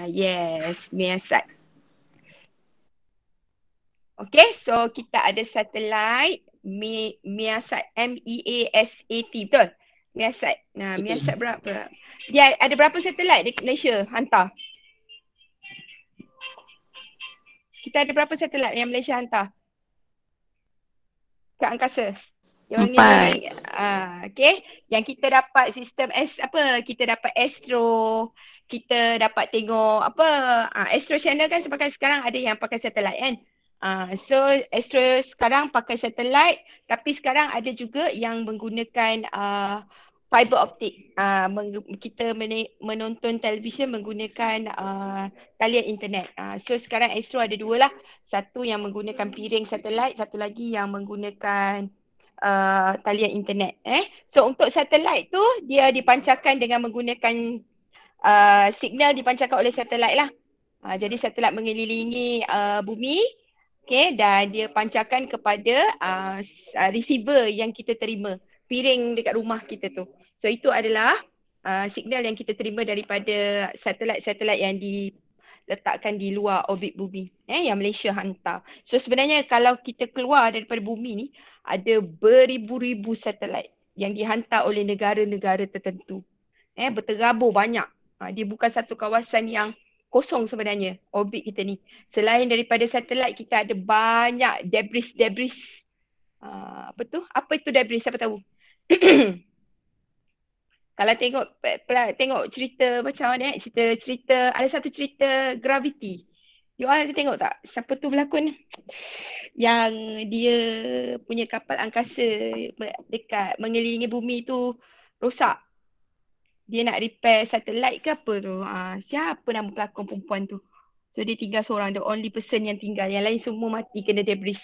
Ah, yes, Niasat. Okay, so kita ada satelit me Miasat M-E-A-S-A-T betul? Miasat. Nah, betul. berapa? Dia ada berapa satelit di Malaysia hantar? Kita ada berapa satelit yang Malaysia hantar? Ke angkasa? Yang Empat. Ni, uh, okay. Yang kita dapat sistem S, apa? Kita dapat Astro kita dapat tengok apa uh, Astro Channel kan sebab sekarang ada yang pakai satelit kan. Uh, so Astro sekarang pakai satelit tapi sekarang ada juga yang menggunakan uh, fiber optik. Uh, kita men- menonton televisyen menggunakan uh, talian internet. Uh, so sekarang Astro ada dua lah. Satu yang menggunakan piring satelit, satu lagi yang menggunakan Uh, talian internet eh so untuk satelit tu dia dipancarkan dengan menggunakan uh, signal dipancarkan oleh satelit lah. Uh, jadi satelit mengelilingi uh, bumi okay, dan dia pancarkan kepada uh, uh, receiver yang kita terima. Piring dekat rumah kita tu. So itu adalah uh, signal yang kita terima daripada satelit-satelit yang di letakkan di luar orbit bumi eh yang Malaysia hantar. So sebenarnya kalau kita keluar daripada bumi ni ada beribu-ribu satelit yang dihantar oleh negara-negara tertentu. Eh berterabur banyak Ha, dia bukan satu kawasan yang kosong sebenarnya orbit kita ni. Selain daripada satelit kita ada banyak debris-debris. Ha, apa tu? Apa itu debris? Siapa tahu? Kalau tengok tengok cerita macam mana eh? cerita cerita ada satu cerita graviti. You all ada tengok tak siapa tu berlakon yang dia punya kapal angkasa dekat mengelilingi bumi tu rosak dia nak repair satellite ke apa tu. Ha, siapa nama pelakon perempuan tu. So dia tinggal seorang. The only person yang tinggal. Yang lain semua mati kena debris.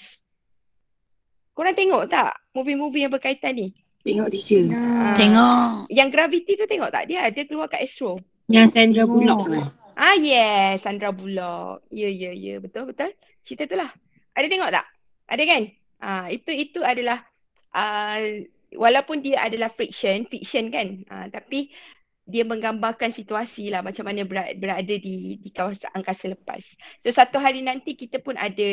Korang tengok tak movie-movie yang berkaitan ni? Tengok teacher. Ha. Tengok. Yang Gravity tu tengok tak? Dia ada keluar kat Astro. Yang Sandra Bullock oh. Ah yes, Sandra Bullock. Ya, yeah, ya, yeah, ya. Yeah. Betul, betul. Cerita tu lah. Ada tengok tak? Ada kan? Ah itu itu adalah uh, walaupun dia adalah fiction, fiction kan? Ah tapi dia menggambarkan situasi lah macam mana berada di, di kawasan angkasa lepas. So satu hari nanti kita pun ada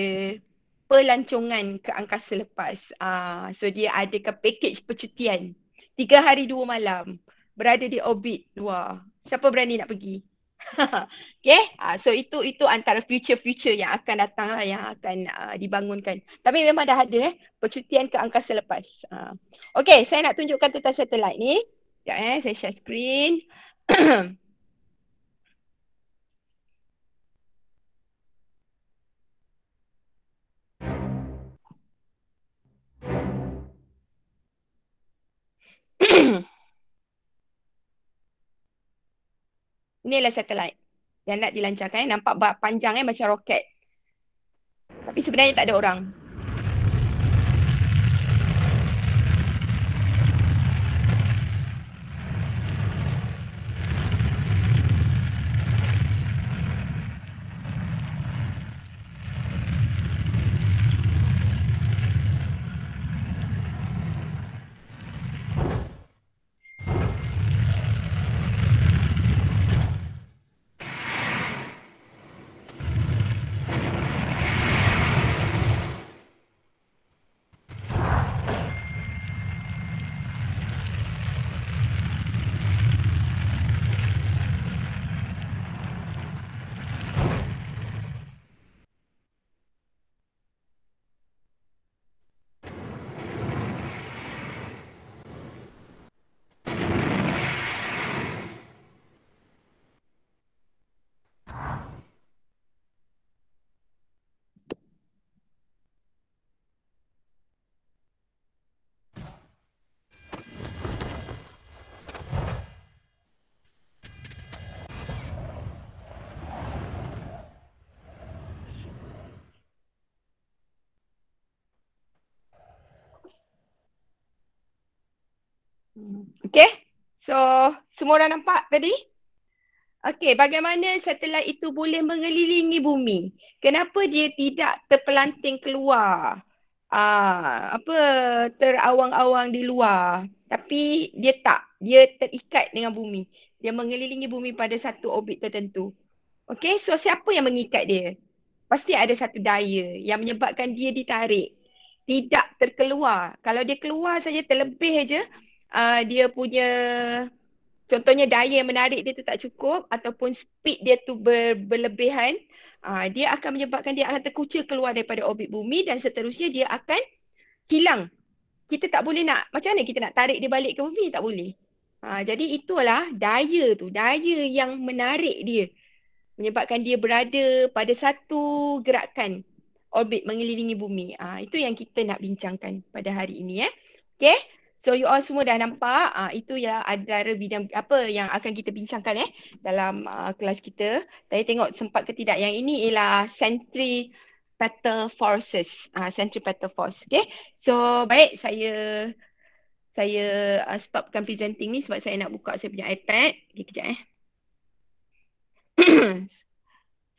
pelancongan ke angkasa lepas. Uh, so dia ada ke package percutian. Tiga hari dua malam. Berada di orbit luar. Siapa berani nak pergi? okay, uh, so itu itu antara future-future yang akan datang lah yang akan uh, dibangunkan. Tapi memang dah ada eh, percutian ke angkasa lepas. Uh. Okay, saya nak tunjukkan tentang satellite ni. Sekejap eh, saya share screen. Ini Inilah satelit yang nak dilancarkan. Eh. Nampak panjang eh, macam roket. Tapi sebenarnya tak ada orang. Okay, so semua orang nampak tadi? Okay, bagaimana satelit itu boleh mengelilingi bumi? Kenapa dia tidak terpelanting keluar? Aa, ah, apa terawang-awang di luar? Tapi dia tak, dia terikat dengan bumi. Dia mengelilingi bumi pada satu orbit tertentu. Okay, so siapa yang mengikat dia? Pasti ada satu daya yang menyebabkan dia ditarik. Tidak terkeluar. Kalau dia keluar saja terlebih saja, uh, dia punya contohnya daya menarik dia tu tak cukup ataupun speed dia tu ber, berlebihan uh, dia akan menyebabkan dia akan terkucil keluar daripada orbit bumi dan seterusnya dia akan hilang kita tak boleh nak macam mana kita nak tarik dia balik ke bumi tak boleh uh, jadi itulah daya tu daya yang menarik dia menyebabkan dia berada pada satu gerakan orbit mengelilingi bumi. ha, itu yang kita nak bincangkan pada hari ini eh. okay? So you all semua dah nampak uh, itu ialah antara bidang apa yang akan kita bincangkan eh dalam uh, kelas kita. Tadi tengok sempat ke tidak yang ini ialah sentry petal forces, uh, sentry petal force. Okay. So baik saya saya uh, stopkan presenting ni sebab saya nak buka saya punya iPad. Okay, kejap eh.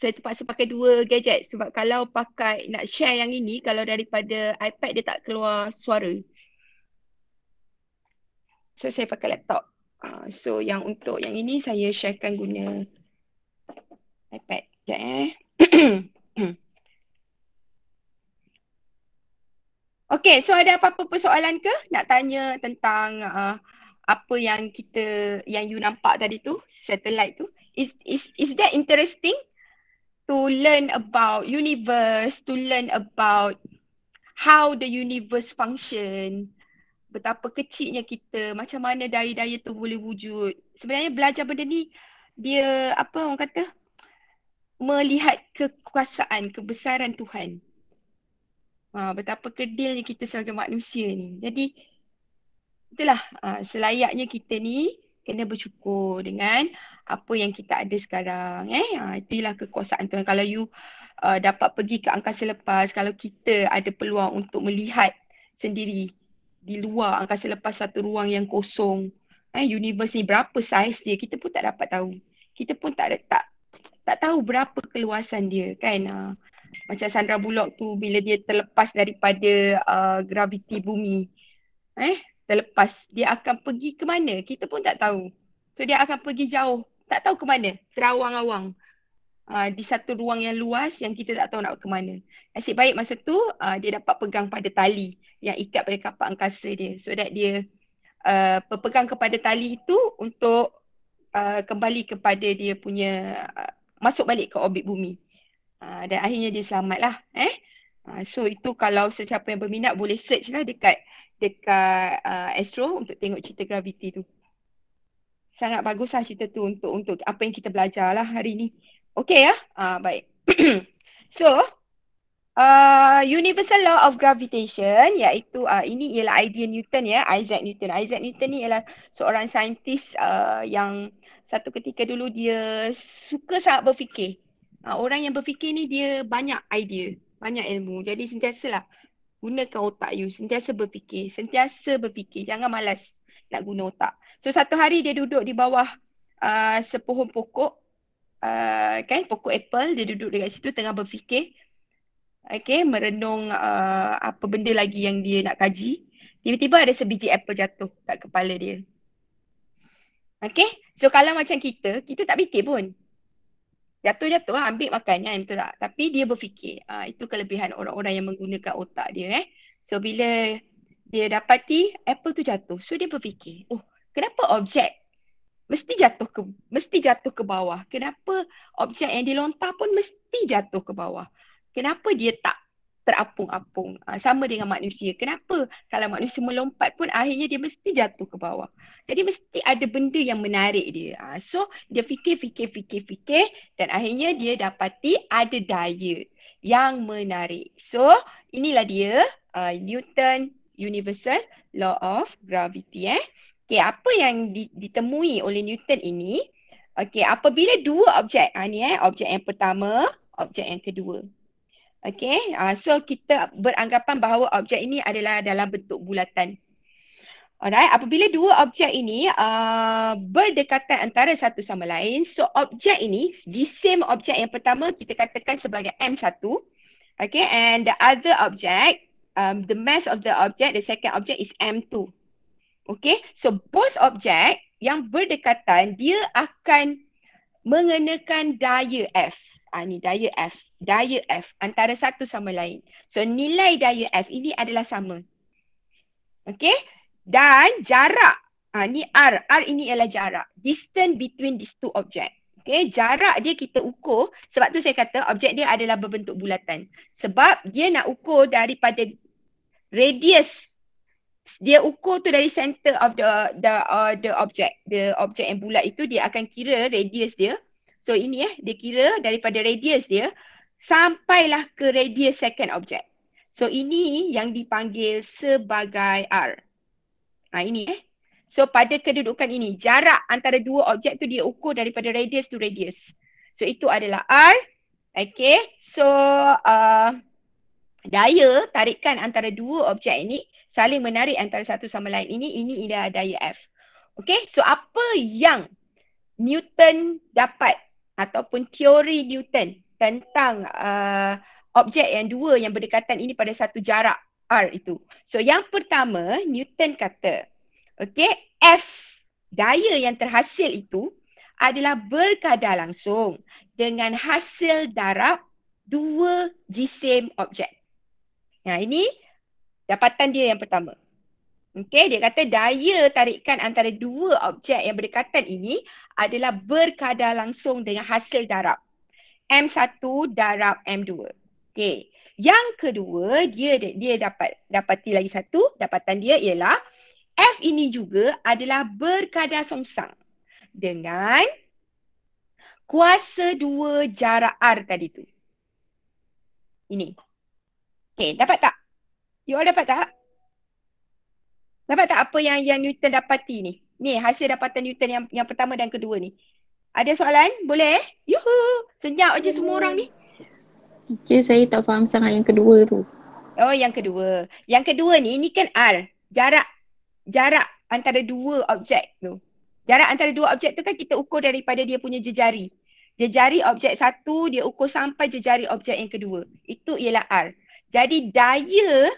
saya terpaksa pakai dua gadget sebab kalau pakai nak share yang ini kalau daripada iPad dia tak keluar suara. So saya pakai laptop. Uh, so yang untuk yang ini saya sharekan guna iPad. Sekejap eh. okay, so ada apa-apa persoalan ke nak tanya tentang uh, apa yang kita, yang you nampak tadi tu, satellite tu. Is, is, is that interesting to learn about universe, to learn about how the universe function? betapa kecilnya kita, macam mana daya-daya tu boleh wujud. Sebenarnya belajar benda ni dia apa orang kata melihat kekuasaan, kebesaran Tuhan. Ha, betapa kedilnya kita sebagai manusia ni. Jadi itulah ha, selayaknya kita ni kena bersyukur dengan apa yang kita ada sekarang. Eh? Ha, itulah kekuasaan Tuhan. Kalau you uh, dapat pergi ke angkasa lepas, kalau kita ada peluang untuk melihat sendiri di luar angkasa lepas satu ruang yang kosong eh universe ni berapa saiz dia kita pun tak dapat tahu kita pun tak tak tak tahu berapa keluasan dia kan uh, macam Sandra Bullock tu bila dia terlepas daripada uh, graviti bumi eh terlepas dia akan pergi ke mana kita pun tak tahu so dia akan pergi jauh tak tahu ke mana terawang-awang Ah, di satu ruang yang luas yang kita tak tahu nak ke mana. Nasib baik masa tu uh, dia dapat pegang pada tali yang ikat pada kapak angkasa dia. So that dia uh, ah, pegang kepada tali itu untuk uh, kembali kepada dia punya uh, masuk balik ke orbit bumi. Uh, dan akhirnya dia lah. Eh? Uh, so itu kalau sesiapa yang berminat boleh search lah dekat dekat uh, Astro untuk tengok cerita graviti tu. Sangat baguslah cerita tu untuk untuk apa yang kita belajar lah hari ni. Okay ya? uh, baik. so uh, universal law of gravitation iaitu uh, ini ialah idea Newton ya, Isaac Newton. Isaac Newton ni ialah seorang saintis uh, yang satu ketika dulu dia suka sangat berfikir. Uh, orang yang berfikir ni dia banyak idea, banyak ilmu. Jadi sentiasa lah gunakan otak you, sentiasa berfikir, sentiasa berfikir. Jangan malas nak guna otak. So satu hari dia duduk di bawah uh, sepohon pokok kan pokok apple dia duduk dekat situ tengah berfikir okey merenung uh, apa benda lagi yang dia nak kaji tiba-tiba ada sebiji apple jatuh kat kepala dia okey so kalau macam kita kita tak fikir pun jatuh-jatuh ah, ambil makan kan betul tak tapi dia berfikir uh, itu kelebihan orang-orang yang menggunakan otak dia eh so bila dia dapati apple tu jatuh so dia berfikir oh kenapa objek mesti jatuh ke mesti jatuh ke bawah kenapa objek yang dilontar pun mesti jatuh ke bawah kenapa dia tak terapung-apung ah, sama dengan manusia kenapa kalau manusia melompat pun akhirnya dia mesti jatuh ke bawah jadi mesti ada benda yang menarik dia uh, so dia fikir fikir fikir fikir dan akhirnya dia dapati ada daya yang menarik so inilah dia uh, Newton universal law of gravity eh Okay, apa yang ditemui oleh Newton ini, okay, apabila dua objek, ha, ni eh, objek yang pertama, objek yang kedua. Okay, uh, so kita beranggapan bahawa objek ini adalah dalam bentuk bulatan. Alright, apabila dua objek ini uh, berdekatan antara satu sama lain, so objek ini, the same objek yang pertama kita katakan sebagai M1. Okay, and the other object, um, the mass of the object, the second object is M2. Okay, so both objek yang berdekatan dia akan mengenakan daya F. Ha, ni daya F, daya F antara satu sama lain. So nilai daya F ini adalah sama. Okay, dan jarak, ha, ni R, R ini ialah jarak. Distance between these two objek. Okay, jarak dia kita ukur sebab tu saya kata objek dia adalah berbentuk bulatan. Sebab dia nak ukur daripada radius dia ukur tu dari center of the the uh, the object the object yang bulat itu dia akan kira radius dia so ini eh dia kira daripada radius dia sampailah ke radius second object so ini yang dipanggil sebagai r ha ini eh so pada kedudukan ini jarak antara dua objek tu dia ukur daripada radius to radius so itu adalah r okay so uh, daya tarikan antara dua objek ini saling menarik antara satu sama lain ini ini ialah daya F. Okey, so apa yang Newton dapat ataupun teori Newton tentang uh, objek yang dua yang berdekatan ini pada satu jarak R itu. So yang pertama Newton kata, okey, F daya yang terhasil itu adalah berkadar langsung dengan hasil darab dua jisim objek. Nah ini dapatan dia yang pertama. Okey, dia kata daya tarikan antara dua objek yang berdekatan ini adalah berkadar langsung dengan hasil darab. M1 darab M2. Okey. Yang kedua, dia dia dapat dapati lagi satu, dapatan dia ialah F ini juga adalah berkadar songsang dengan kuasa dua jarak R tadi tu. Ini. Okey, dapat tak? You all dapat tak? Dapat tak apa yang yang Newton dapati ni? Ni hasil dapatan Newton yang yang pertama dan kedua ni. Ada soalan? Boleh? Yuhu! Senyap je semua orang ni. Teacher saya tak faham sangat yang kedua tu. Oh yang kedua. Yang kedua ni, ni kan R. Jarak. Jarak antara dua objek tu. Jarak antara dua objek tu kan kita ukur daripada dia punya jejari. Jejari objek satu, dia ukur sampai jejari objek yang kedua. Itu ialah R. Jadi daya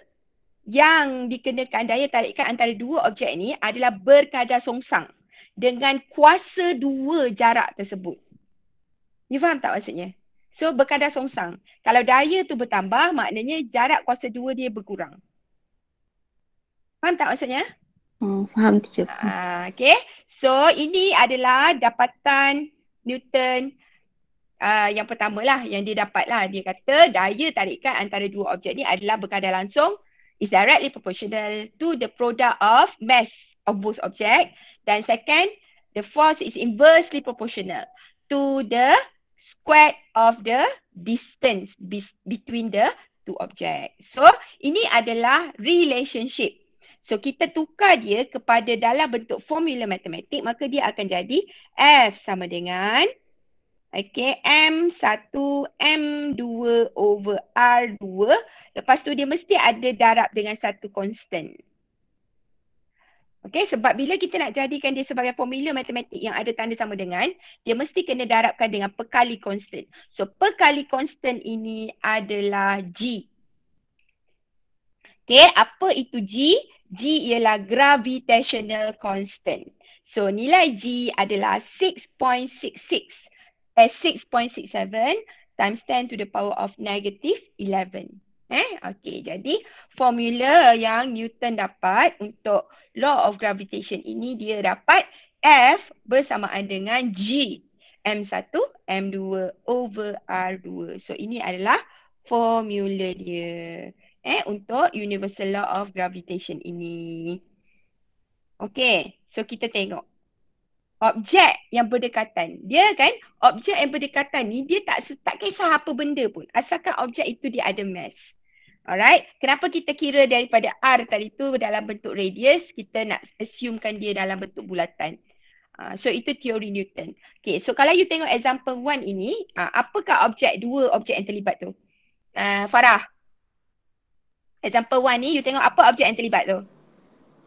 yang dikenakan daya tarikan antara dua objek ni adalah berkadar songsang dengan kuasa dua jarak tersebut. You faham tak maksudnya? So berkadar songsang. Kalau daya tu bertambah maknanya jarak kuasa dua dia berkurang. Faham tak maksudnya? Oh, faham teacher. Uh, okay. So ini adalah dapatan Newton uh, yang pertama lah yang dia dapat lah. Dia kata daya tarikan antara dua objek ni adalah berkadar langsung is directly proportional to the product of mass of both object Then second the force is inversely proportional to the square of the distance be- between the two objects. so ini adalah relationship so kita tukar dia kepada dalam bentuk formula matematik maka dia akan jadi f sama dengan okay m1 m2 over r2 Lepas tu dia mesti ada darab dengan satu constant. Okay, sebab bila kita nak jadikan dia sebagai formula matematik yang ada tanda sama dengan, dia mesti kena darabkan dengan perkali constant. So, perkali constant ini adalah G. Okay, apa itu G? G ialah gravitational constant. So, nilai G adalah 6.66 eh 6.67 times 10 to the power of negative 11. Eh, okay. Jadi formula yang Newton dapat untuk law of gravitation ini dia dapat F bersamaan dengan G M1 M2 over R2. So ini adalah formula dia eh untuk universal law of gravitation ini. Okay, so kita tengok objek yang berdekatan. Dia kan objek yang berdekatan ni dia tak tak kisah apa benda pun. Asalkan objek itu dia ada mass. Alright, kenapa kita kira daripada R tadi tu dalam bentuk radius, kita nak assumekan dia dalam bentuk bulatan. Uh, so itu teori Newton. Okay, so kalau you tengok example one ini, uh, apakah objek dua objek yang terlibat tu? Uh, Farah, example one ni you tengok apa objek yang terlibat tu?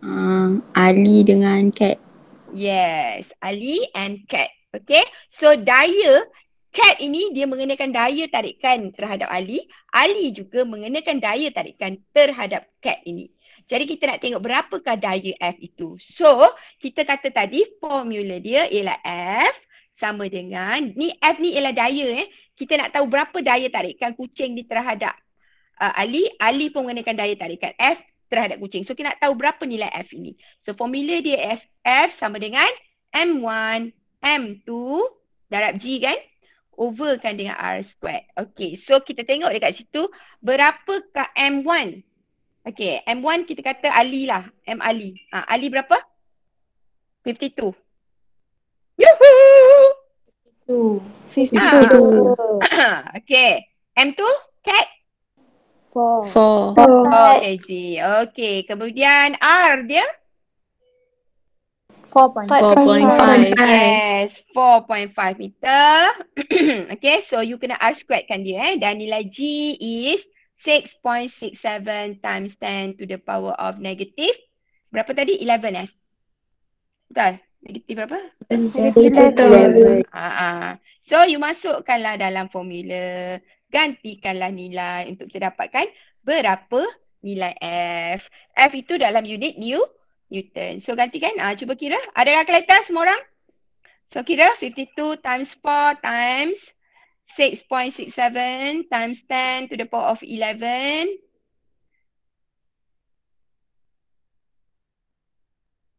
Uh, Ali dengan Kat. Yes, Ali and Kat. Okay, so daya Cat ini dia mengenakan daya tarikan terhadap Ali. Ali juga mengenakan daya tarikan terhadap cat ini. Jadi kita nak tengok berapakah daya F itu. So kita kata tadi formula dia ialah F sama dengan ni F ni ialah daya eh. Kita nak tahu berapa daya tarikan kucing ni terhadap uh, Ali. Ali pun mengenakan daya tarikan F terhadap kucing. So kita nak tahu berapa nilai F ini. So formula dia F, F sama dengan M1, M2 darab G kan overkan dengan R squared. Okay, so kita tengok dekat situ berapa berapakah M1? Okay, M1 kita kata Ali lah. M Ali. Ha, Ali berapa? 52. Yuhu! 52. 52. Ah, okay. M2? Cat? 4. 4. 4. Okay, G. Okay, kemudian R dia? 4.5. 4.5 meter. okay, so you kena R squared kan dia eh. Dan nilai G is 6.67 times 10 to the power of negative. Berapa tadi? 11 eh? Betul? Negatif berapa? 11. Ha, ah, ah. So you masukkanlah dalam formula. Gantikanlah nilai untuk kita dapatkan berapa nilai F. F itu dalam unit New Newton. So ganti kan? Ah, cuba kira. Ada kalkulator semua orang? So kira 52 times 4 times 6.67 times 10 to the power of 11.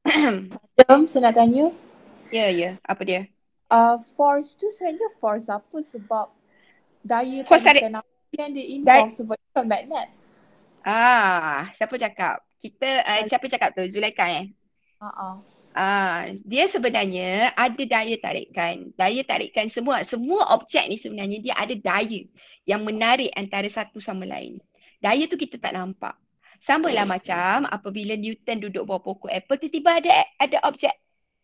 Jom, saya nak tanya. Ya, yeah, ya. Yeah. Apa dia? Uh, force tu sebenarnya force apa sebab daya tarikan apa yang dia involve sebab kan magnet. Ah, siapa cakap? kita uh, siapa cakap tu Zulaika eh? Ha ah. Uh, dia sebenarnya ada daya tarikan. Daya tarikan semua semua objek ni sebenarnya dia ada daya yang menarik antara satu sama lain. Daya tu kita tak nampak. Sama lah macam apabila Newton duduk bawah pokok apple tiba-tiba ada ada objek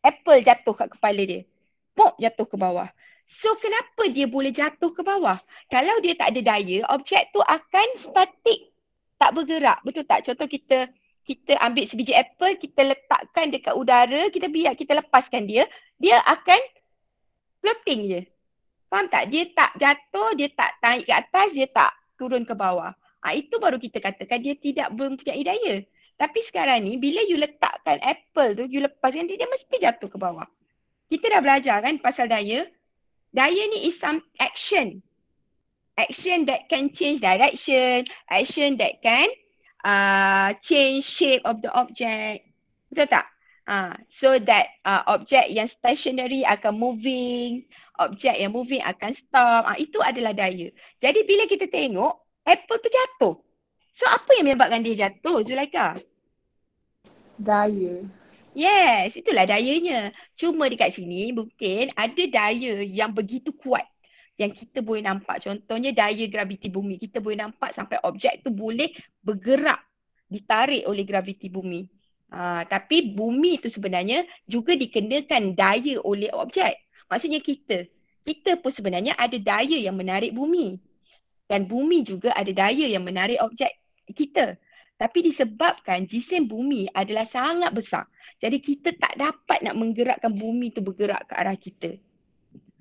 apple jatuh kat kepala dia. Pop jatuh ke bawah. So kenapa dia boleh jatuh ke bawah? Kalau dia tak ada daya, objek tu akan statik. Tak bergerak. Betul tak? Contoh kita kita ambil sebiji apple, kita letakkan dekat udara, kita biar kita lepaskan dia, dia akan floating je. Faham tak? Dia tak jatuh, dia tak naik ke atas, dia tak turun ke bawah. Ha, itu baru kita katakan dia tidak mempunyai daya. Tapi sekarang ni bila you letakkan apple tu, you lepaskan dia, dia mesti jatuh ke bawah. Kita dah belajar kan pasal daya. Daya ni is some action. Action that can change direction. Action that can uh, change shape of the object. Betul tak? Uh, so that uh, object yang stationary akan moving, objek yang moving akan stop. Uh, itu adalah daya. Jadi bila kita tengok, apple tu jatuh. So apa yang menyebabkan dia jatuh, Zulaika? Daya. Yes, itulah dayanya. Cuma dekat sini mungkin ada daya yang begitu kuat yang kita boleh nampak. Contohnya daya graviti bumi. Kita boleh nampak sampai objek tu boleh bergerak, ditarik oleh graviti bumi. Uh, tapi bumi tu sebenarnya juga dikenakan daya oleh objek. Maksudnya kita. Kita pun sebenarnya ada daya yang menarik bumi. Dan bumi juga ada daya yang menarik objek kita. Tapi disebabkan jisim bumi adalah sangat besar. Jadi kita tak dapat nak menggerakkan bumi tu bergerak ke arah kita.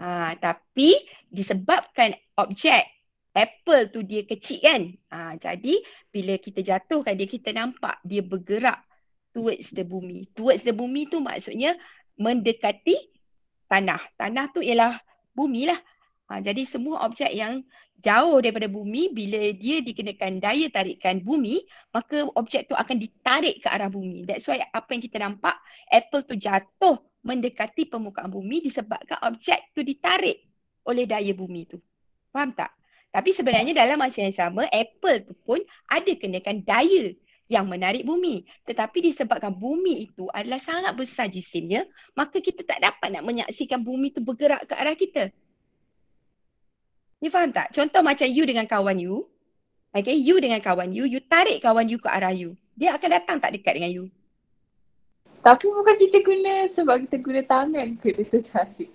Ha, tapi disebabkan objek apple tu dia kecil kan. Ha, jadi bila kita jatuhkan dia kita nampak dia bergerak towards the bumi. Towards the bumi tu maksudnya mendekati tanah. Tanah tu ialah bumi lah. Ha, jadi semua objek yang jauh daripada bumi bila dia dikenakan daya tarikan bumi maka objek tu akan ditarik ke arah bumi. That's why apa yang kita nampak apple tu jatuh mendekati permukaan bumi disebabkan objek tu ditarik oleh daya bumi tu. Faham tak? Tapi sebenarnya dalam masa yang sama Apple tu pun ada kenakan daya yang menarik bumi. Tetapi disebabkan bumi itu adalah sangat besar jisimnya, maka kita tak dapat nak menyaksikan bumi tu bergerak ke arah kita. You faham tak? Contoh macam you dengan kawan you. Okay, you dengan kawan you, you tarik kawan you ke arah you. Dia akan datang tak dekat dengan you? Tapi bukan kita guna sebab kita guna tangan ke kita tarik?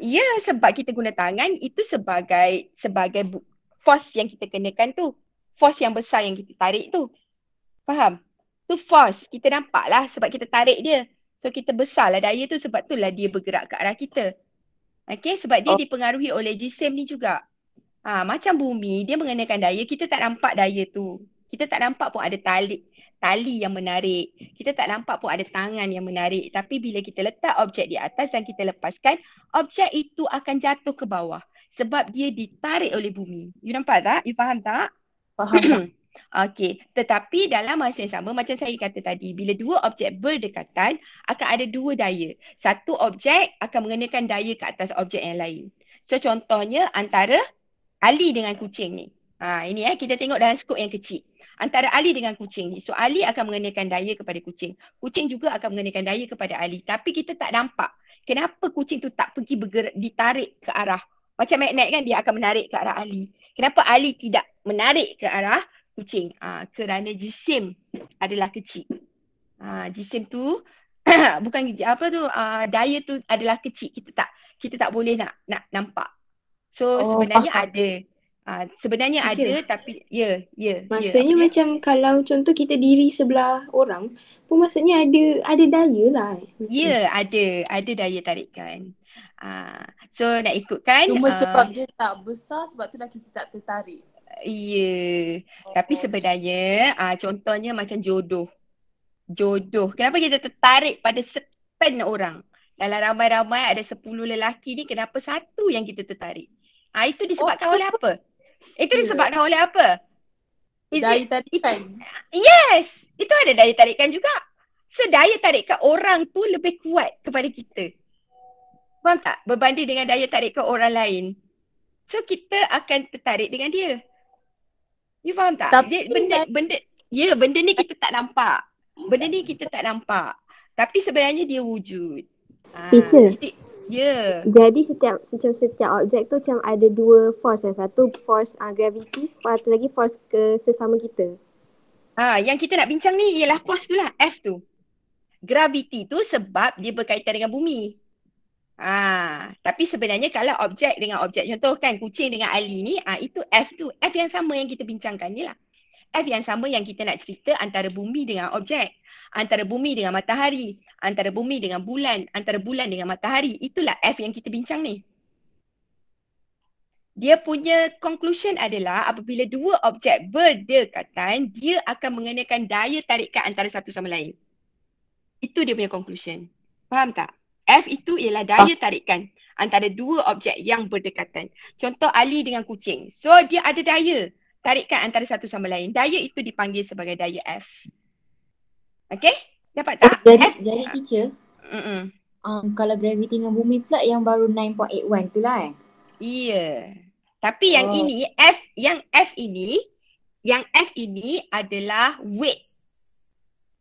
Ya sebab kita guna tangan itu sebagai sebagai force yang kita kenakan tu. Force yang besar yang kita tarik tu. Faham? Tu force. Kita nampak lah sebab kita tarik dia. So kita besarlah daya tu sebab tu lah dia bergerak ke arah kita. okey sebab dia oh. dipengaruhi oleh jisim ni juga. Ha, macam bumi dia mengenakan daya. Kita tak nampak daya tu. Kita tak nampak pun ada talik tali yang menarik. Kita tak nampak pun ada tangan yang menarik. Tapi bila kita letak objek di atas dan kita lepaskan, objek itu akan jatuh ke bawah. Sebab dia ditarik oleh bumi. You nampak tak? You faham tak? Faham Okey, tetapi dalam masa yang sama macam saya kata tadi, bila dua objek berdekatan, akan ada dua daya. Satu objek akan mengenakan daya ke atas objek yang lain. So contohnya antara Ali dengan kucing ni. Ha, ini eh, kita tengok dalam skop yang kecil antara Ali dengan kucing. So Ali akan mengenakan daya kepada kucing. Kucing juga akan mengenakan daya kepada Ali. Tapi kita tak nampak kenapa kucing tu tak pergi bergerak, ditarik ke arah. Macam magnet kan dia akan menarik ke arah Ali. Kenapa Ali tidak menarik ke arah kucing? Ha, kerana jisim adalah kecil. Ha, jisim tu bukan apa tu ha, daya tu adalah kecil kita tak kita tak boleh nak nak nampak. So oh, sebenarnya faham. ada Ah, sebenarnya Masa. ada tapi ya yeah, yeah, maksudnya yeah. macam kalau contoh kita diri sebelah orang pun maksudnya ada ada dayalah ya yeah, hmm. ada ada daya tarikan Uh, ah, so nak ikutkan Cuma uh, sebab dia tak besar Sebab tu lah kita tak tertarik Ya yeah. oh, Tapi sebenarnya uh, Contohnya macam jodoh Jodoh Kenapa kita tertarik pada Sepen orang Dalam ramai-ramai Ada sepuluh lelaki ni Kenapa satu yang kita tertarik uh, Itu disebabkan oh, oleh apa? Itu disebabkan yeah. oleh apa? Is daya tarikan. It, it, yes, itu ada daya tarikan juga. So daya tarikan orang tu lebih kuat kepada kita. Faham tak? Berbanding dengan daya tarikan orang lain. So kita akan tertarik dengan dia. You faham tak? Tapi dia, benda, benda, ya benda ni kita tak nampak. Benda ni kita tak nampak. Tapi sebenarnya dia wujud. Ah, Teacher. Ha, Yeah. Jadi setiap macam setiap objek tu macam ada dua force yang satu force uh, gravity satu lagi force ke sesama kita. Ah, yang kita nak bincang ni ialah force tu lah F tu. Gravity tu sebab dia berkaitan dengan bumi. Ah, tapi sebenarnya kalau objek dengan objek contoh kan kucing dengan Ali ni ah itu F tu. F yang sama yang kita bincangkan ni lah. F yang sama yang kita nak cerita antara bumi dengan objek antara bumi dengan matahari, antara bumi dengan bulan, antara bulan dengan matahari. Itulah F yang kita bincang ni. Dia punya conclusion adalah apabila dua objek berdekatan, dia akan mengenakan daya tarikan antara satu sama lain. Itu dia punya conclusion. Faham tak? F itu ialah daya ah. tarikan antara dua objek yang berdekatan. Contoh Ali dengan kucing. So dia ada daya tarikan antara satu sama lain. Daya itu dipanggil sebagai daya F. Okay? Dapat eh, tak? Jadi, F? jadi teacher, um, kalau graviti dengan bumi pula yang baru 9.81 tu lah eh? Ya. Yeah. Tapi yang oh. ini, F yang F ini, yang F ini adalah weight.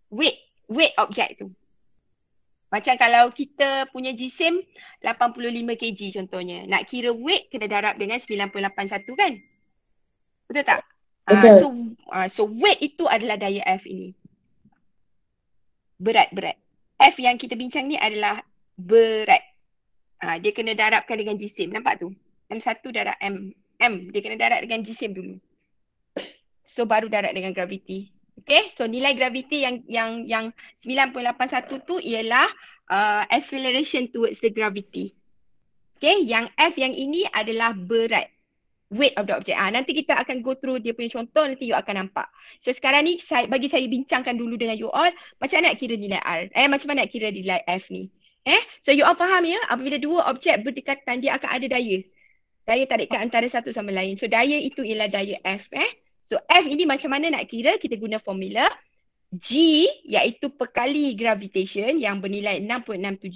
Weight. Weight objek tu. Macam kalau kita punya jisim 85 kg contohnya. Nak kira weight kena darab dengan 98.1 kan? Betul tak? Ah, Betul. Uh, so, uh, so weight itu adalah daya F ini berat-berat. F yang kita bincang ni adalah berat. Ha, dia kena darabkan dengan jisim. Nampak tu? M1 darab M. M. Dia kena darab dengan jisim dulu. So baru darab dengan graviti. Okay. So nilai graviti yang yang yang 9.81 tu ialah uh, acceleration towards the gravity. Okay. Yang F yang ini adalah berat weight of the object. Ah nanti kita akan go through dia punya contoh nanti you akan nampak. So sekarang ni saya bagi saya bincangkan dulu dengan you all macam mana nak kira nilai R? Eh macam mana nak kira nilai F ni? Eh so you all faham ya apabila dua objek berdekatan dia akan ada daya. Daya tarikan antara satu sama lain. So daya itu ialah daya F eh. So F ini macam mana nak kira? Kita guna formula G iaitu perkali gravitation yang bernilai 6.67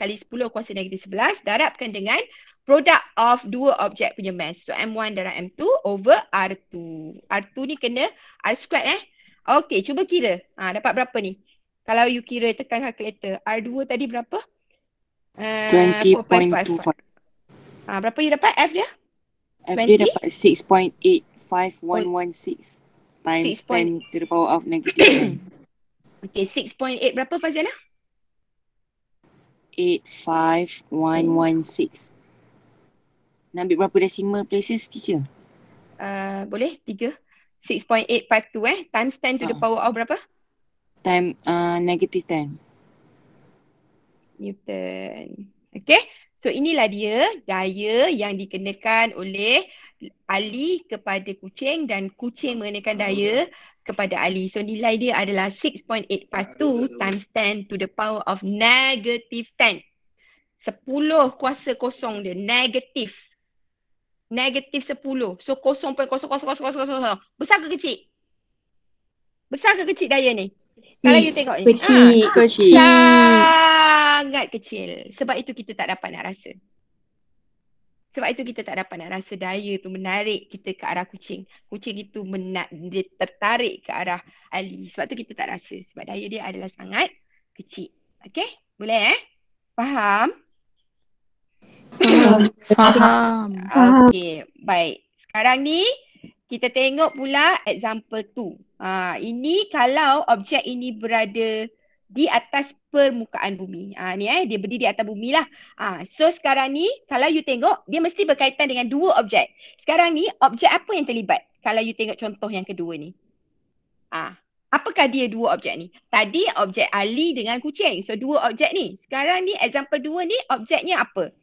kali 10 kuasa negatif 11 darabkan dengan product of dua objek punya mass. So M1 darab M2 over R2. R2 ni kena R squared eh. Okay, cuba kira. Ha, dapat berapa ni? Kalau you kira tekan calculator. R2 tadi berapa? Uh, eh, 20.25. Ha, berapa you dapat F dia? F 20? dia dapat 6.85116 times 6. 10 to the power of negative 1. okay, 6.8 berapa Fazila? 85116. Nak ambil berapa decimal places teacher? Uh, boleh, tiga. 6.852 eh, times 10 to uh the ah. power of berapa? Time uh, negative 10. Newton. Okay, so inilah dia daya yang dikenakan oleh Ali kepada kucing dan kucing mengenakan daya kepada Ali. So nilai dia adalah 6.852 times 10 to the power of negative 10. 10 kuasa kosong dia, negative negatif 10. So 0.00000. Besar ke kecil? Besar ke kecil daya ni? Kalau you tengok ni. Kecil, ha, kecil. Sangat kecil. Sebab itu kita tak dapat nak rasa. Sebab itu kita tak dapat nak rasa daya tu menarik kita ke arah kucing. Kucing itu menak, dia tertarik ke arah Ali. Sebab tu kita tak rasa. Sebab daya dia adalah sangat kecil. Okay? Boleh eh? Faham? Faham. Ah, okay, baik. Sekarang ni kita tengok pula example tu. Ha, ah, ini kalau objek ini berada di atas permukaan bumi. Ha, ni eh, dia berdiri di atas bumi lah. Ha, so sekarang ni kalau you tengok, dia mesti berkaitan dengan dua objek. Sekarang ni objek apa yang terlibat? Kalau you tengok contoh yang kedua ni. Ha, apakah dia dua objek ni? Tadi objek Ali dengan kucing. So dua objek ni. Sekarang ni example dua ni objeknya apa?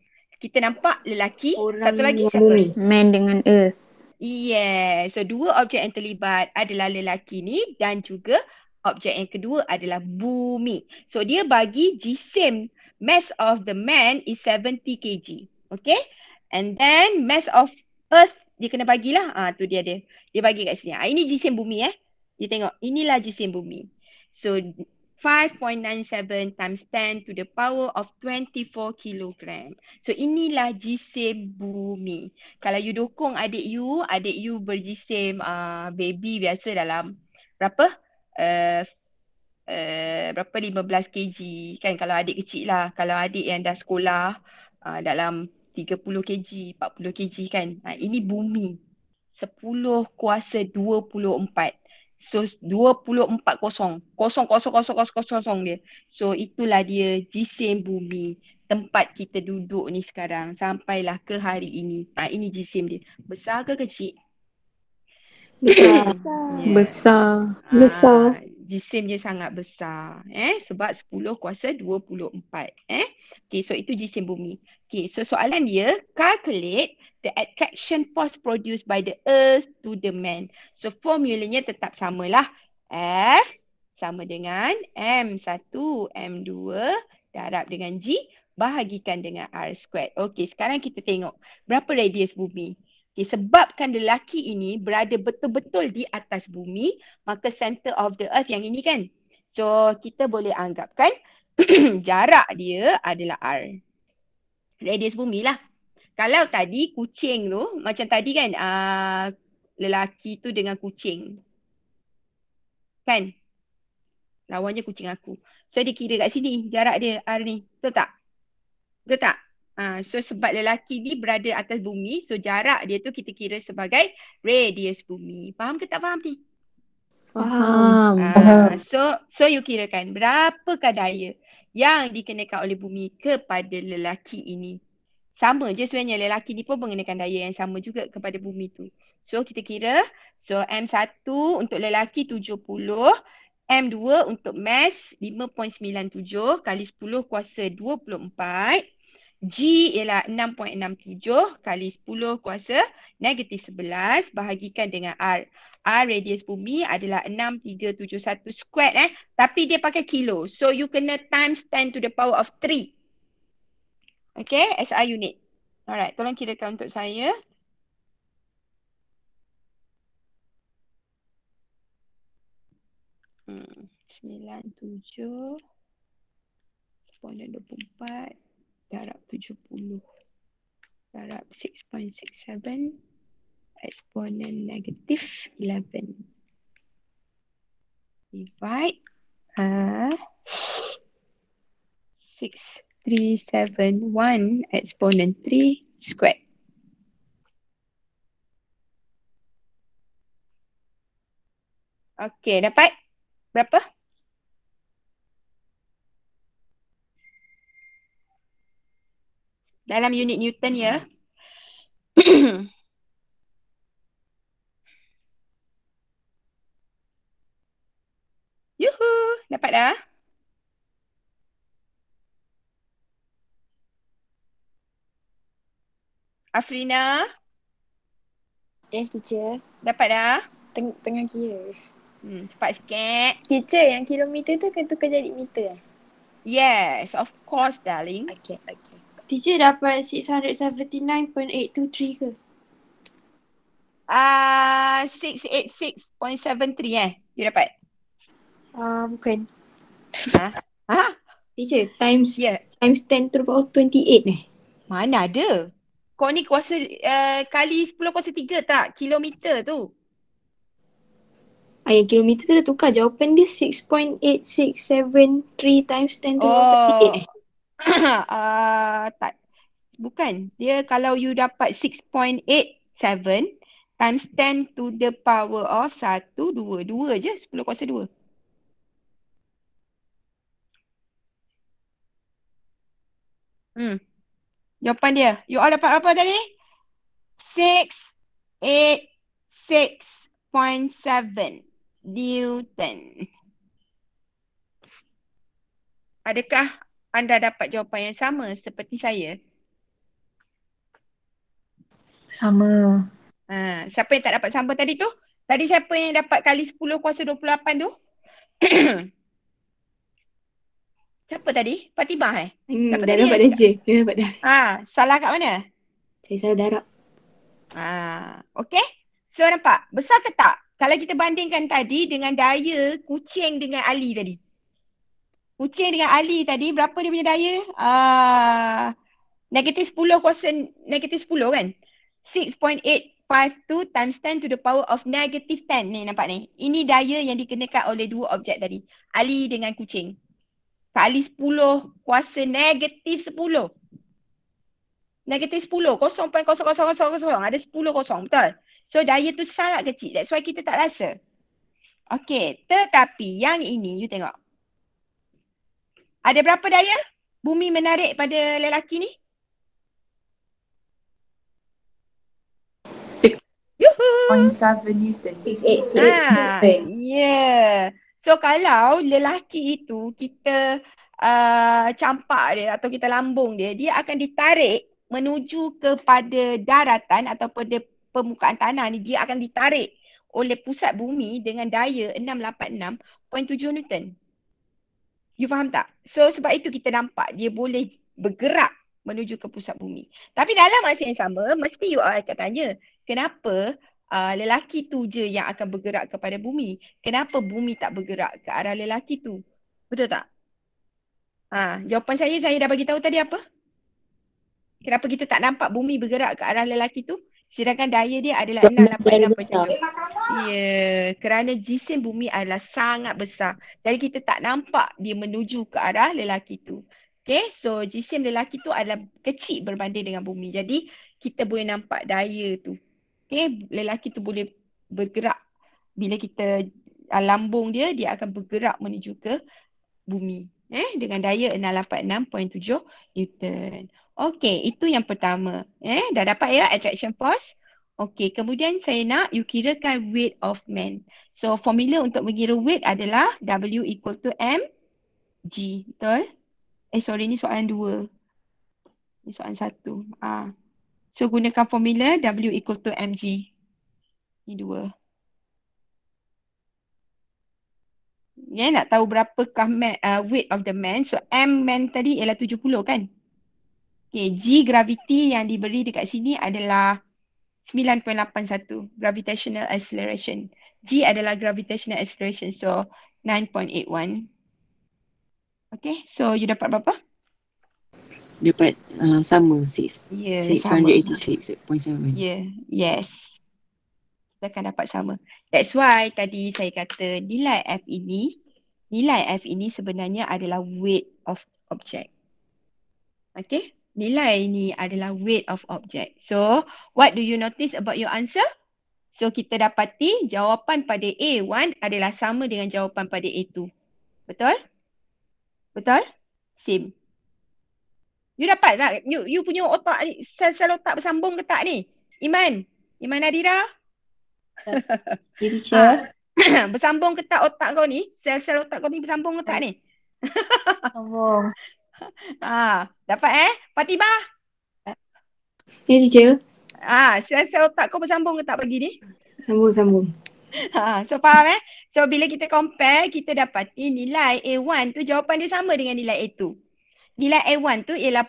kita nampak lelaki Orang satu lagi siapa man dengan e yeah so dua objek yang terlibat adalah lelaki ni dan juga objek yang kedua adalah bumi so dia bagi jisim mass of the man is 70 kg okay and then mass of earth dia kena bagilah ah tu dia dia dia bagi kat sini ah ini jisim bumi eh dia tengok inilah jisim bumi so 5.97 times 10 to the power of 24 kilogram. So inilah jisim bumi. Kalau you dokong adik you, adik you berjisim uh, baby biasa dalam berapa? Uh, Uh, berapa 15 kg kan kalau adik kecil lah kalau adik yang dah sekolah uh, dalam 30 kg 40 kg kan uh, ini bumi 10 kuasa 24 So 24 kosong. Kosong kosong kosong kosong kosong dia. So itulah dia jisim bumi. Tempat kita duduk ni sekarang. Sampailah ke hari ini. Ha, ini jisim dia. Besar ke kecil? Besar. Besar. Yeah. Besar. Ha, jisim dia sangat besar eh sebab 10 kuasa 24 eh okey so itu jisim bumi okey so soalan dia calculate the attraction force produced by the earth to the man so formulanya tetap samalah f sama dengan m1 m2 darab dengan g bahagikan dengan r squared okey sekarang kita tengok berapa radius bumi Okay, sebabkan lelaki ini berada betul-betul di atas bumi, maka center of the earth yang ini kan. So kita boleh anggapkan jarak dia adalah R. Radius bumi lah. Kalau tadi kucing tu, macam tadi kan uh, lelaki tu dengan kucing. Kan? Lawannya kucing aku. So dia kira kat sini jarak dia R ni. Betul tak? Betul tak? Ah, so sebab lelaki ni berada atas bumi, so jarak dia tu kita kira sebagai radius bumi. Faham ke tak faham ni? Faham. Uh, so so you kan berapakah daya yang dikenakan oleh bumi kepada lelaki ini. Sama je sebenarnya lelaki ni pun mengenakan daya yang sama juga kepada bumi tu. So kita kira so M1 untuk lelaki 70, M2 untuk mass 5.97 kali 10 kuasa 24. G ialah 6.67 kali 10 kuasa negatif 11 bahagikan dengan R. R radius bumi adalah 6371 square, eh. Tapi dia pakai kilo. So you kena times 10 to the power of 3. Okay, SI unit. Alright, tolong kirakan untuk saya. Hmm, 9, 7, 24, darab 70 darab 6.67 eksponen negatif 11 divide uh, 6371 eksponen 3 square. Okey, dapat berapa? dalam unit Newton ya. Hmm. Yuhu, dapat dah. Afrina. Yes, teacher. Dapat dah. Teng tengah kira. Hmm, cepat sikit. Teacher, yang kilometer tu akan tukar jadi meter eh? Yes, of course, darling. Okay, okay. Teacher dapat 679.823 ke? Ah, uh, 686.73 eh. You dapat? Ah, uh, bukan. Ha? Ha? Teacher, times yeah. times 10 to the power 28 eh. Mana ada? Kau ni kuasa uh, kali 10 kuasa 3 tak? Kilometer tu. Ayah kilometer tu dah tukar. Jawapan dia 6.8673 times 10 to the power 28 eh. Oh. Ah, tak. Bukan. Dia kalau you dapat 6.87 times 10 to the power of 1, 2. 2 je. 10 kuasa 2. Hmm. Jawapan dia. You all dapat apa tadi? 6.86.7 Newton. Adakah anda dapat jawapan yang sama seperti saya? Sama. Ha, siapa yang tak dapat sama tadi tu? Tadi siapa yang dapat kali 10 kuasa 28 tu? siapa tadi? Fatimah eh? Hmm, darah pada J. Ha, salah kat mana? Saya salah darah. Ha, okay. So nampak? Besar ke tak? Kalau kita bandingkan tadi dengan daya kucing dengan Ali tadi. Kucing dengan Ali tadi berapa dia punya daya? Ah, negatif sepuluh kuasa negatif sepuluh kan? 6.852 times 10 to the power of negative 10. Ni nampak ni. Ini daya yang dikenakan oleh dua objek tadi. Ali dengan kucing. Kali sepuluh kuasa negatif sepuluh. Negatif sepuluh kosong, kosong, kosong, kosong, kosong, Ada sepuluh kosong. Betul? So daya tu sangat kecil. That's why kita tak rasa. Okay. Tetapi yang ini you tengok. Ada berapa daya bumi menarik pada lelaki ni? Six. Yuhu. Point seven Newton. Six, eight, six, ah, six. Yeah. So kalau lelaki itu kita uh, campak dia atau kita lambung dia, dia akan ditarik menuju kepada daratan atau pada permukaan tanah ni dia akan ditarik oleh pusat bumi dengan daya 686.7 Newton. You faham tak? So sebab itu kita nampak dia boleh bergerak menuju ke pusat bumi. Tapi dalam masa yang sama, mesti you all akan tanya, kenapa uh, lelaki tu je yang akan bergerak kepada bumi? Kenapa bumi tak bergerak ke arah lelaki tu? Betul tak? Ha, jawapan saya, saya dah bagi tahu tadi apa? Kenapa kita tak nampak bumi bergerak ke arah lelaki tu? Sedangkan daya dia adalah 6, 8, 6, 6, 6. Ya, kerana jisim bumi adalah sangat besar. Jadi kita tak nampak dia menuju ke arah lelaki tu. Okay, so jisim lelaki tu adalah kecil berbanding dengan bumi. Jadi kita boleh nampak daya tu. Okay, lelaki tu boleh bergerak. Bila kita ah, lambung dia, dia akan bergerak menuju ke bumi. Eh, dengan daya 686.7 Okay, itu yang pertama. Eh, dah dapat ya attraction force. Okay, kemudian saya nak you kirakan weight of man. So formula untuk mengira weight adalah W equal to M G. Betul? Eh sorry, ni soalan dua. Ni soalan satu. Ah. So gunakan formula W equal to M G. Ni dua. Ya, yeah, nak tahu berapakah man, uh, ah, weight of the man. So M man tadi ialah 70 kan? Okay, G graviti yang diberi dekat sini adalah 9.81 gravitational acceleration. G adalah gravitational acceleration so 9.81. Okay, so you dapat berapa? Dapat uh, sama 6. Yeah, Yeah, yes. Kita akan dapat sama. That's why tadi saya kata nilai F ini, nilai F ini sebenarnya adalah weight of object. Okay, nilai ni adalah weight of object. So, what do you notice about your answer? So, kita dapati jawapan pada A1 adalah sama dengan jawapan pada A2. Betul? Betul? Same. You dapat tak? You, you punya otak, sel-sel otak bersambung ke tak ni? Iman? Iman Adira? Ya, yeah, bersambung ke tak otak kau ni? Sel-sel otak kau ni bersambung ke tak ni? Ah, dapat eh? Fatiba. Ya, teacher. Ah, sel-sel otak kau bersambung ke tak pagi ni? Sambung-sambung. Ha, ah, so faham eh? So bila kita compare, kita dapati nilai A1 tu jawapan dia sama dengan nilai A2. Nilai A1 tu ialah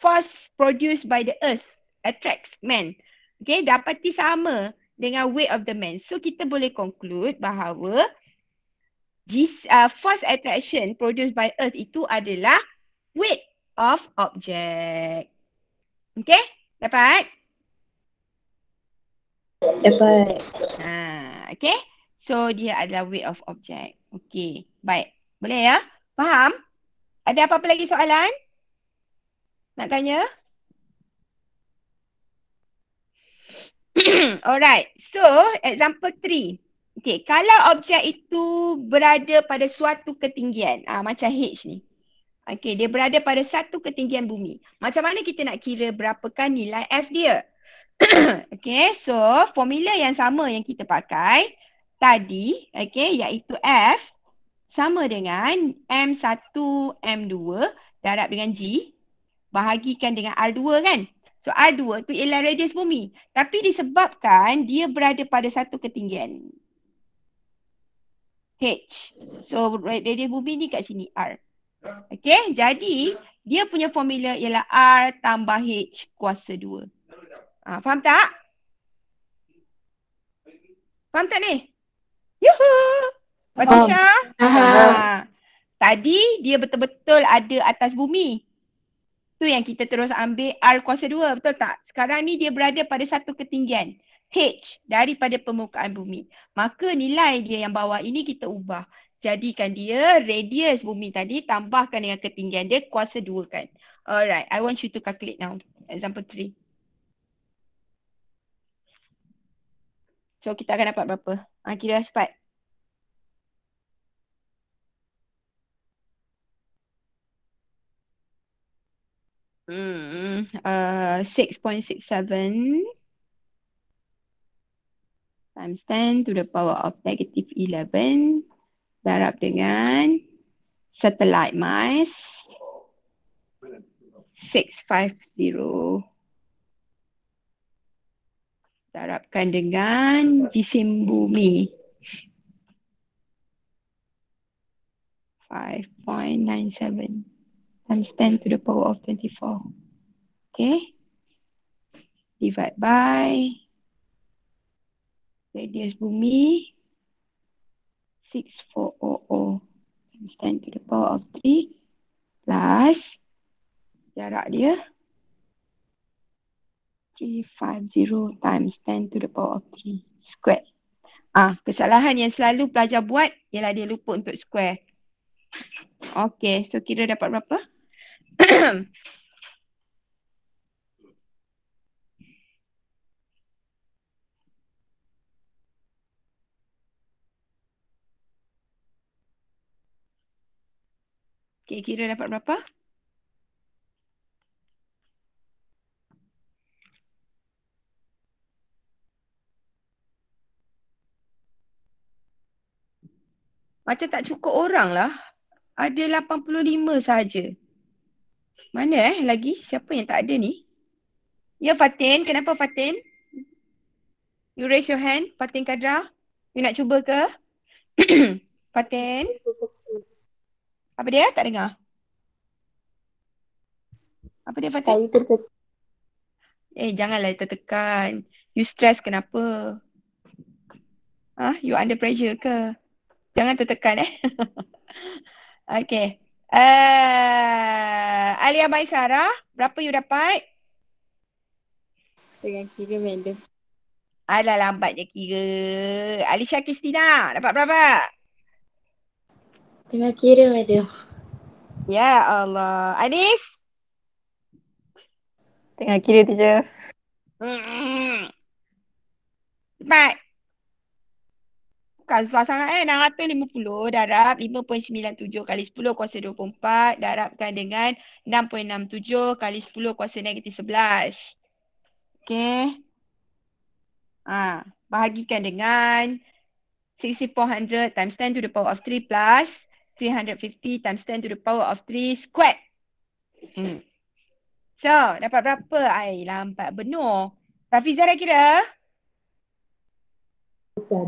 force produced by the earth attracts man. Okay, dapati sama dengan weight of the man. So kita boleh conclude bahawa this uh, force attraction produced by earth itu adalah width of object. Okay? Dapat? Dapat. Ha, okay? So, dia adalah weight of object. Okay. Baik. Boleh ya? Faham? Ada apa-apa lagi soalan? Nak tanya? Alright. So, example 3. Okay. Kalau objek itu berada pada suatu ketinggian. Ha, macam H ni. Okey, dia berada pada satu ketinggian bumi. Macam mana kita nak kira berapakah nilai F dia? okey, so formula yang sama yang kita pakai tadi, okey, iaitu F sama dengan M1, M2 darab dengan G bahagikan dengan R2 kan? So R2 tu ialah radius bumi. Tapi disebabkan dia berada pada satu ketinggian. H. So radius bumi ni kat sini R. Okay, jadi dia punya formula ialah R tambah H kuasa 2. Ha, ah, faham tak? Faham tak ni? Yuhu! Patutnya. Um. Ha. Tadi dia betul-betul ada atas bumi. Tu yang kita terus ambil R kuasa 2, betul tak? Sekarang ni dia berada pada satu ketinggian. H daripada permukaan bumi. Maka nilai dia yang bawah ini kita ubah jadikan dia radius bumi tadi tambahkan dengan ketinggian dia kuasa dua kan. Alright, I want you to calculate now. Example three. So kita akan dapat berapa? Ha, kira cepat. Hmm, uh, 6.67 times 10 to the power of negative 11 Darab dengan satellite mas 650. Darabkan dengan jisim bumi. 5.97 times 10 to the power of 24. Okay. Divide by radius bumi six four o o times ten to the power of three plus jarak dia three five zero times ten to the power of three square. Ah, kesalahan yang selalu pelajar buat ialah dia lupa untuk square. Okay, so kira dapat berapa? Kira-kira dapat berapa? Macam tak cukup orang lah. Ada 85 saja. Mana eh lagi? Siapa yang tak ada ni? Ya Fatin, kenapa Fatin? You raise your hand, Fatin Kadra. You nak cuba ke? Fatin. Apa dia? Tak dengar. Apa dia Fatih? Saya tertekan. Eh janganlah tertekan. You stress kenapa? Ah, You under pressure ke? Jangan tertekan eh. okay. Uh, Alia Baisara, berapa you dapat? Dengan kira madam. Alah je kira. Alicia Kristina, dapat berapa? Tengah kira ada. Ya Allah. Adif? Tengah kira teacher. Cepat. Mm-hmm. Bukan susah sangat eh. 650 darab 5.97 kali 10 kuasa 24 darabkan dengan 6.67 kali 10 kuasa negatif 11. Okay. Ha, bahagikan dengan 6400 times 10 to the power of 3 plus 6400 350 times 10 to the power of 3 squared. Hmm. So, dapat berapa? Ai, lambat benar. Rafi Zara kira?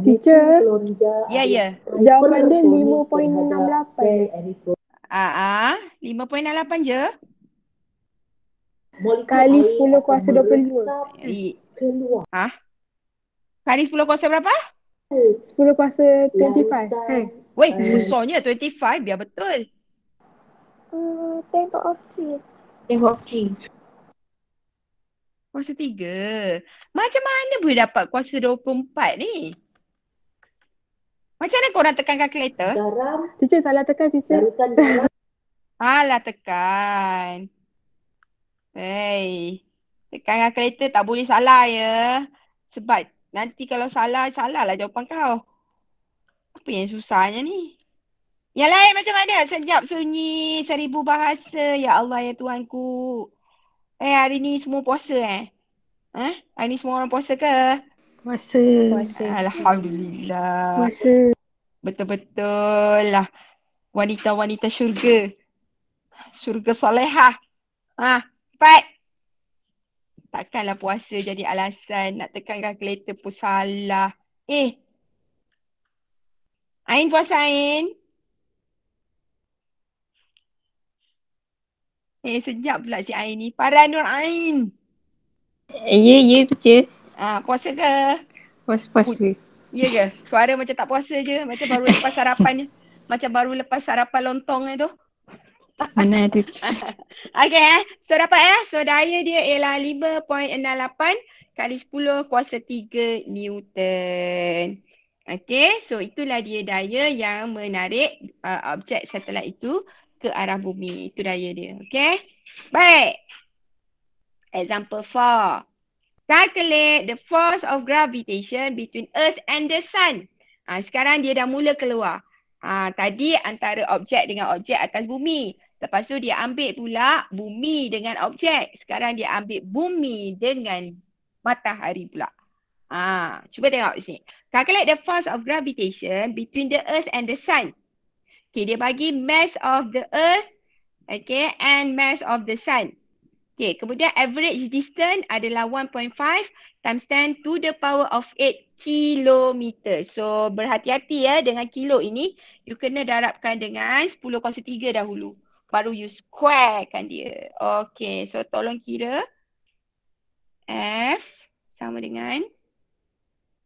Teacher. Ya, ya. Jawapan dia 5.68. Ah, ah, 5.68 je. Kali 10 kuasa 25. Keluar. Ha? Kali 10 kuasa berapa? 10 kuasa 25. Ha. Hmm. Weh, besarnya 25 biar betul. Uh, hmm, tembok of three. Tembok of Kuasa tiga. Macam mana boleh dapat kuasa 24 ni? Macam mana korang tekan kalkulator? Garam. Teacher salah tekan teacher. Alah tekan. Hei. Tekan kalkulator tak boleh salah ya. Sebab nanti kalau salah, salah lah jawapan kau apa yang susahnya ni? Yang lain eh, macam ada Senyap sunyi, seribu bahasa. Ya Allah, ya Tuanku Eh, hari ni semua puasa eh? Eh, hari ni semua orang puasa ke? Puasa. puasa. Alhamdulillah. Puasa. Betul-betul lah. Wanita-wanita syurga. Syurga soleha. Ha, cepat. Takkanlah puasa jadi alasan nak tekankan kereta pun salah. Eh, Ain puasa Ain. Eh sejak pula si Ain ni. Farah Nur Ain. Eh, ya, ya yeah, yeah Ah Ha, puasa ke? Puasa, puasa. Ya ke? Suara macam tak puasa je. Macam baru lepas sarapan je. Macam baru lepas sarapan lontong tu. Mana ada Okay eh. So dapat eh. So daya dia ialah 5.68 kali 10 kuasa 3 Newton. Okay, so itulah dia daya yang menarik uh, objek satelit itu ke arah bumi. Itu daya dia. Okay. Baik. Example four. Calculate the force of gravitation between Earth and the Sun. Ha, sekarang dia dah mula keluar. Ha, tadi antara objek dengan objek atas bumi. Lepas tu dia ambil pula bumi dengan objek. Sekarang dia ambil bumi dengan matahari pula. Ah, cuba tengok sini. Calculate the force of gravitation between the earth and the sun. Okay, dia bagi mass of the earth okay, and mass of the sun. Okay, kemudian average distance adalah 1.5 times 10 to the power of 8 kilometer. So, berhati-hati ya dengan kilo ini. You kena darabkan dengan 10 kos 3 dahulu. Baru you squarekan dia. Okay, so tolong kira. F sama dengan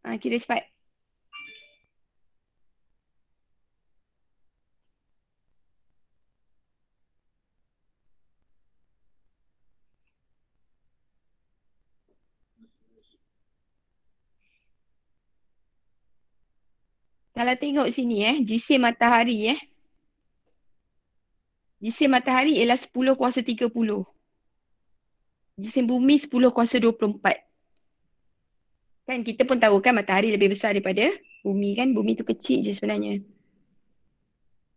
Ha, ah, kira cepat. Kalau tengok sini eh, jisim matahari eh. Jisim matahari ialah 10 kuasa 30. Jisim bumi 10 kuasa 24 kan kita pun tahu kan matahari lebih besar daripada bumi kan bumi tu kecil je sebenarnya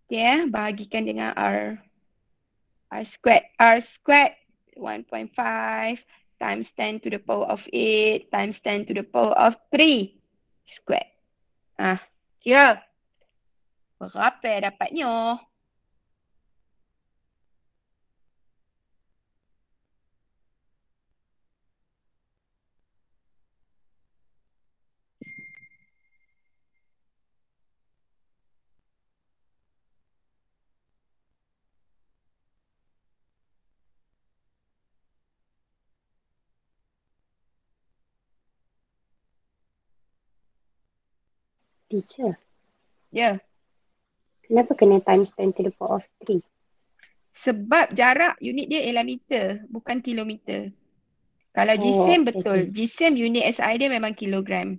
okey ya eh? bahagikan dengan r r squared r squared 1.5 times 10 to the power of 8 times 10 to the power of 3 squared ah kira berapa dapatnya Teacher. Ya. Yeah. Kenapa kena time 10 to the power of three? Sebab jarak unit dia ialah meter, bukan kilometer. Kalau oh, jisim okay. betul. Jisim unit SI dia memang kilogram.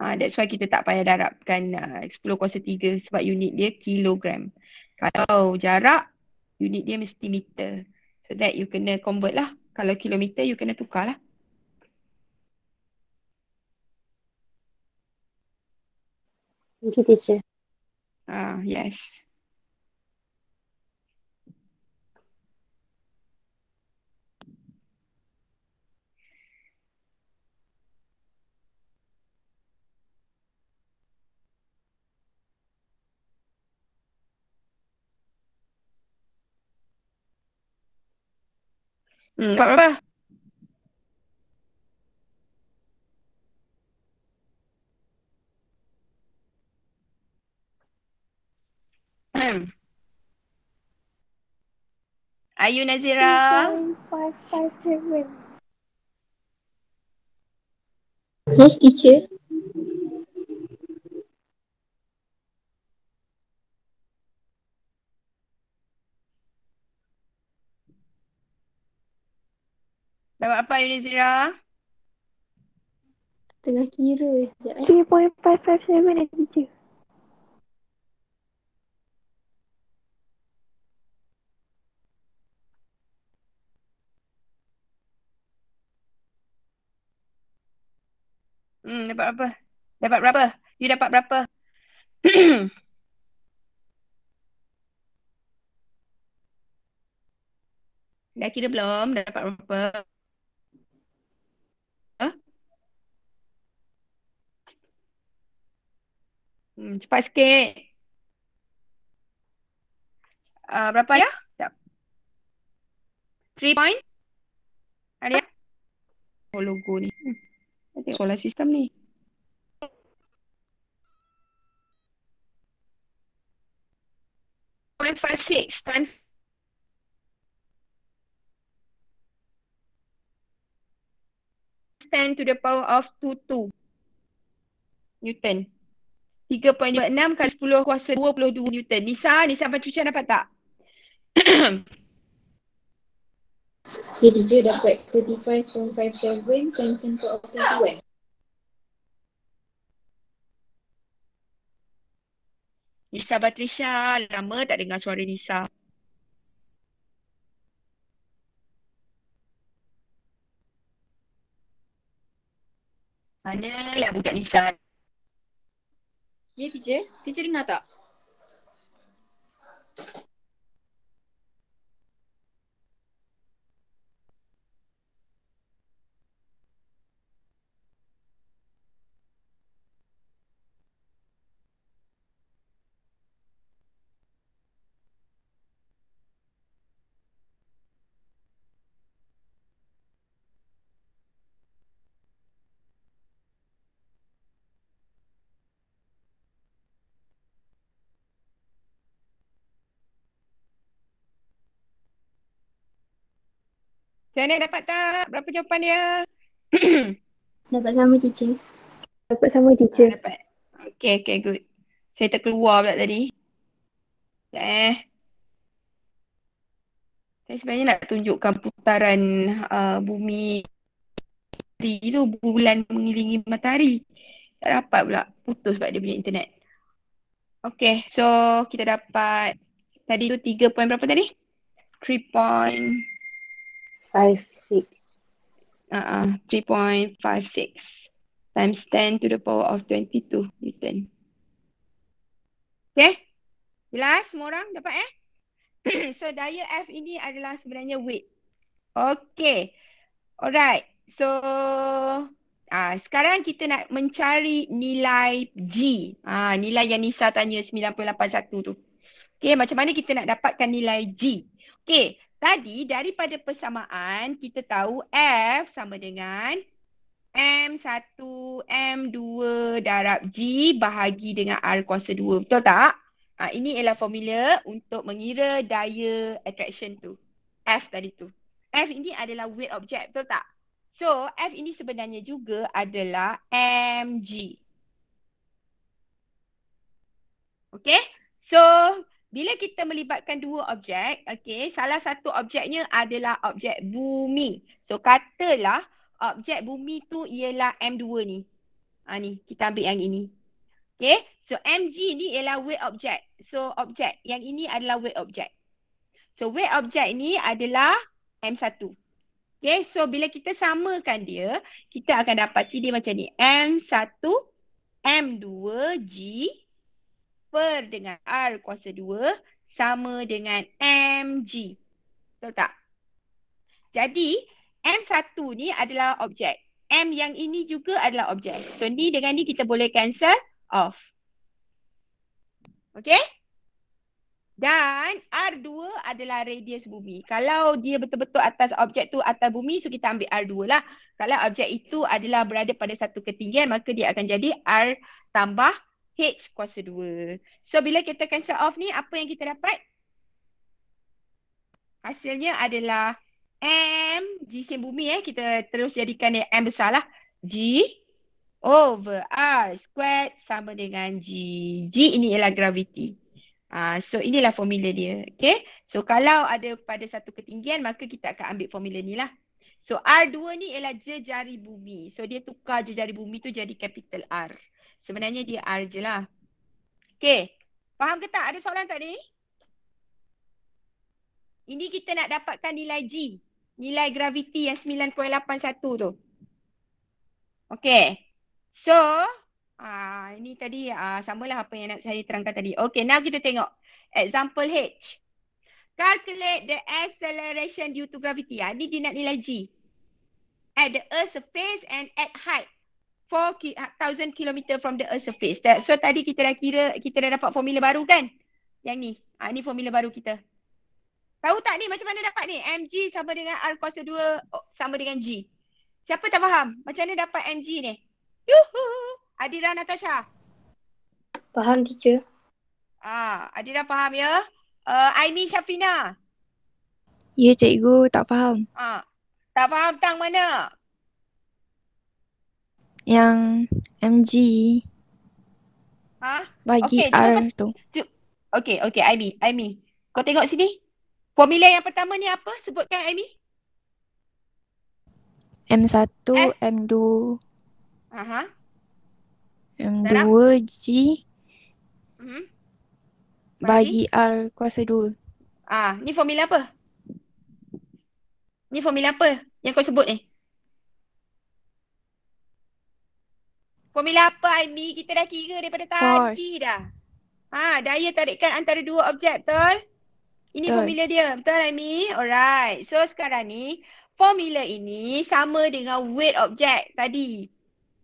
Uh, that's why kita tak payah darabkan uh, ah, 10 kuasa 3 sebab unit dia kilogram. Kalau jarak, unit dia mesti meter. So that you kena convert lah. Kalau kilometer, you kena tukar lah. Thank you, teacher. Uh, yes. Mm, Are you Nazira? Yes, teacher. Dah buat apa Ayu Nazira? Tengah kira sekejap eh. 3.557 eh, teacher. Hmm, dapat berapa? Dapat berapa? You dapat berapa? Dah kira belum? Dapat berapa? Hmm, cepat sikit. Uh, berapa ya? Sekejap. Three point? Ada ya? Oh, logo ni. Hmm. Ada sekolah sistem ni. Point five six times. Ten to the power of two two. Newton. 3.26 kali 10 kuasa 22 Newton. Nisa, Nisa macam cucian dapat tak? kerja dapat 35.57 times 10 power of 21. Nisa Patricia, lama tak dengar suara Nisa. Mana lah budak Nisa? Ya, yeah, teacher. Teacher dengar tak? Macam mana dapat tak? Berapa jawapan dia? dapat sama teacher. Dapat sama teacher. Ha, dapat. Okay, okay, good. Saya terkeluar pula tadi. Sekejap eh. Saya sebenarnya nak tunjukkan putaran uh, bumi itu bulan mengelilingi matahari. Tak dapat pula. Putus sebab dia punya internet. Okay, so kita dapat tadi tu tiga poin berapa tadi? Three point 3.56 uh-uh, times 10 to the power of 22 Newton. Okay? Jelas semua orang dapat eh? so daya F ini adalah sebenarnya weight. Okay. Alright. So ah sekarang kita nak mencari nilai G. Ah nilai yang Nisa tanya 981 tu. Okay macam mana kita nak dapatkan nilai G? Okay Tadi daripada persamaan kita tahu F sama dengan M1 M2 darab G bahagi dengan R kuasa 2. Betul tak? Ha, ini ialah formula untuk mengira daya attraction tu. F tadi tu. F ini adalah weight object. Betul tak? So F ini sebenarnya juga adalah MG. Okay? So bila kita melibatkan dua objek, okay, salah satu objeknya adalah objek bumi. So katalah objek bumi tu ialah M2 ni. Ha, ni, kita ambil yang ini. Okay, so MG ni ialah weight object. So objek yang ini adalah weight object. So weight object ni adalah M1. Okay, so bila kita samakan dia, kita akan dapati dia macam ni. M1, M2, G, per dengan R kuasa 2 sama dengan MG. Betul tak? Jadi M1 ni adalah objek. M yang ini juga adalah objek. So ni dengan ni kita boleh cancel off. Okay? Dan R2 adalah radius bumi. Kalau dia betul-betul atas objek tu atas bumi, so kita ambil R2 lah. Kalau objek itu adalah berada pada satu ketinggian, maka dia akan jadi R tambah h kuasa 2. So bila kita cancel off ni apa yang kita dapat? Hasilnya adalah M G sin bumi eh kita terus jadikan dia M besar lah. G over R squared sama dengan G. G ini ialah graviti. Ah, uh, so inilah formula dia. Okay. So kalau ada pada satu ketinggian maka kita akan ambil formula ni lah. So R2 ni ialah jejari bumi. So dia tukar jejari bumi tu jadi capital R sebenarnya dia R je lah. Okay. Faham ke tak? Ada soalan tak ni? Ini kita nak dapatkan nilai G. Nilai graviti yang 9.81 tu. Okay. So, ah ini tadi ah samalah apa yang nak saya terangkan tadi. Okay, now kita tengok. Example H. Calculate the acceleration due to gravity. Ah. Ini dia nak nilai G. At the earth's surface and at height. 4000 km from the earth surface. so tadi kita dah kira kita dah dapat formula baru kan? Yang ni. Ha, ni formula baru kita. Tahu tak ni macam mana dapat ni? mg sama dengan r kuasa 2 sama dengan g. Siapa tak faham macam mana dapat mg ni? Yuhu. Adira Natasha. Faham teacher. Ah, Adira faham ya? Uh, Aimi Syafina. Ya cikgu, tak faham. Ah, tak faham tang mana? yang MG ha? bagi okay, R tu. Okay, okay, Aimi, Aimi. Kau tengok sini. Formula yang pertama ni apa? Sebutkan Aimi. M1, F. M2. Aha. M2, G. Hmm. Bagi R kuasa 2. Ah, ni formula apa? Ni formula apa yang kau sebut ni? Eh? Formula apa IB kita dah kira daripada tadi dah. Ha, daya tarikan antara dua objek betul? Ini betul. formula dia. Betul Aimi? Alright. So sekarang ni formula ini sama dengan weight objek tadi.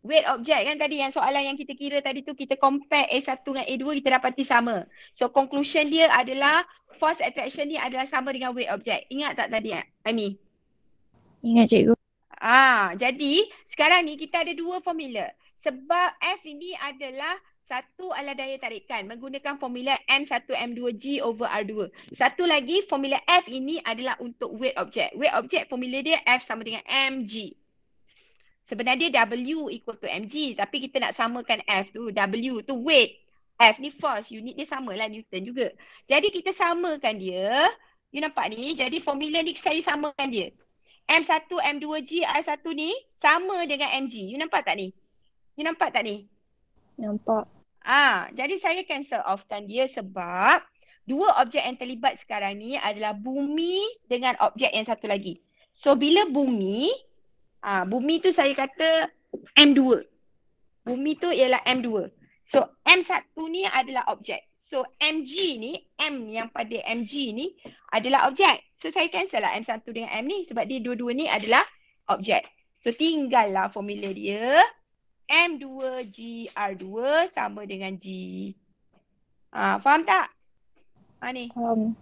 Weight objek kan tadi yang soalan yang kita kira tadi tu kita compare A1 dengan A2 kita dapati sama. So conclusion dia adalah force attraction ni adalah sama dengan weight objek Ingat tak tadi Aimi? Ingat cikgu. Ah, jadi sekarang ni kita ada dua formula. Sebab F ini adalah satu ala daya tarikan menggunakan formula M1M2G over R2. Satu lagi formula F ini adalah untuk weight object. Weight object formula dia F sama dengan MG. Sebenarnya W equal to MG tapi kita nak samakan F tu W tu weight. F ni force, unit dia samalah Newton juga. Jadi kita samakan dia. You nampak ni? Jadi formula ni saya samakan dia. M1, M2G, R1 ni sama dengan MG. You nampak tak ni? You nampak tak ni? Nampak. Ah, jadi saya cancel offkan dia sebab dua objek yang terlibat sekarang ni adalah bumi dengan objek yang satu lagi. So bila bumi, ah bumi tu saya kata M2. Bumi tu ialah M2. So M1 ni adalah objek. So MG ni, M yang pada MG ni adalah objek. So saya cancel lah M1 dengan M ni sebab dia dua-dua ni adalah objek. So tinggallah formula dia. M2GR2 sama dengan G. Ha, faham tak? Ha, ni. Um.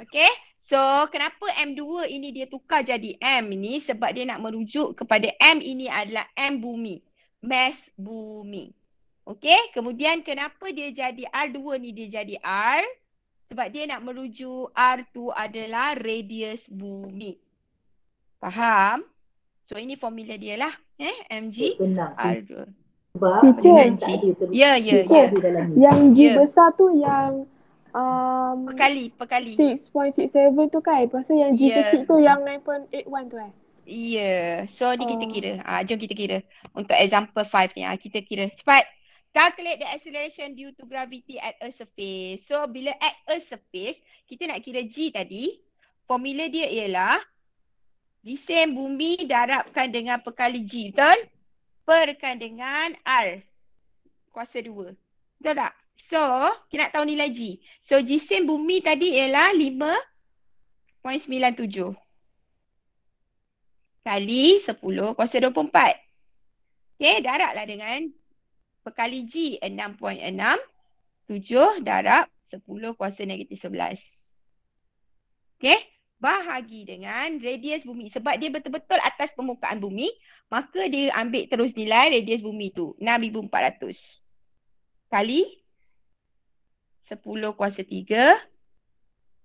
Okay. So kenapa M2 ini dia tukar jadi M ini sebab dia nak merujuk kepada M ini adalah M bumi. Mass bumi. Okay. Kemudian kenapa dia jadi R2 ni dia jadi R. Sebab dia nak merujuk R tu adalah radius bumi. Faham? So ini formula dia lah. Eh? Mg R2. Sebab Teacher. dengan Ya, ya, ya. Yang G yeah. besar tu yang um, Pekali, pekali. 6.67 tu kan? Pasal yang G yeah. kecil tu yang 9.81 tu eh? Ya. Yeah. So ni kita oh. kira. Ah, jom kita kira. Untuk example 5 ni. Ah, kita kira. Cepat. Calculate the acceleration due to gravity at a surface. So bila at a surface, kita nak kira G tadi. Formula dia ialah Jisim bumi darabkan dengan pekali G, betul? Perkan dengan R. Kuasa dua. Betul tak? So, kita nak tahu nilai G. So, G jisim bumi tadi ialah 5.97. Kali 10 kuasa 24. Okay, darablah dengan pekali G 6.6. 7 darab 10 kuasa negatif 11. Okay, bahagi dengan radius bumi sebab dia betul-betul atas permukaan bumi maka dia ambil terus nilai radius bumi tu 6400 kali 10 kuasa 3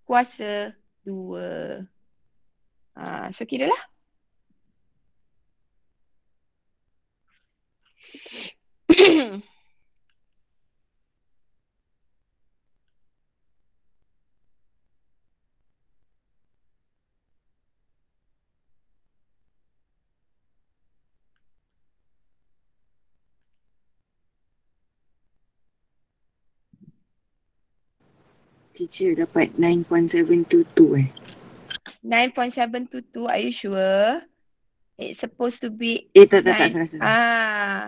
kuasa 2 ha, so kira lah Mm-hmm. teacher dapat 9.722 eh. 9.722, are you sure? It's supposed to be... Eh, tak, tak, tak, salah, salah. Ah,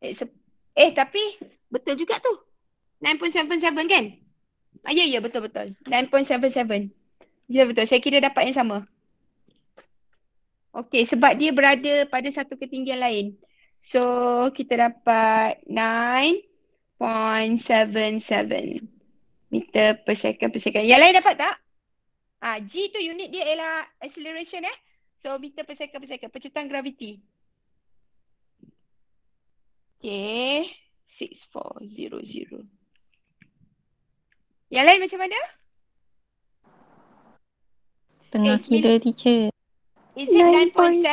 it's a, eh, tapi betul juga tu. 9.77 kan? Ah, ya, ya, betul-betul. 9.77. Ya, betul. Saya kira dapat yang sama. Okay, sebab dia berada pada satu ketinggian lain. So, kita dapat 9.77. Minta per second per Yang lain dapat tak? Ah, G tu unit dia ialah acceleration eh. So meter per second per second. Percutan graviti. Okay. 6400. Yang lain macam mana? Tengah hey, eh, kira teacher. Is it 9.72?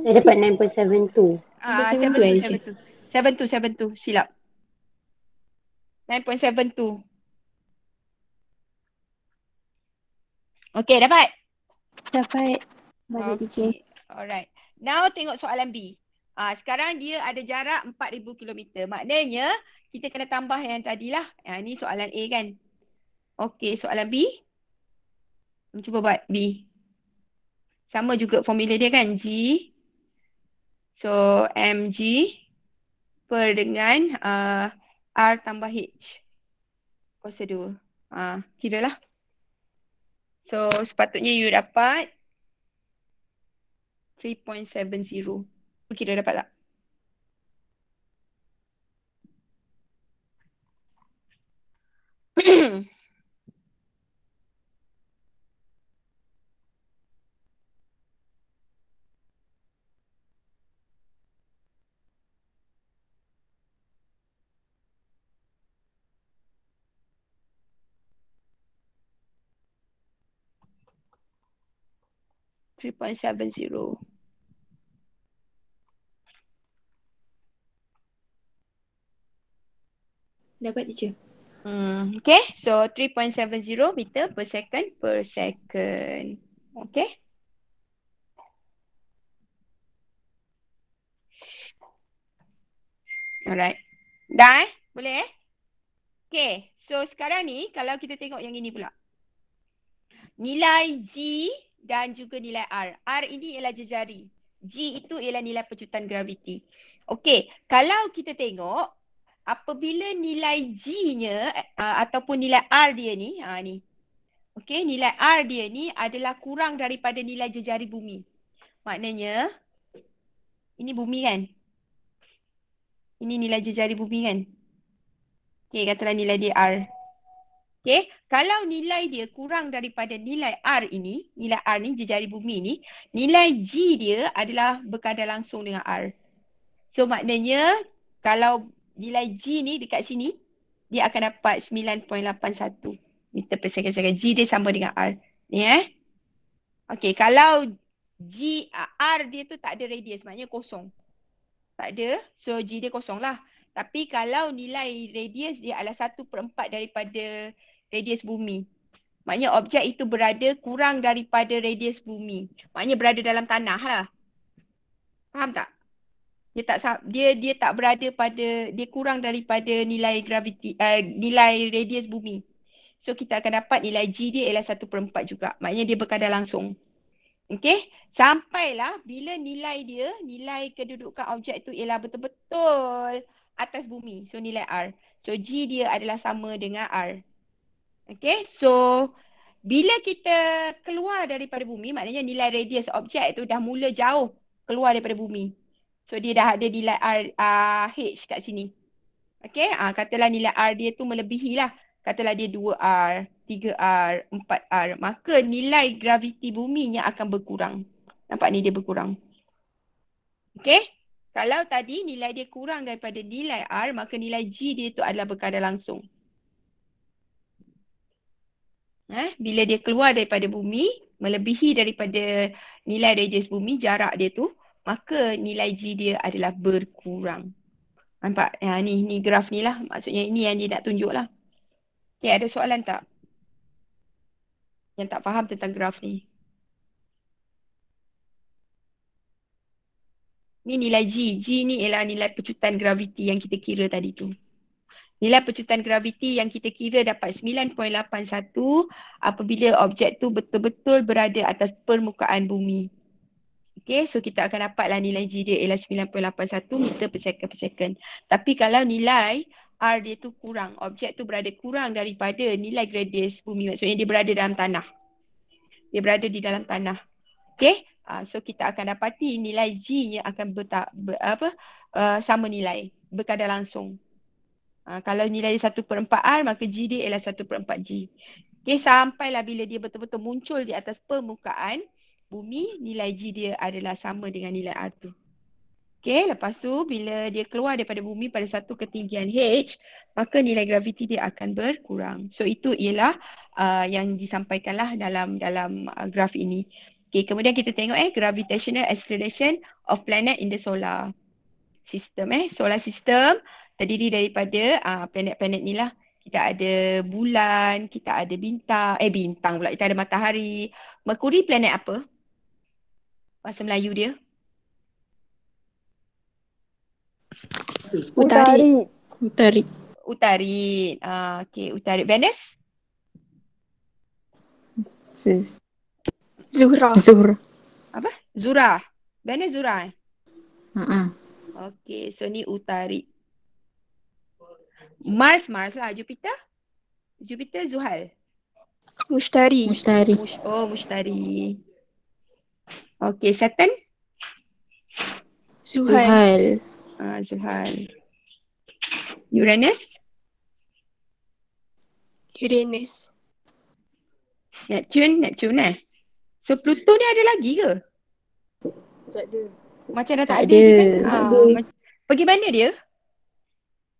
Saya dapat 9.72. 9.72 eh? 72, 72. 72, 72. Silap. 9.72. Okay, dapat? Dapat. Bagi okay. DJ. Alright. Now tengok soalan B. Ah, sekarang dia ada jarak 4,000 km. Maknanya kita kena tambah yang tadilah. Yang ah, ni soalan A kan? Okay, soalan B. Cuba buat B. Sama juga formula dia kan? G. So, MG per dengan uh, R tambah H. Kuasa 2. Ha, kira lah. So sepatutnya you dapat 3.70. Okay, dah dapat tak? Hmm. 3.70. Dapat teacher. Hmm, okay, so 3.70 meter per second per second. Okay. Alright. Dah eh? Boleh eh? Okay, so sekarang ni kalau kita tengok yang ini pula. Nilai G dan juga nilai R. R ini ialah jejari. G itu ialah nilai pecutan graviti. Okey, kalau kita tengok apabila nilai G-nya uh, ataupun nilai R dia ni, ha uh, ni. Okey, nilai R dia ni adalah kurang daripada nilai jejari bumi. Maknanya ini bumi kan? Ini nilai jejari bumi kan? Okey, katalah nilai dia R. Okay, kalau nilai dia kurang daripada nilai R ini, nilai R ni jejari bumi ni, nilai G dia adalah berkadar langsung dengan R. So maknanya kalau nilai G ni dekat sini, dia akan dapat 9.81 meter per second second. G dia sama dengan R. Ni yeah. eh. Okay, kalau G, R dia tu tak ada radius, maknanya kosong. Tak ada, so G dia kosong lah. Tapi kalau nilai radius dia adalah 1 per 4 daripada radius bumi. Maknanya objek itu berada kurang daripada radius bumi. Maknanya berada dalam tanah lah. Faham tak? Dia tak dia dia tak berada pada dia kurang daripada nilai graviti uh, nilai radius bumi. So kita akan dapat nilai G dia ialah 1/4 juga. Maknanya dia berkadar langsung. Okey, sampailah bila nilai dia, nilai kedudukan objek tu ialah betul-betul atas bumi. So nilai R. So G dia adalah sama dengan R. Okay, so bila kita keluar daripada bumi, maknanya nilai radius objek tu dah mula jauh keluar daripada bumi. So dia dah ada nilai R, uh, H kat sini. Okay, uh, katalah nilai R dia tu melebihi lah. Katalah dia 2R, 3R, 4R. Maka nilai graviti bumi ni akan berkurang. Nampak ni dia berkurang. Okay, kalau tadi nilai dia kurang daripada nilai R, maka nilai G dia tu adalah berkadar langsung eh bila dia keluar daripada bumi melebihi daripada nilai radius bumi jarak dia tu maka nilai g dia adalah berkurang nampak ya ni ni graf ni lah maksudnya ini yang dia nak lah. okey ada soalan tak yang tak faham tentang graf ni ni nilai g g ni ialah nilai pecutan graviti yang kita kira tadi tu nilai pecutan graviti yang kita kira dapat 9.81 apabila objek tu betul-betul berada atas permukaan bumi. Okay, so kita akan dapatlah nilai G dia ialah 9.81 meter per second per second. Tapi kalau nilai R dia tu kurang, objek tu berada kurang daripada nilai gradius bumi maksudnya dia berada dalam tanah. Dia berada di dalam tanah. Okay, uh, ah, so kita akan dapati nilai G nya akan ber, apa, uh, sama nilai berkadar langsung. Ha, kalau nilai dia 1 per 4R maka G dia ialah 1 per 4G. Okay, sampailah bila dia betul-betul muncul di atas permukaan bumi, nilai G dia adalah sama dengan nilai R tu. Okay, lepas tu bila dia keluar daripada bumi pada satu ketinggian H, maka nilai graviti dia akan berkurang. So itu ialah uh, yang disampaikanlah dalam dalam uh, graf ini. Okay, kemudian kita tengok eh gravitational acceleration of planet in the solar system eh. Solar system terdiri daripada uh, ah, planet-planet ni lah. Kita ada bulan, kita ada bintang, eh bintang pula, kita ada matahari. Merkuri planet apa? Bahasa Melayu dia. Utari. Utari. Utari. Uh, ah, okay, Utari. Venus? Zura. Zura. Apa? Zura. Venus Zura. Uh-uh. Eh? Okay, so ni Utari. Mars Mars lah Jupiter Jupiter Zuhal Mushtari Mushtari Oh Mushtari Okay Saturn Zuhal Zuhal, ah, Zuhal. Uranus Uranus Neptune Neptune eh So Pluto ni ada lagi ke? Tak ada Macam dah tak, tak ada, ada. Kan? Ah, ada. Mac- Pergi mana dia?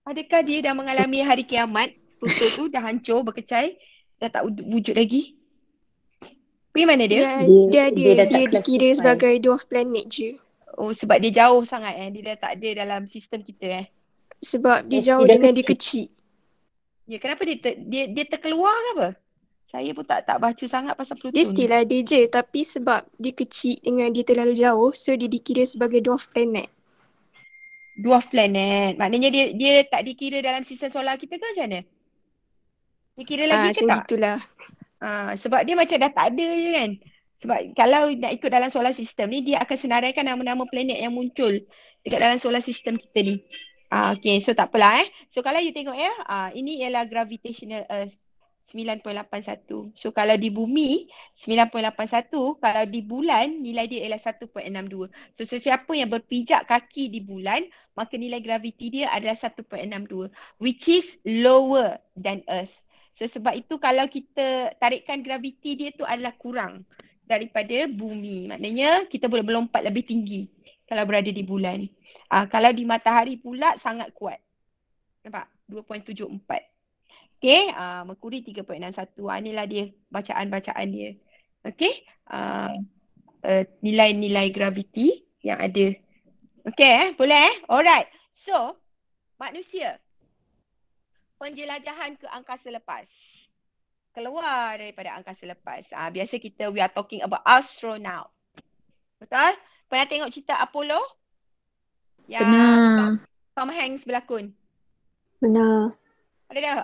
Adakah dia dah mengalami hari kiamat? Putus tu dah hancur, berkecai, dah tak wujud lagi. Pergi mana dia? Dia dia dia, dia, dia, dia dikira sebagai dwarf planet je. Oh sebab dia jauh sangat eh. Dia dah tak ada dalam sistem kita eh. Sebab dia, dia jauh dia dengan kecil. dia kecil. Ya kenapa dia ter, dia dia terkeluar ke apa? Saya pun tak tak baca sangat pasal Pluto. Dia still ada je tapi sebab dia kecil dengan dia terlalu jauh so dia dikira sebagai dwarf planet dwarf planet. Maknanya dia dia tak dikira dalam sistem solar kita ke macam mana? Dikira lagi ha, ke tak? Itulah. Ha, sebab dia macam dah tak ada je kan. Sebab kalau nak ikut dalam solar sistem ni dia akan senaraikan nama-nama planet yang muncul dekat dalam solar sistem kita ni. Ah, okay, so tak apalah eh. So kalau you tengok ya, eh, ah, ini ialah gravitational earth. 9.81. So kalau di bumi 9.81, kalau di bulan nilai dia ialah 1.62. So sesiapa yang berpijak kaki di bulan, maka nilai graviti dia adalah 1.62 which is lower than earth. So sebab itu kalau kita tarikkan graviti dia tu adalah kurang daripada bumi. Maknanya kita boleh melompat lebih tinggi kalau berada di bulan. Uh, kalau di matahari pula sangat kuat. Nampak? 2.74. Okay, uh, Mercury 3.61 inilah dia bacaan-bacaan dia. Okay, uh, ah, uh, eh, nilai-nilai graviti yang ada. Okay, eh? boleh? Eh? Alright. So, manusia. Penjelajahan ke angkasa lepas. Keluar daripada angkasa lepas. Ah, uh, biasa kita, we are talking about astronaut. Betul? Pernah tengok cerita Apollo? Ya. Pernah. Tom, Tom Hanks berlakon. Pernah. Ada dah.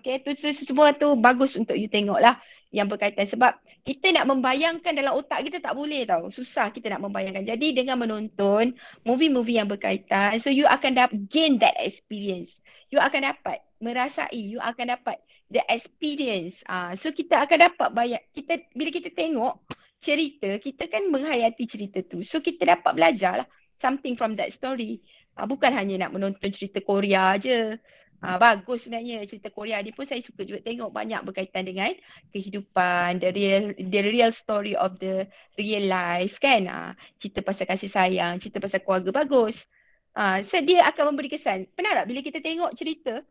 Okay, tu, tu, tu semua tu bagus untuk you tengok lah yang berkaitan. Sebab kita nak membayangkan dalam otak kita tak boleh tau. Susah kita nak membayangkan. Jadi dengan menonton movie-movie yang berkaitan, so you akan dapat gain that experience. You akan dapat merasai, you akan dapat the experience. Ah, so kita akan dapat banyak, kita, bila kita tengok cerita, kita kan menghayati cerita tu. So kita dapat belajar something from that story. Uh, bukan hanya nak menonton cerita Korea je. Ha, bagus sebenarnya cerita Korea ni pun saya suka juga tengok banyak berkaitan dengan kehidupan, the real, the real story of the real life kan. Ha, cerita pasal kasih sayang, cerita pasal keluarga bagus. Ha, so dia akan memberi kesan. Pernah tak bila kita tengok cerita,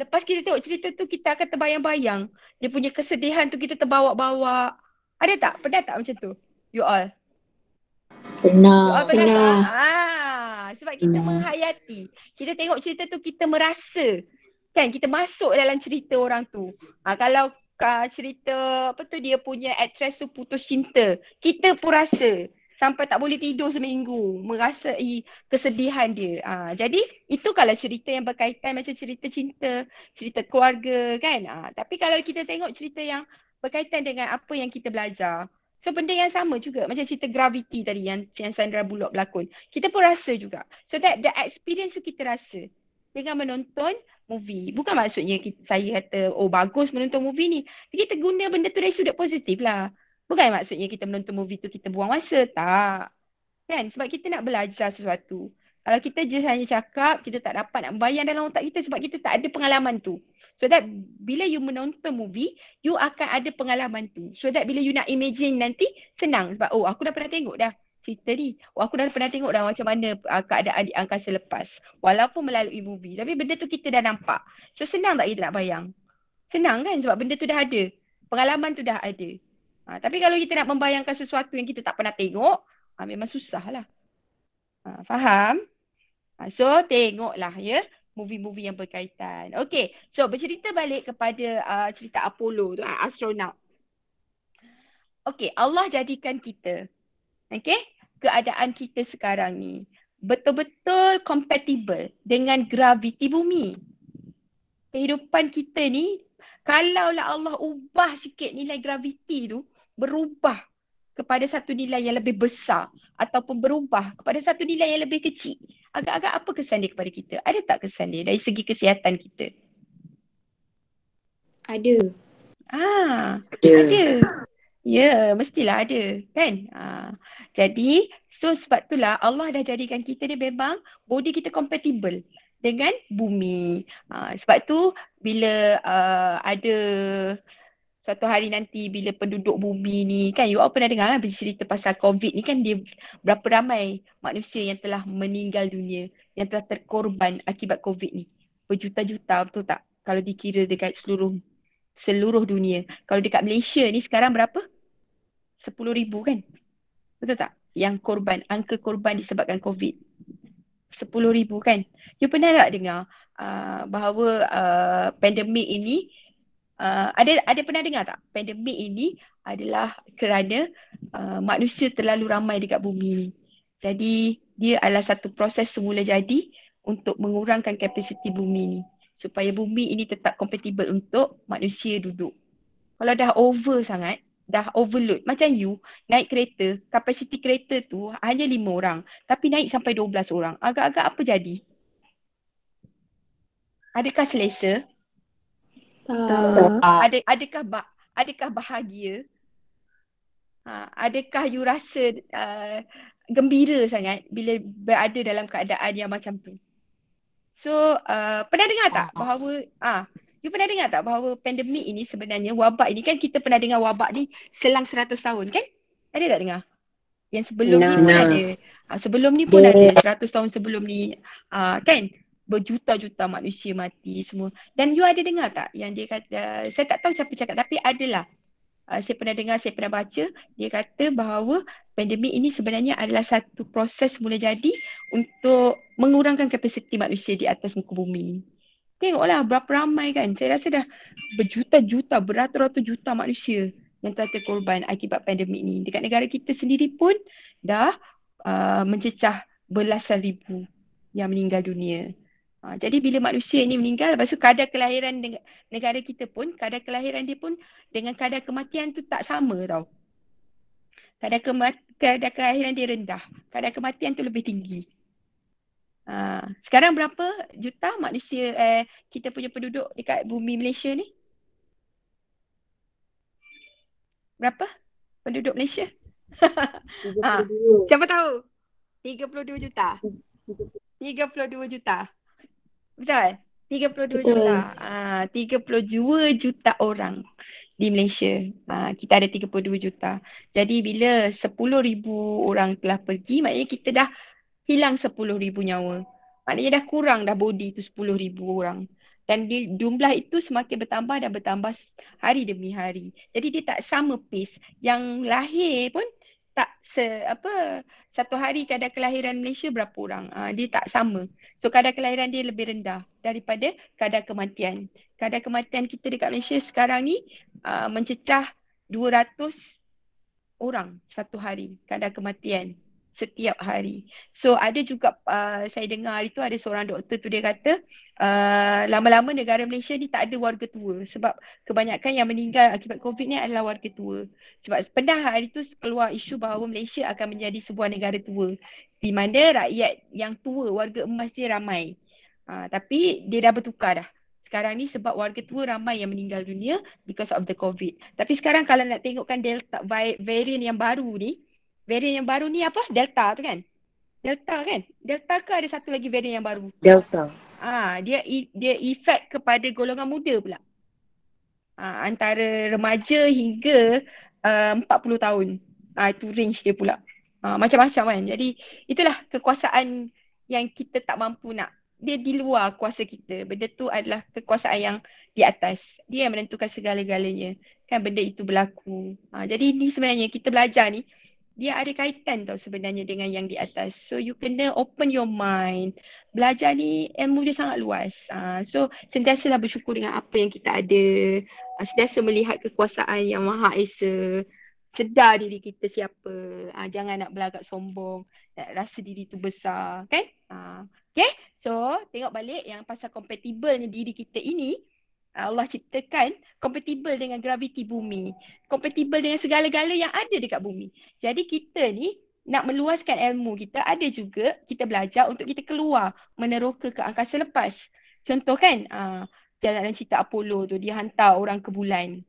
lepas kita tengok cerita tu kita akan terbayang-bayang. Dia punya kesedihan tu kita terbawa-bawa. Ada tak? Pernah tak macam tu? You all? Pernah. pernah, pernah. Ha sebab kita hmm. menghayati. Kita tengok cerita tu kita merasa kan kita masuk dalam cerita orang tu. Ha, kalau uh, cerita apa tu dia punya actress tu putus cinta, kita pun rasa sampai tak boleh tidur seminggu merasai kesedihan dia. Ha, jadi itu kalau cerita yang berkaitan macam cerita cinta, cerita keluarga kan. Ha, tapi kalau kita tengok cerita yang berkaitan dengan apa yang kita belajar, So benda yang sama juga macam cerita gravity tadi yang yang Sandra Bullock berlakon. Kita pun rasa juga. So that the experience tu kita rasa dengan menonton movie. Bukan maksudnya kita, saya kata oh bagus menonton movie ni. Kita guna benda tu dari sudut positif lah. Bukan maksudnya kita menonton movie tu kita buang masa. Tak. Kan? Sebab kita nak belajar sesuatu. Kalau kita just hanya cakap, kita tak dapat nak bayang dalam otak kita sebab kita tak ada pengalaman tu. So that hmm. bila you menonton movie, you akan ada pengalaman tu. So that bila you nak imagine nanti, senang. Sebab oh aku dah pernah tengok dah cerita ni. Oh aku dah pernah tengok dah macam mana uh, keadaan di angkasa lepas. Walaupun melalui movie. Tapi benda tu kita dah nampak. So senang tak kita nak bayang? Senang kan sebab benda tu dah ada. Pengalaman tu dah ada. Ha, tapi kalau kita nak membayangkan sesuatu yang kita tak pernah tengok, ha, memang susah lah. Ha, faham? Ha, so tengoklah ya movie-movie yang berkaitan. Okay, so bercerita balik kepada uh, cerita Apollo tu, uh, astronaut. Okay, Allah jadikan kita, okay, keadaan kita sekarang ni betul-betul compatible dengan graviti bumi. Kehidupan kita ni, kalaulah Allah ubah sikit nilai graviti tu, berubah kepada satu nilai yang lebih besar ataupun berubah kepada satu nilai yang lebih kecil. Agak-agak apa kesan dia kepada kita? Ada tak kesan dia dari segi kesihatan kita? Ada. Ah, yeah. ada. Ya, yeah, mestilah ada, kan? Ah. Jadi, so sebab itulah Allah dah jadikan kita ni memang body kita kompatibel dengan bumi. Ah, sebab tu bila uh, ada suatu hari nanti bila penduduk bumi ni kan you all pernah dengar kan cerita pasal covid ni kan dia berapa ramai manusia yang telah meninggal dunia yang telah terkorban akibat covid ni berjuta-juta betul tak kalau dikira dekat seluruh seluruh dunia kalau dekat Malaysia ni sekarang berapa 10 ribu kan betul tak yang korban angka korban disebabkan covid 10 ribu kan you pernah tak dengar uh, bahawa uh, pandemik ini Uh, ada ada pernah dengar tak pandemik ini adalah kerana uh, manusia terlalu ramai dekat bumi. Jadi dia adalah satu proses semula jadi untuk mengurangkan kapasiti bumi ni supaya bumi ini tetap compatible untuk manusia duduk. Kalau dah over sangat, dah overload macam you naik kereta, kapasiti kereta tu hanya lima orang tapi naik sampai dua belas orang. Agak-agak apa jadi? Adakah selesa? Ah. Ada adakah ba, adakah bahagia? Ha, adakah you rasa uh, gembira sangat bila berada dalam keadaan yang macam tu? So, uh, pernah dengar tak ah. bahawa ah uh, you pernah dengar tak bahawa pandemik ini sebenarnya wabak ini kan kita pernah dengar wabak ni selang seratus tahun kan? Ada tak dengar? Yang sebelum nah, ni pun nah. ada. Uh, sebelum ni pun yeah. ada seratus tahun sebelum ni uh, kan? berjuta-juta manusia mati semua. Dan you ada dengar tak yang dia kata, saya tak tahu siapa cakap tapi adalah. Uh, saya pernah dengar, saya pernah baca, dia kata bahawa pandemik ini sebenarnya adalah satu proses mula jadi untuk mengurangkan kapasiti manusia di atas muka bumi ni. Tengoklah berapa ramai kan, saya rasa dah berjuta-juta, beratus-ratus juta manusia yang telah terkorban akibat pandemik ni. Dekat negara kita sendiri pun dah uh, mencecah belasan ribu yang meninggal dunia. Ha, jadi bila manusia ini meninggal, lepas tu kadar kelahiran negara kita pun, kadar kelahiran dia pun dengan kadar kematian tu tak sama tau. Kadar, kema- kadar kelahiran dia rendah, kadar kematian tu lebih tinggi. Ha, sekarang berapa juta manusia eh, kita punya penduduk dekat bumi Malaysia ni? Berapa penduduk Malaysia? ha, siapa tahu? 32 juta. 32 juta. Betul. 32 Betul. juta. Ah, uh, 32 juta orang di Malaysia. Uh, kita ada 32 juta. Jadi bila 10,000 orang telah pergi, maknanya kita dah hilang 10,000 nyawa. Maknanya dah kurang dah bodi tu 10,000 orang. Dan di, jumlah itu semakin bertambah dan bertambah hari demi hari. Jadi dia tak sama pace. Yang lahir pun tak se apa satu hari kadar kelahiran Malaysia berapa orang uh, dia tak sama so kadar kelahiran dia lebih rendah daripada kadar kematian kadar kematian kita dekat Malaysia sekarang ni uh, mencecah 200 orang satu hari kadar kematian setiap hari. So ada juga uh, saya dengar itu ada seorang doktor tu dia kata uh, lama-lama negara Malaysia ni tak ada warga tua sebab kebanyakan yang meninggal akibat COVID ni adalah warga tua. Sebab pernah hari tu keluar isu bahawa Malaysia akan menjadi sebuah negara tua di mana rakyat yang tua warga emas dia ramai. Uh, tapi dia dah bertukar dah. Sekarang ni sebab warga tua ramai yang meninggal dunia because of the COVID. Tapi sekarang kalau nak tengokkan Delta variant yang baru ni, Varian yang baru ni apa? Delta tu kan? Delta kan? Delta ke ada satu lagi varian yang baru? Delta. Ah, dia e, dia efek kepada golongan muda pula. Ah, antara remaja hingga uh, 40 tahun. Ah, itu range dia pula. Ah, macam-macam kan. Jadi itulah kekuasaan yang kita tak mampu nak. Dia di luar kuasa kita. Benda tu adalah kekuasaan yang di atas. Dia yang menentukan segala-galanya. Kan benda itu berlaku. Ah, jadi ini sebenarnya kita belajar ni dia ada kaitan tau sebenarnya dengan yang di atas. So you kena open your mind. Belajar ni ilmu dia sangat luas. Uh, so sentiasa lah bersyukur dengan apa yang kita ada. Uh, sentiasa melihat kekuasaan yang maha esa. Sedar diri kita siapa. Uh, jangan nak belagak sombong. nak Rasa diri tu besar. Okay? Uh, okay? So tengok balik yang pasal compatible diri kita ini. Ah, Allah ciptakan kompatibel dengan graviti bumi, kompatibel dengan segala-gala yang ada dekat bumi. Jadi kita ni nak meluaskan ilmu kita ada juga kita belajar untuk kita keluar meneroka ke angkasa lepas. Contoh kan uh, dalam cerita Apollo tu dia hantar orang ke bulan.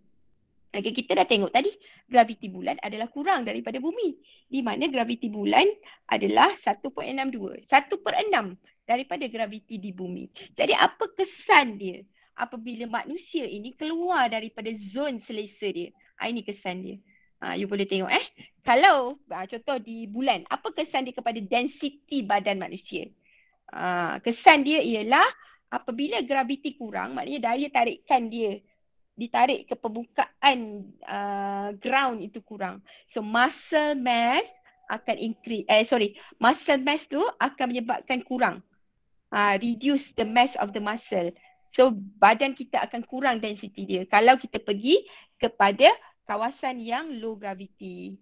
Okay, kita dah tengok tadi graviti bulan adalah kurang daripada bumi. Di mana graviti bulan adalah 1.62. 1 per 6 daripada graviti di bumi. Jadi apa kesan dia? apabila manusia ini keluar daripada zon selesa dia. Ha, ini kesan dia. Ha, you boleh tengok eh. Kalau ha, contoh di bulan, apa kesan dia kepada density badan manusia? Ha, kesan dia ialah apabila graviti kurang, maknanya daya tarikan dia ditarik ke pembukaan uh, ground itu kurang. So muscle mass akan increase, eh sorry, muscle mass tu akan menyebabkan kurang. Uh, reduce the mass of the muscle. So badan kita akan kurang density dia kalau kita pergi kepada kawasan yang low gravity.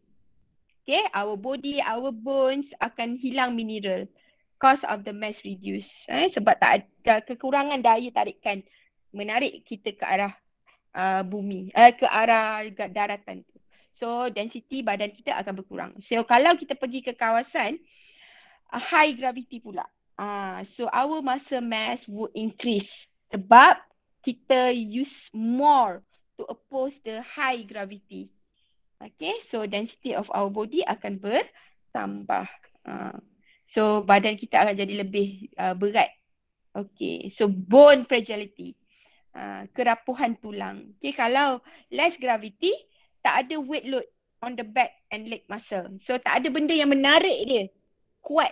Okay, our body, our bones akan hilang mineral cause of the mass reduce. Eh? Sebab tak ada kekurangan daya tarikan menarik kita ke arah uh, bumi, uh, ke arah daratan So density badan kita akan berkurang. So kalau kita pergi ke kawasan uh, high gravity pula. Uh, so our muscle mass will increase sebab kita use more to oppose the high gravity. Okay, so density of our body akan bertambah. Uh, so badan kita akan jadi lebih uh, berat. Okay, so bone fragility. Uh, kerapuhan tulang. Okay, kalau less gravity, tak ada weight load on the back and leg muscle. So tak ada benda yang menarik dia kuat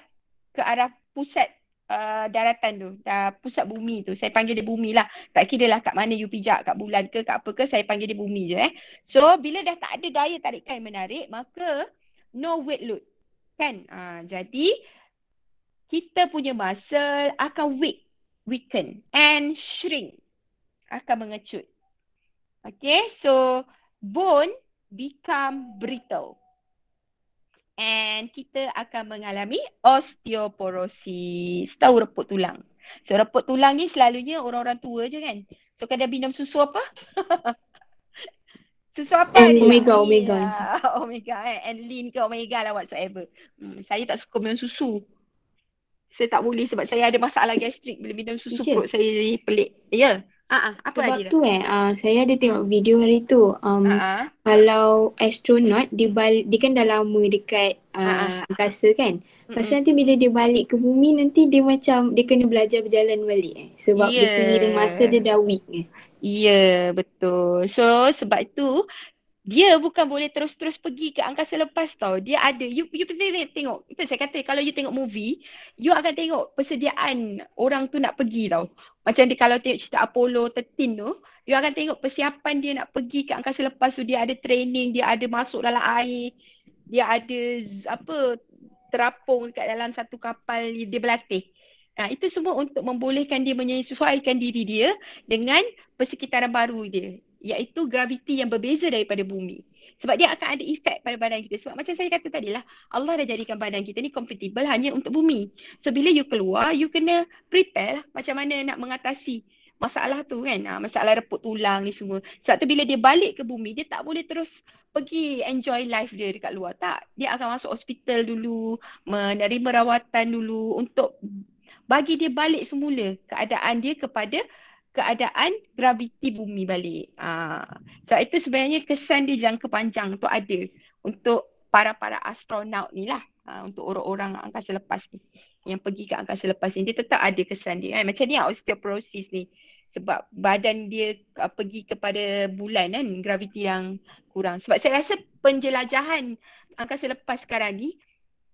ke arah pusat uh, daratan tu, uh, pusat bumi tu. Saya panggil dia bumi lah. Tak kira lah kat mana you pijak, kat bulan ke, kat apa ke, saya panggil dia bumi je eh. So, bila dah tak ada daya tarikan yang menarik, maka no weight load. Kan? Uh, jadi, kita punya muscle akan weak, weaken and shrink. Akan mengecut. Okay, so bone become brittle and kita akan mengalami osteoporosis tahu reput tulang so reput tulang ni selalunya orang-orang tua je kan so kadang minum susu apa susu apa ni omega dia? omega yeah. omega eh and lean ke omega lah whatsoever hmm, saya tak suka minum susu saya tak boleh sebab saya ada masalah gastrik bila minum susu Encik. perut saya pelik ya yeah. Uh-uh. Apa Sebab tu eh, uh, saya ada tengok video hari tu um, uh-uh. Kalau astronot, dia, bal- dia kan dah lama dekat uh, uh-uh. angkasa kan Lepas mm-hmm. nanti bila dia balik ke bumi, nanti dia macam Dia kena belajar berjalan balik eh Sebab yeah. dia punya masa dia dah weak eh Ya, yeah, betul. So, sebab tu dia bukan boleh terus-terus pergi ke angkasa lepas tau. Dia ada. You you pergi tengok. Apa saya kata kalau you tengok movie, you akan tengok persediaan orang tu nak pergi tau. Macam dia kalau tengok cerita Apollo 13 tu, you akan tengok persiapan dia nak pergi ke angkasa lepas tu dia ada training, dia ada masuk dalam air, dia ada apa terapung kat dalam satu kapal dia berlatih. Ha, itu semua untuk membolehkan dia menyesuaikan diri dia dengan persekitaran baru dia iaitu graviti yang berbeza daripada bumi. Sebab dia akan ada efek pada badan kita. Sebab macam saya kata tadi lah, Allah dah jadikan badan kita ni compatible hanya untuk bumi. So bila you keluar, you kena prepare lah macam mana nak mengatasi masalah tu kan. Ha, masalah reput tulang ni semua. Sebab tu bila dia balik ke bumi, dia tak boleh terus pergi enjoy life dia dekat luar. Tak. Dia akan masuk hospital dulu, menerima rawatan dulu untuk bagi dia balik semula keadaan dia kepada keadaan graviti bumi balik. Ha. Sebab itu sebenarnya kesan dia jangka panjang untuk ada untuk para-para astronaut ni lah. Ha. Untuk orang-orang angkasa lepas ni. Yang pergi ke angkasa lepas ni. Dia tetap ada kesan dia. Kan? Macam ni lah, osteoporosis ni. Sebab badan dia uh, pergi kepada bulan kan. Graviti yang kurang. Sebab saya rasa penjelajahan angkasa lepas sekarang ni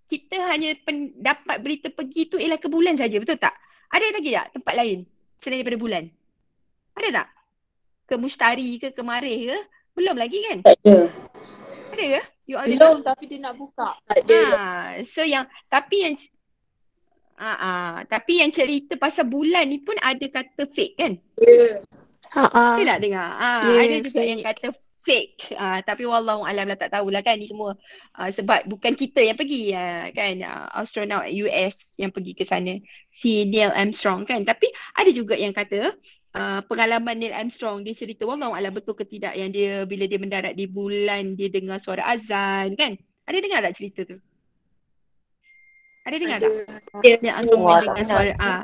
kita hanya dapat berita pergi tu ialah ke bulan saja betul tak? Ada lagi tak tempat lain selain daripada bulan? Ada tak? Ke mustari ke kemarin ke? Belum lagi kan? Tak ada. Ada ke? You ada Belum tak? tapi dia nak buka. Tak ada. Ha, so yang tapi yang Ha tapi yang cerita pasal bulan ni pun ada kata fake kan? Ya. Ha ah. Tak dengar. Ha yeah, ya, ada juga fake. yang kata fake. Ha, tapi wallahu alam lah tak tahulah kan ni semua ha, sebab bukan kita yang pergi ya, kan astronaut US yang pergi ke sana si Neil Armstrong kan. Tapi ada juga yang kata uh, pengalaman Neil Armstrong dia cerita wallahu alam betul ke tidak yang dia bila dia mendarat di bulan dia dengar suara azan kan ada dengar tak cerita tu ada dengar ada. tak dia Armstrong dia dengar suara ah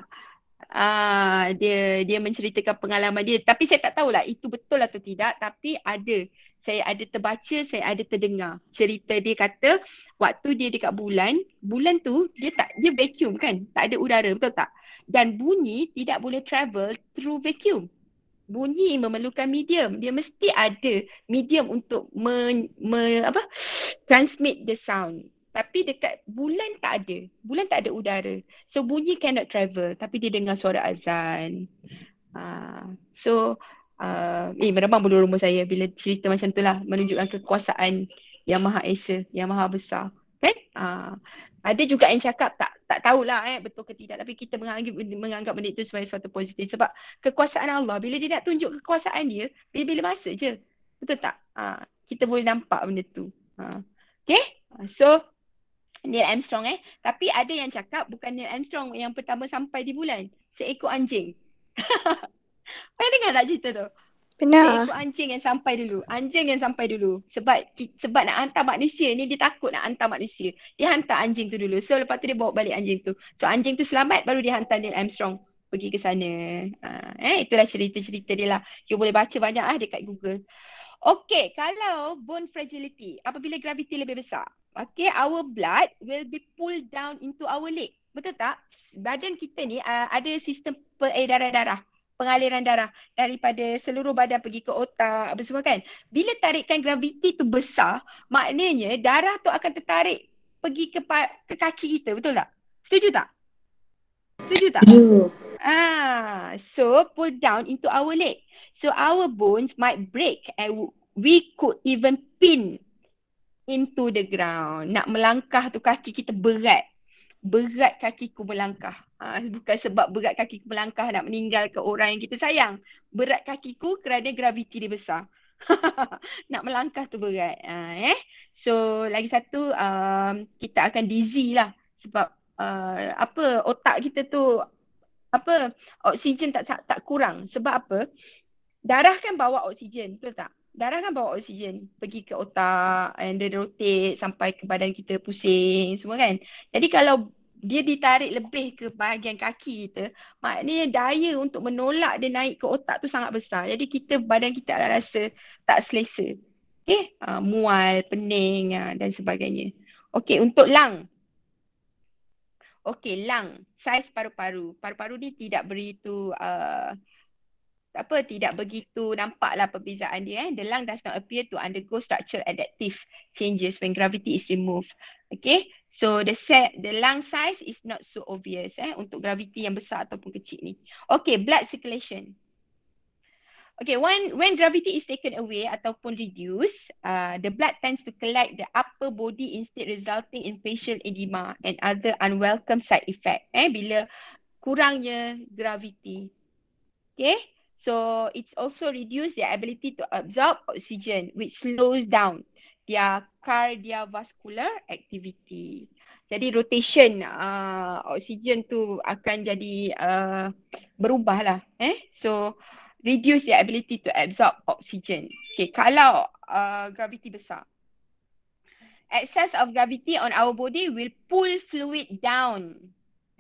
uh, dia dia menceritakan pengalaman dia tapi saya tak tahulah itu betul atau tidak tapi ada saya ada terbaca saya ada terdengar cerita dia kata waktu dia dekat bulan bulan tu dia tak dia vacuum kan tak ada udara betul tak dan bunyi tidak boleh travel through vacuum. Bunyi memerlukan medium. Dia mesti ada medium untuk me, me, apa, transmit the sound. Tapi dekat bulan tak ada. Bulan tak ada udara. So bunyi cannot travel. Tapi dia dengar suara azan. Uh, so uh, eh meremang bulu rumah saya bila cerita macam tu lah. Menunjukkan kekuasaan yang maha esa, yang maha besar. Okay? Uh, ah, ada juga yang cakap tak tak tahulah eh betul ke tidak tapi kita menganggap menganggap benda itu sebagai sesuatu positif sebab kekuasaan Allah bila dia nak tunjuk kekuasaan dia bila-bila masa je. Betul tak? Ha, kita boleh nampak benda tu. Ha. Okay? So Neil Armstrong eh. Tapi ada yang cakap bukan Neil Armstrong yang pertama sampai di bulan. Seekor anjing. Pernah dengar tak cerita tu? Pernah. Saya ikut anjing yang sampai dulu. Anjing yang sampai dulu. Sebab sebab nak hantar manusia ni dia takut nak hantar manusia. Dia hantar anjing tu dulu. So lepas tu dia bawa balik anjing tu. So anjing tu selamat baru dia hantar Neil Armstrong pergi ke sana. Ha, eh itulah cerita-cerita dia lah. You boleh baca banyak ah dekat Google. Okay, kalau bone fragility, apabila graviti lebih besar, okay, our blood will be pulled down into our leg. Betul tak? Badan kita ni uh, ada sistem peredaran darah pengaliran darah daripada seluruh badan pergi ke otak apa semua kan. Bila tarikan graviti tu besar, maknanya darah tu akan tertarik pergi ke ke kaki kita, betul tak? Setuju tak? Setuju tak? Setuju. Ah, so pull down into our leg. So our bones might break and we could even pin into the ground. Nak melangkah tu kaki kita berat berat kakiku melangkah. Ha, bukan sebab berat kakiku melangkah nak meninggalkan orang yang kita sayang. Berat kakiku kerana graviti dia besar. nak melangkah tu berat. Ha, eh? So lagi satu um, kita akan dizzy lah. Sebab uh, apa otak kita tu apa oksigen tak tak kurang. Sebab apa? Darah kan bawa oksigen, betul tak? darah kan bawa oksigen pergi ke otak and dia rotate sampai ke badan kita pusing semua kan. Jadi kalau dia ditarik lebih ke bahagian kaki kita, maknanya daya untuk menolak dia naik ke otak tu sangat besar. Jadi kita badan kita akan rasa tak selesa. Okay? Uh, ah, mual, pening uh, dan sebagainya. Okay, untuk lang. Okay, lang. Saiz paru-paru. Paru-paru ni tidak beritu uh, ah, tak apa tidak begitu nampaklah perbezaan dia eh the lung does not appear to undergo structural adaptive changes when gravity is removed okay so the set the lung size is not so obvious eh untuk graviti yang besar ataupun kecil ni okay blood circulation okay when when gravity is taken away ataupun reduced uh, the blood tends to collect the upper body instead resulting in facial edema and other unwelcome side effect eh bila kurangnya graviti. okay So it's also reduce their ability to absorb oxygen, which slows down their cardiovascular activity. Jadi rotation uh, oksigen tu akan jadi uh, berubah lah. Eh? So reduce the ability to absorb oxygen. Okay, kalau uh, gravity besar. Excess of gravity on our body will pull fluid down.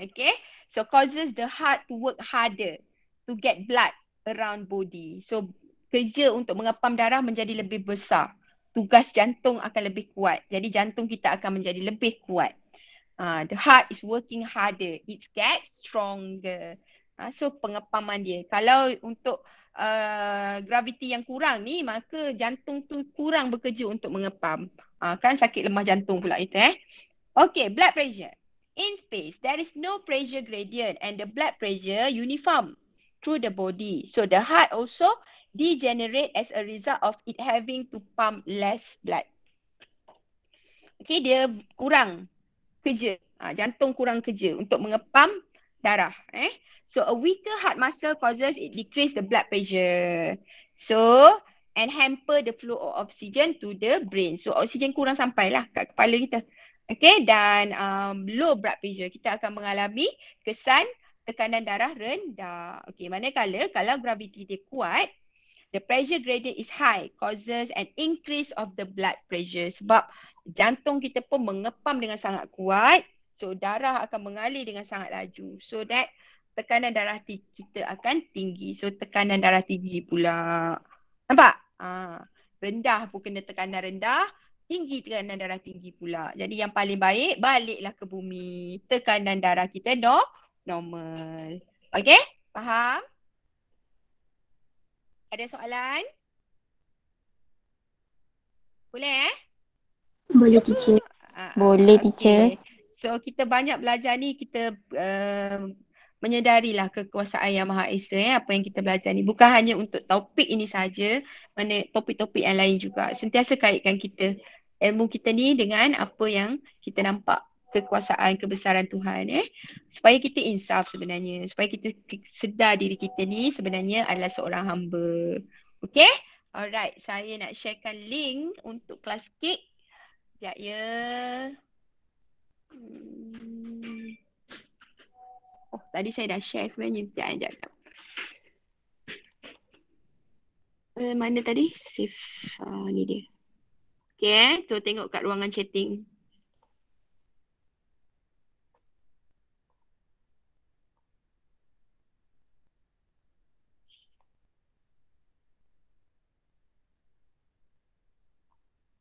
Okay, so causes the heart to work harder to get blood around body. So kerja untuk mengepam darah menjadi lebih besar. Tugas jantung akan lebih kuat. Jadi jantung kita akan menjadi lebih kuat. Uh, the heart is working harder. It gets stronger. Uh, so pengepaman dia. Kalau untuk uh, graviti yang kurang ni maka jantung tu kurang bekerja untuk mengepam. Uh, kan sakit lemah jantung pula itu eh. Okay blood pressure. In space there is no pressure gradient and the blood pressure uniform through the body. So the heart also degenerate as a result of it having to pump less blood. Okay, dia kurang kerja. Ha, jantung kurang kerja untuk mengepam darah. Eh? So a weaker heart muscle causes it decrease the blood pressure. So and hamper the flow of oxygen to the brain. So oksigen kurang sampailah kat kepala kita. Okay, dan um, low blood pressure. Kita akan mengalami kesan tekanan darah rendah. Okey, manakala kalau graviti dia kuat, the pressure gradient is high causes an increase of the blood pressure sebab jantung kita pun mengepam dengan sangat kuat. So darah akan mengalir dengan sangat laju. So that tekanan darah kita akan tinggi. So tekanan darah tinggi pula. Nampak? Ah, rendah pun kena tekanan rendah tinggi tekanan darah tinggi pula. Jadi yang paling baik baliklah ke bumi. Tekanan darah kita normal normal. Okay? Faham? Ada soalan? Boleh eh? Boleh teacher. Ha, Boleh okay. Ah, teacher. So kita banyak belajar ni kita um, menyedarilah kekuasaan Yang Maha Esa eh apa yang kita belajar ni bukan hanya untuk topik ini saja mana topik-topik yang lain juga sentiasa kaitkan kita ilmu kita ni dengan apa yang kita nampak kekuasaan kebesaran Tuhan eh supaya kita insaf sebenarnya supaya kita sedar diri kita ni sebenarnya adalah seorang hamba okey alright saya nak sharekan link untuk kelas kick sekejap ya hmm. oh tadi saya dah share sebenarnya sekejap eh, sekejap uh, mana tadi save uh, ah, ni dia Okay, tu eh. tengok kat ruangan chatting.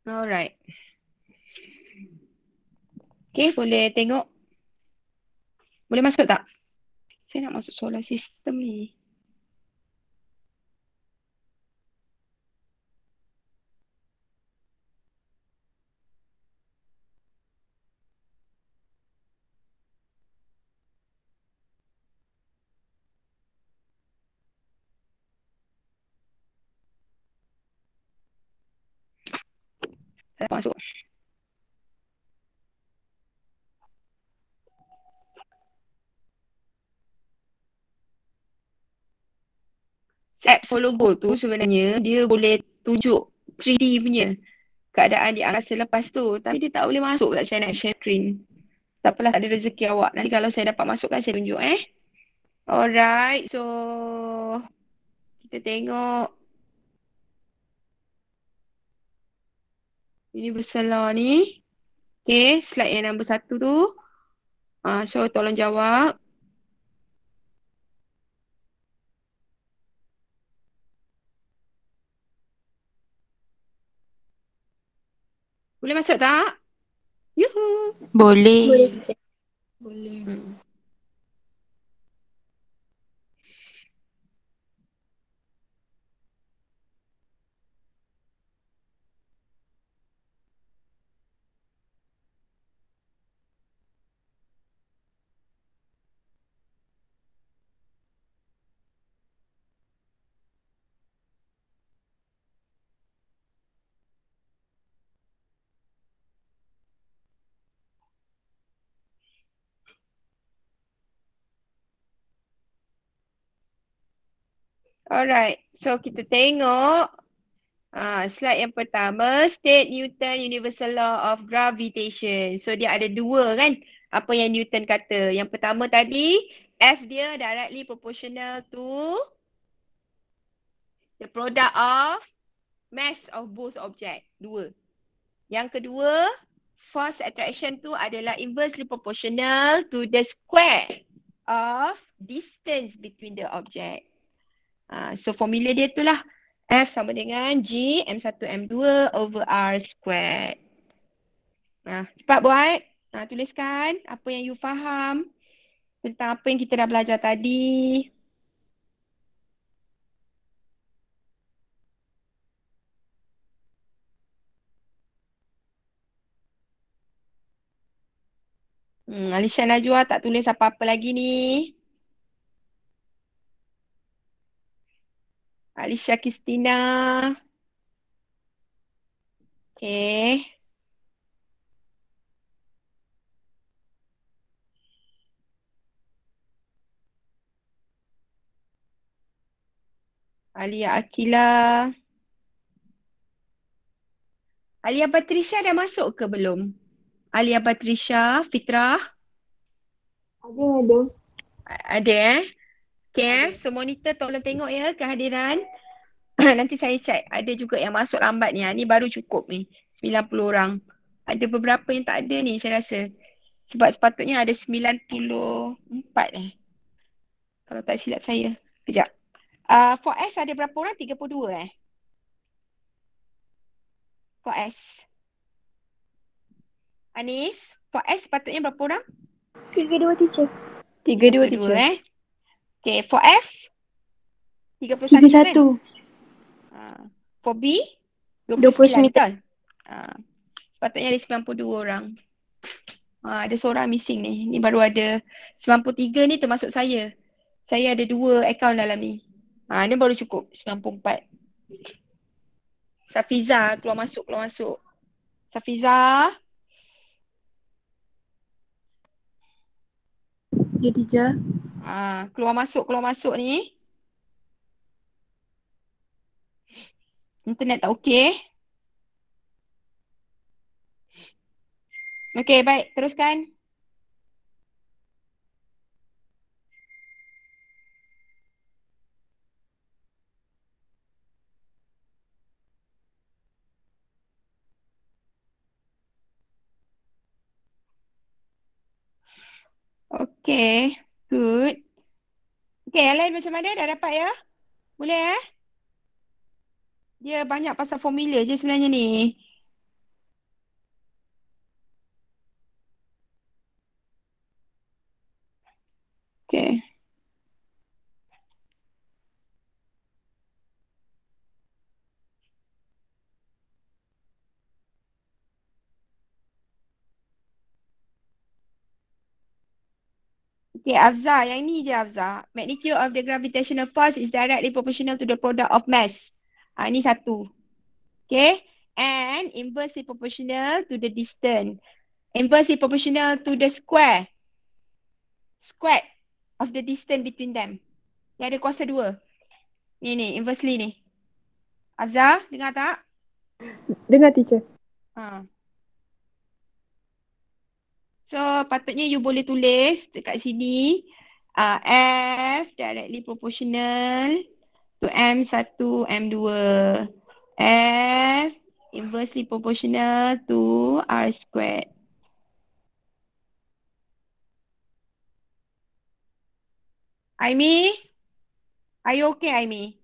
Alright. Okay, boleh tengok. Boleh masuk tak? Saya nak masuk solar system ni. 关注。App Solo Go tu sebenarnya dia boleh tunjuk 3D punya keadaan di angkasa lepas tu tapi dia tak boleh masuk pula saya nak share screen. Tak apalah tak ada rezeki awak. Nanti kalau saya dapat masukkan saya tunjuk eh. Alright so kita tengok Ini bersalah ni. Okay, slide yang nombor satu tu. Uh, so, tolong jawab. Boleh masuk tak? Yuhu. Boleh. Boleh. Boleh. Hmm. Alright, so kita tengok uh, slide yang pertama, state Newton universal law of gravitation. So dia ada dua kan apa yang Newton kata. Yang pertama tadi, F dia directly proportional to the product of mass of both object. Dua. Yang kedua, force attraction tu adalah inversely proportional to the square of distance between the object. Ah, so formula dia tu lah F sama dengan G M1 M2 over R squared. Nah, cepat buat. Nah, tuliskan apa yang you faham tentang apa yang kita dah belajar tadi. Hmm, Alisha Najwa tak tulis apa-apa lagi ni. Alicia Kristina. Okay. Alia Akila. Alia Patricia dah masuk ke belum? Alia Patricia, Fitrah? Ada, ada. Ada eh? Okay, eh. so monitor tolong tengok ya kehadiran. Nanti saya check. Ada juga yang masuk lambat ni. Ha, ni baru cukup ni. 90 orang. Ada beberapa yang tak ada ni saya rasa. Sebab sepatutnya ada 94 ni. Eh. Kalau tak silap saya. Sekejap. Uh, ah, 4S ada berapa orang? 32 eh. 4S. Anis, 4S sepatutnya berapa orang? 32 teacher. 32, 32 teacher. Eh. Okay, for F? 31. Kan? Ha. For B? 29. Kan? Ha. Patutnya ada 92 orang. Ha, ada seorang missing ni. Ni baru ada 93 ni termasuk saya. Saya ada dua akaun dalam ni. Ha, ah, ni baru cukup 94. Safiza keluar masuk, keluar masuk. Safiza. Ya, teacher. Ha, keluar masuk keluar masuk ni. Internet tak okey. Okey, baik. Teruskan. Okay. Good. Okay, lain macam mana? Dah dapat ya? Boleh eh? Dia banyak pasal formula je sebenarnya ni. Okay. Okay, Afza, yang ni je Afza. Magnitude of the gravitational force is directly proportional to the product of mass. Ah uh, ni satu. Okay? And inversely proportional to the distance. Inversely proportional to the square. Square of the distance between them. Dia ada kuasa dua. Ni ni, inversely ni. Afza, dengar tak? Dengar teacher. Ha. Uh. So patutnya you boleh tulis dekat sini uh, F directly proportional to M1, M2. F inversely proportional to R squared. Aimi? Are you okay, Aimi?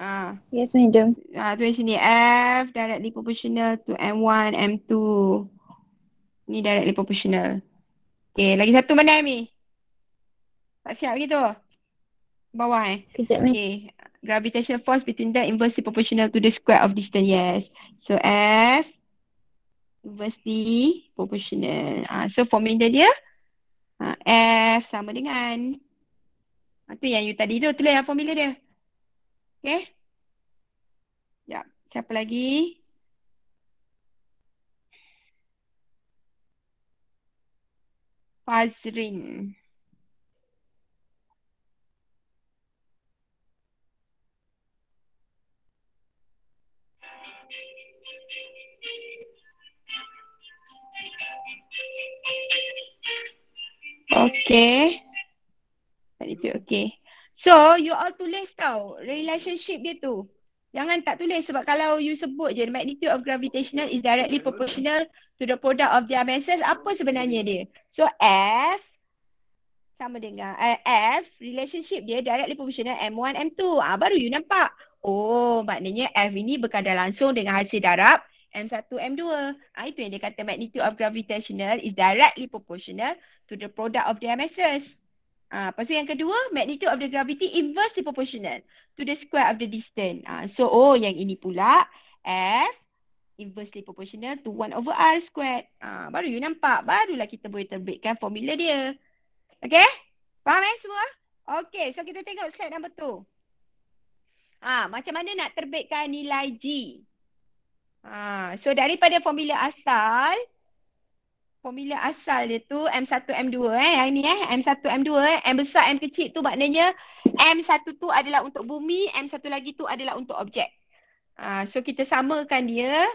Ah. Yes, madam. Ah, tulis sini F directly proportional to M1, M2. Ni directly proportional. Okay, lagi satu mana Ami? Tak siap gitu? Bawah eh? Kejap ni. Okay. Gravitational force between that inversely proportional to the square of distance. Yes. So F inversely proportional. Ah, uh, so formula dia ah, F sama dengan ah, tu yang you tadi tu. Tu lah formula dia. Okay. Ya. Siapa lagi? Fazrin. Okay. Tadi okay. So you all tulis tau relationship dia tu. Jangan tak tulis sebab kalau you sebut je the magnitude of gravitational is directly proportional to the product of their masses apa sebenarnya dia so f sama dengan uh, f relationship dia directly proportional m1 m2 ah uh, baru you nampak oh maknanya f ini berkaitan langsung dengan hasil darab m1 m2 ah uh, itu yang dia kata magnitude of gravitational is directly proportional to the product of their masses Ah, uh, pasal yang kedua, magnitude of the gravity inversely proportional to the square of the distance. Ah, uh, so oh yang ini pula F inversely proportional to 1 over r squared. Uh, baru you nampak. Barulah kita boleh terbitkan formula dia. Okay? Faham eh semua? Okay, so kita tengok slide number tu. Ha, macam mana nak terbitkan nilai G? Ha, so daripada formula asal, formula asal dia tu M1, M2 eh. Yang ni eh, M1, M2 eh. M besar, M kecil tu maknanya M1 tu adalah untuk bumi, M1 lagi tu adalah untuk objek. Ha, so kita samakan dia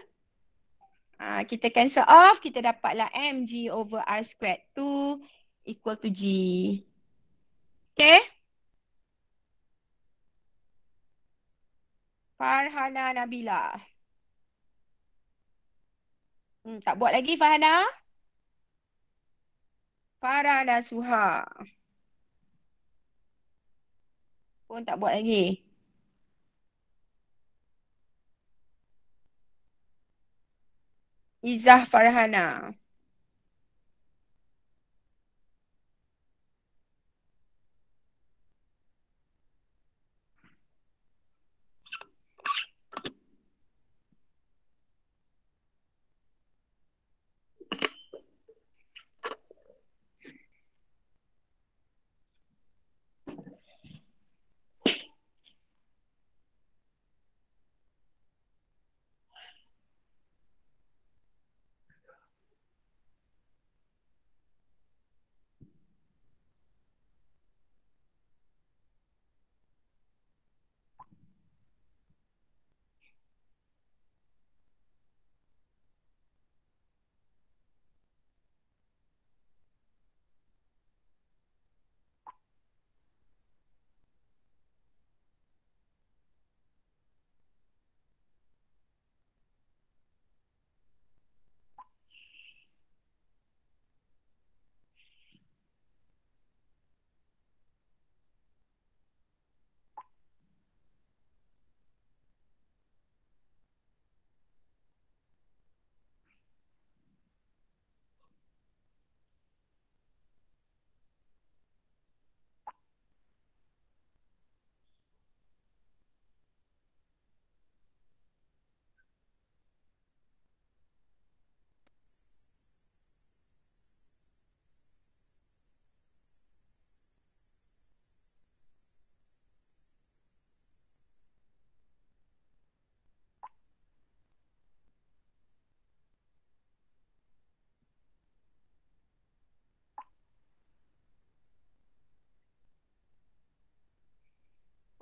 Ah, kita cancel off, kita dapatlah mg over r squared 2 equal to g. Okay? Farhana Nabila. Hmm, tak buat lagi Farhana? Farhana Suha. Pun tak buat lagi. Izzah Farhana.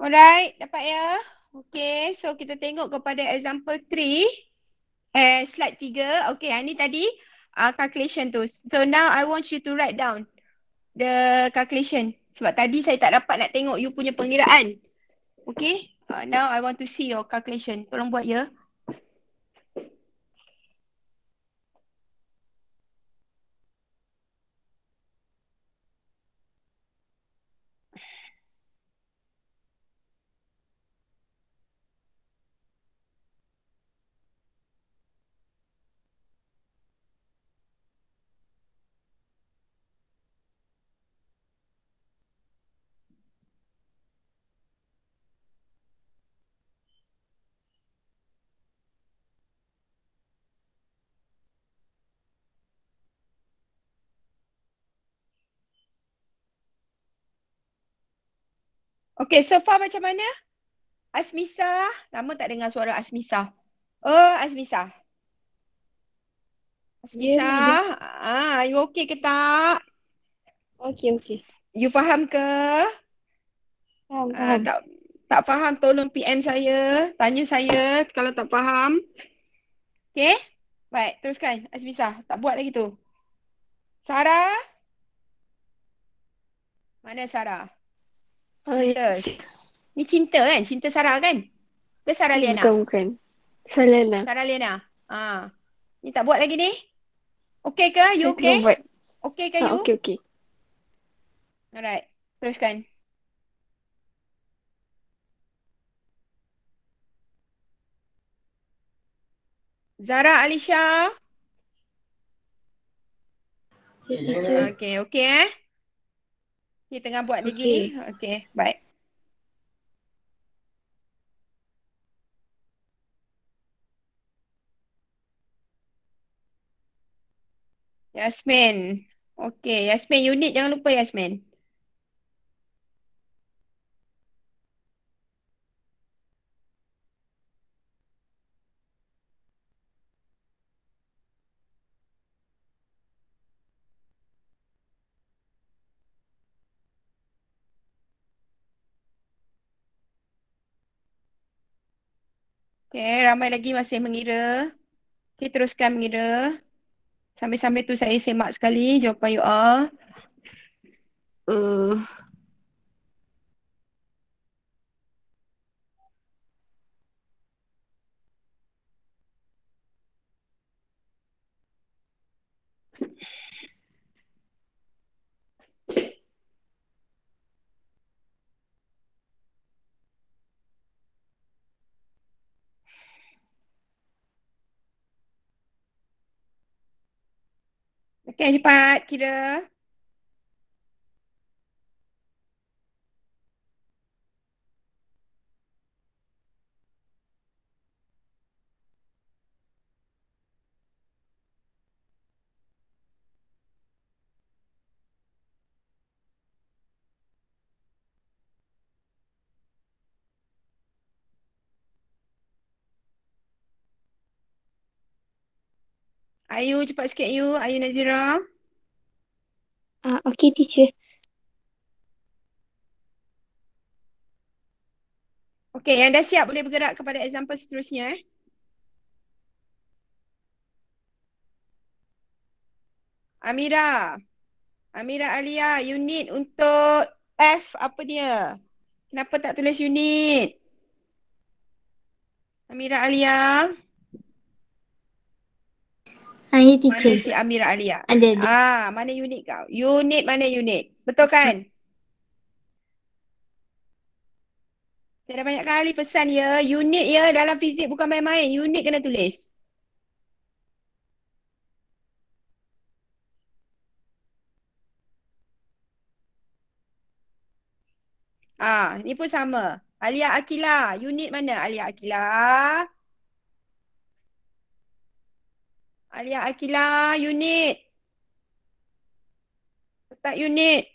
Alright, dapat ya? Okay, so kita tengok kepada example 3. Eh, slide 3. Okay, ini tadi uh, calculation tu. So now I want you to write down the calculation. Sebab tadi saya tak dapat nak tengok you punya pengiraan. Okay, uh, now I want to see your calculation. Tolong buat ya. Yeah. Okay, so far macam mana? Asmisa, lama tak dengar suara Asmisa. Oh, Asmisa. Asmisa, yeah, ya, ya. ah, you okay ke tak? Okay, okay. You faham ke? Faham, ah, faham. Ah, tak, tak faham, tolong PM saya. Tanya saya kalau tak faham. Okay? Baik, teruskan. Asmisa, tak buat lagi tu. Sarah? Mana Sarah? Oh yes. Ya. Ni cinta kan? Cinta Sarah kan? Ke Sarah hmm, Liana? Bukan, bukan. Sarah Liana. Sarah Liana. Ha. Ni tak buat lagi ni? Okay ke? You okay? Buat. Okay ke ha, you? Okay, okay. Alright. Teruskan. Zara Alisha. Yes, Okay, okay eh. Okay, tengah buat lagi. Okay. okay, bye. Yasmin. Okay, Yasmin unit jangan lupa Yasmin. Okay, ramai lagi masih mengira. Okay, teruskan mengira. Sambil-sambil tu saya semak sekali jawapan you all. Uh, Okay cepat kira. Ayu cepat sikit Ayu, Ayu Nazira. Ah uh, okey teacher. Okey, yang dah siap boleh bergerak kepada example seterusnya eh. Amira. Amira Alia, unit untuk F apa dia? Kenapa tak tulis unit? Amira Alia. Amira Alia. Ayah ya, teacher. Mana si Amira Alia? Ah? Ada, ada. Ah, mana unit kau? Unit mana unit? Betul kan? Saya dah banyak kali pesan ya. Unit ya dalam fizik bukan main-main. Unit kena tulis. Ah, ni pun sama. Alia Akila, unit mana Alia Akila? Alia Akila unit. Start unit.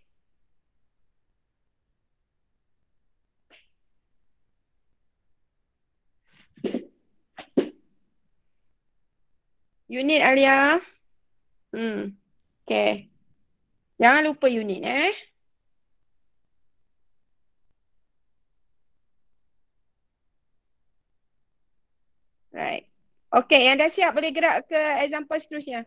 Unit Alia. Hmm. Okay. Jangan lupa unit eh. Right. Okey, yang dah siap boleh gerak ke example seterusnya.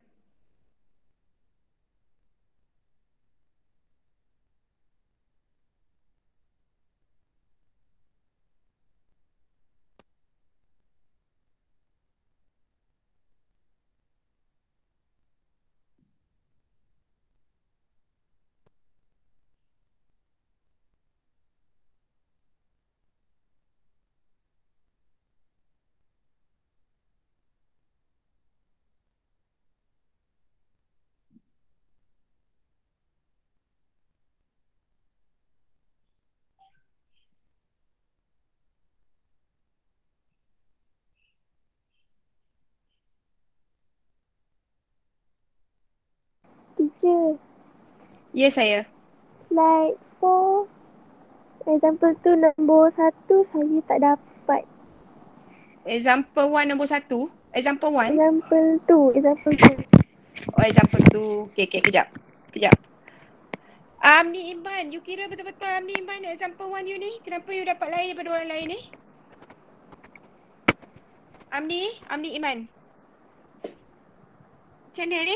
je. Ya yes, saya. Like for example tu nombor satu saya tak dapat. Example one nombor satu? Example one? Example two. Example two. Oh example two. Okay, okay kejap. Kejap. Amni Iman, you kira betul-betul Amni Iman example one you ni? Kenapa you dapat lain daripada orang lain ni? Amni, Amni Iman. Macam ni?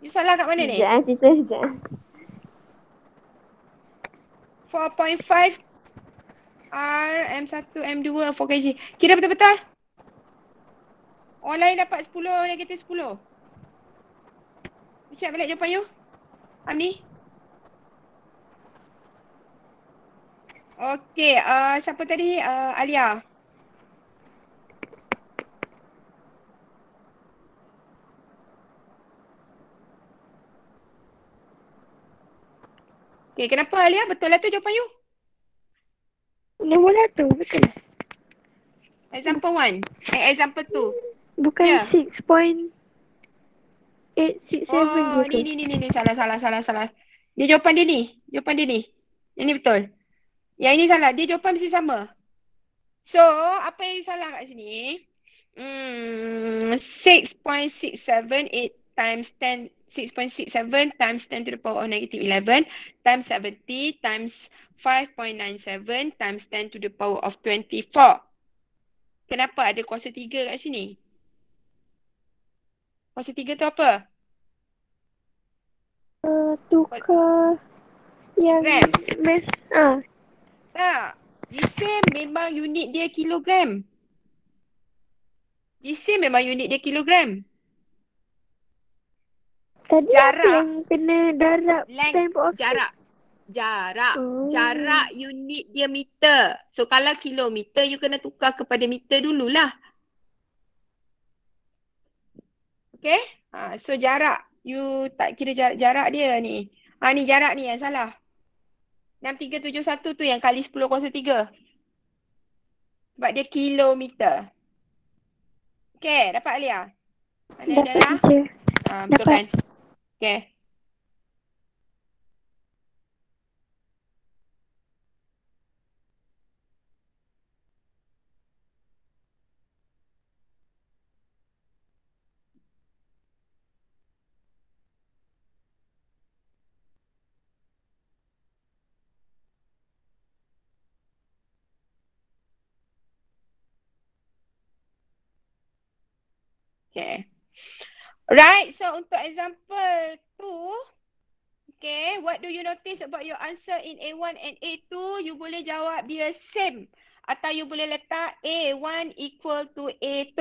You salah kat mana sekejap, ni? Sekejap, sekejap. 4.5 R M1 M2 4kg. Kira betul-betul? Online dapat 10, negatif 10. Check balik jawapan you. Amni. Okay, uh, siapa tadi? Uh, Alia. Okay, kenapa Alia? Betul lah tu jawapan you? Nombor lah tu, betul lah. Example one. Eh, example two. Bukan yeah. six point eight, six, seven oh, je ni, ke? ni, ni, ni, salah, salah, salah, salah. Dia jawapan dia ni. Jawapan dia ni. Yang ni betul. Yang ini salah. Dia jawapan mesti sama. So, apa yang salah kat sini? Hmm, 6.678 times 10 6.67 times 10 to the power of negative 11 times 70 times 5.97 times 10 to the power of 24. Kenapa ada kuasa 3 kat sini? Kuasa 3 tu apa? Uh, tukar yang gram. mes. Ah. Tak. Jisim memang unit dia kilogram. Jisim memang unit dia kilogram. Kilogram. Tadi jarak. apa yang kena darab Length. time of Jarak. Jarak. Oh. Jarak unit dia meter. So kalau kilometer you kena tukar kepada meter dululah. Okay. Ha, so jarak. You tak kira jarak, jarak dia ni. Ha, ni jarak ni yang salah. 6371 tu yang kali 10 kuasa 3. Sebab dia kilometer. Okay, dapat Alia? Alia dapat, Alia. Ha, betul dapat. kan? Okay Right, so untuk example tu, okay, what do you notice about your answer in A1 and A2? You boleh jawab dia same. Atau you boleh letak A1 equal to A2.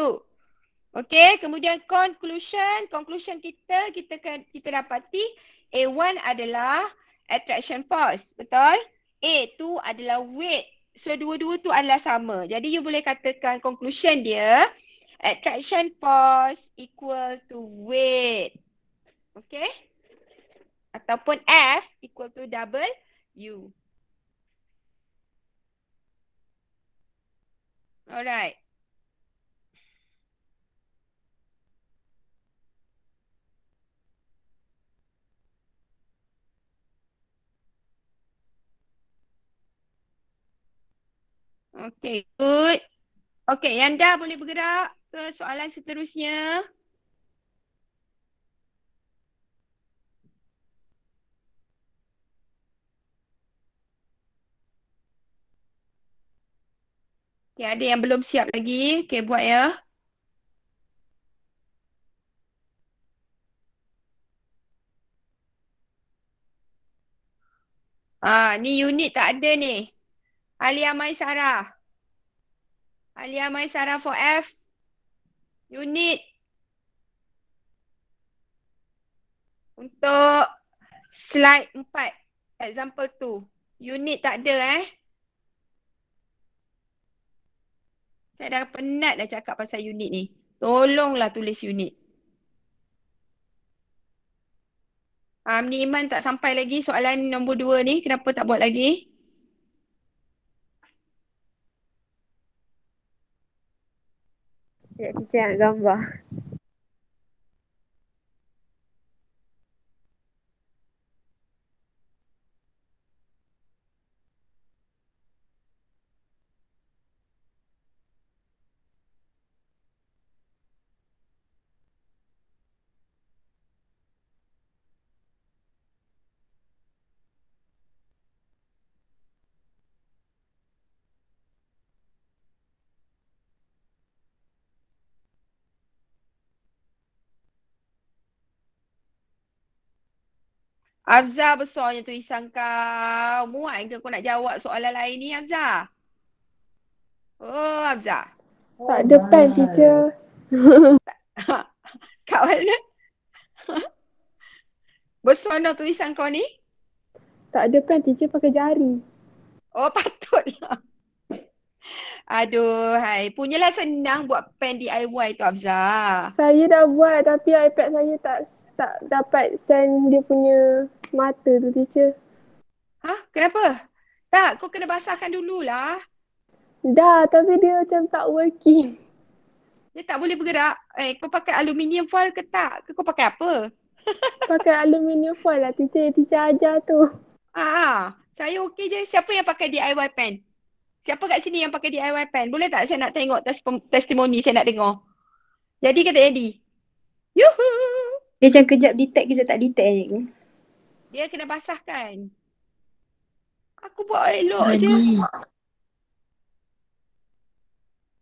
Okay, kemudian conclusion. Conclusion kita, kita kita dapati A1 adalah attraction force, betul? A2 adalah weight. So, dua-dua tu adalah sama. Jadi, you boleh katakan conclusion dia attraction force equal to weight. Okay? Ataupun F equal to double U. Alright. Okay, good. Okay, Yanda boleh bergerak. So soalan seterusnya. Okay, ya, ada yang belum siap lagi. Okay, buat ya. Ah, ni unit tak ada ni. Alia Maisara. Alia Maisara for F unit untuk slide 4 example 2 unit tak ada eh saya dah penat dah cakap pasal unit ni tolonglah tulis unit Um, Iman tak sampai lagi soalan nombor dua ni. Kenapa tak buat lagi? 也见个吧。Afza besarnya tu isang kau. Muat ke kau nak jawab soalan lain ni Afza? Oh Afza. Tak ada pen oh, teacher. Kat mana? Besarnya tu isang kau ni? Tak ada pen teacher pakai jari. Oh patutlah. Aduh, hai. Punyalah senang buat pen DIY tu Abza. Saya dah buat tapi iPad saya tak tak dapat send dia punya mata tu teacher. Ha? Kenapa? Tak, kau kena basahkan dululah. Dah, tapi dia macam tak working. Dia tak boleh bergerak. Eh, kau pakai aluminium foil ke tak? Kau pakai apa? pakai aluminium foil lah teacher. Teacher ajar tu. Haa. Ah, saya okey je. Siapa yang pakai DIY pen? Siapa kat sini yang pakai DIY pen? Boleh tak saya nak tengok tes testimoni saya nak dengar? Jadi kata Eddie. Yuhu! Dia macam kejap detect, kejap tak detect je dia kena basahkan. Aku buat elok Ready. je.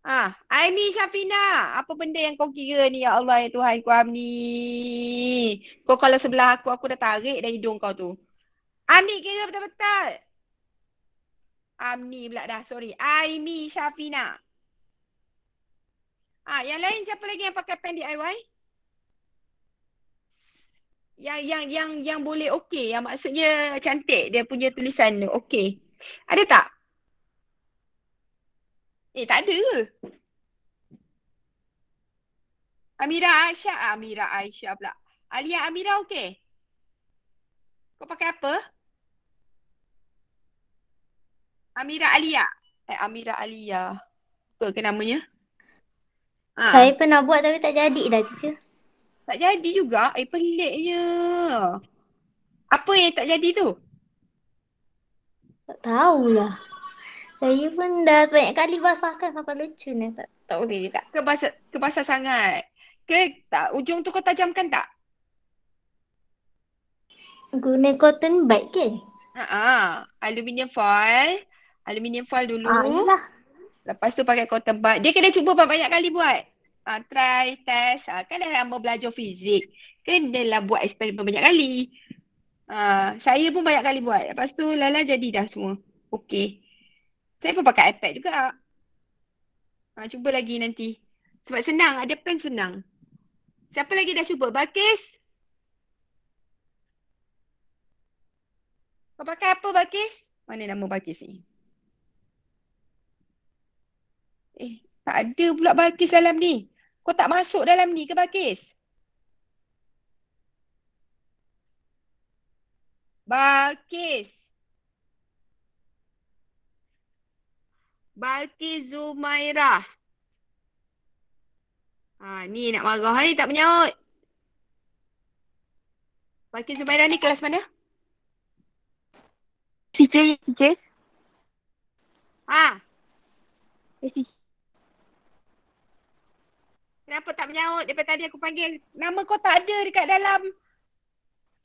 Ah, Aimi ha, Syafina, apa benda yang kau kira ni ya Allah ya Tuhan ku Amni. Kau kalau sebelah aku aku dah tarik dah hidung kau tu. Amni kira betul-betul. Amni pula dah, sorry. Aimi Syafina. Ah, yang lain siapa lagi yang pakai pen DIY? yang yang yang yang boleh okey yang maksudnya cantik dia punya tulisan tu okey. Ada tak? Eh tak ada ke? Amira Aisyah, ah, Amira Aisyah pula. Alia Amira okey. Kau pakai apa? Amira Alia. Eh Amira Alia. Apa ke namanya? Ha. Saya pernah buat tapi tak jadi dah teacher. Tak jadi juga. Eh peliknya. Apa yang tak jadi tu? Tak tahulah. Saya pun dah banyak kali basahkan sampai lucu ni. Tak, tak boleh juga. Kebasa, kebasa sangat. Ke tak? Ujung tu kau tajamkan tak? Guna cotton bud ke? Uh-uh. Aluminium foil. Aluminium foil dulu. Ah, Lepas tu pakai cotton bud. Dia kena cuba banyak kali buat uh, try test uh, kan dah lama belajar fizik kenalah buat eksperimen banyak kali uh, saya pun banyak kali buat lepas tu lala jadi dah semua okey saya pun pakai iPad juga uh, cuba lagi nanti sebab senang ada plan senang siapa lagi dah cuba Bakis Kau pakai apa Bakis? Mana nama Bakis ni? Eh, tak ada pula Bakis salam ni. Kau tak masuk dalam ni ke Bagis? Bagis. Balki Zumairah. Ha, ni nak marah ha, ni tak menyaut. Balki Zumairah ni kelas mana? CJ, CJ. Ha. CJ. Kenapa tak menyaut daripada tadi aku panggil? Nama kau tak ada dekat dalam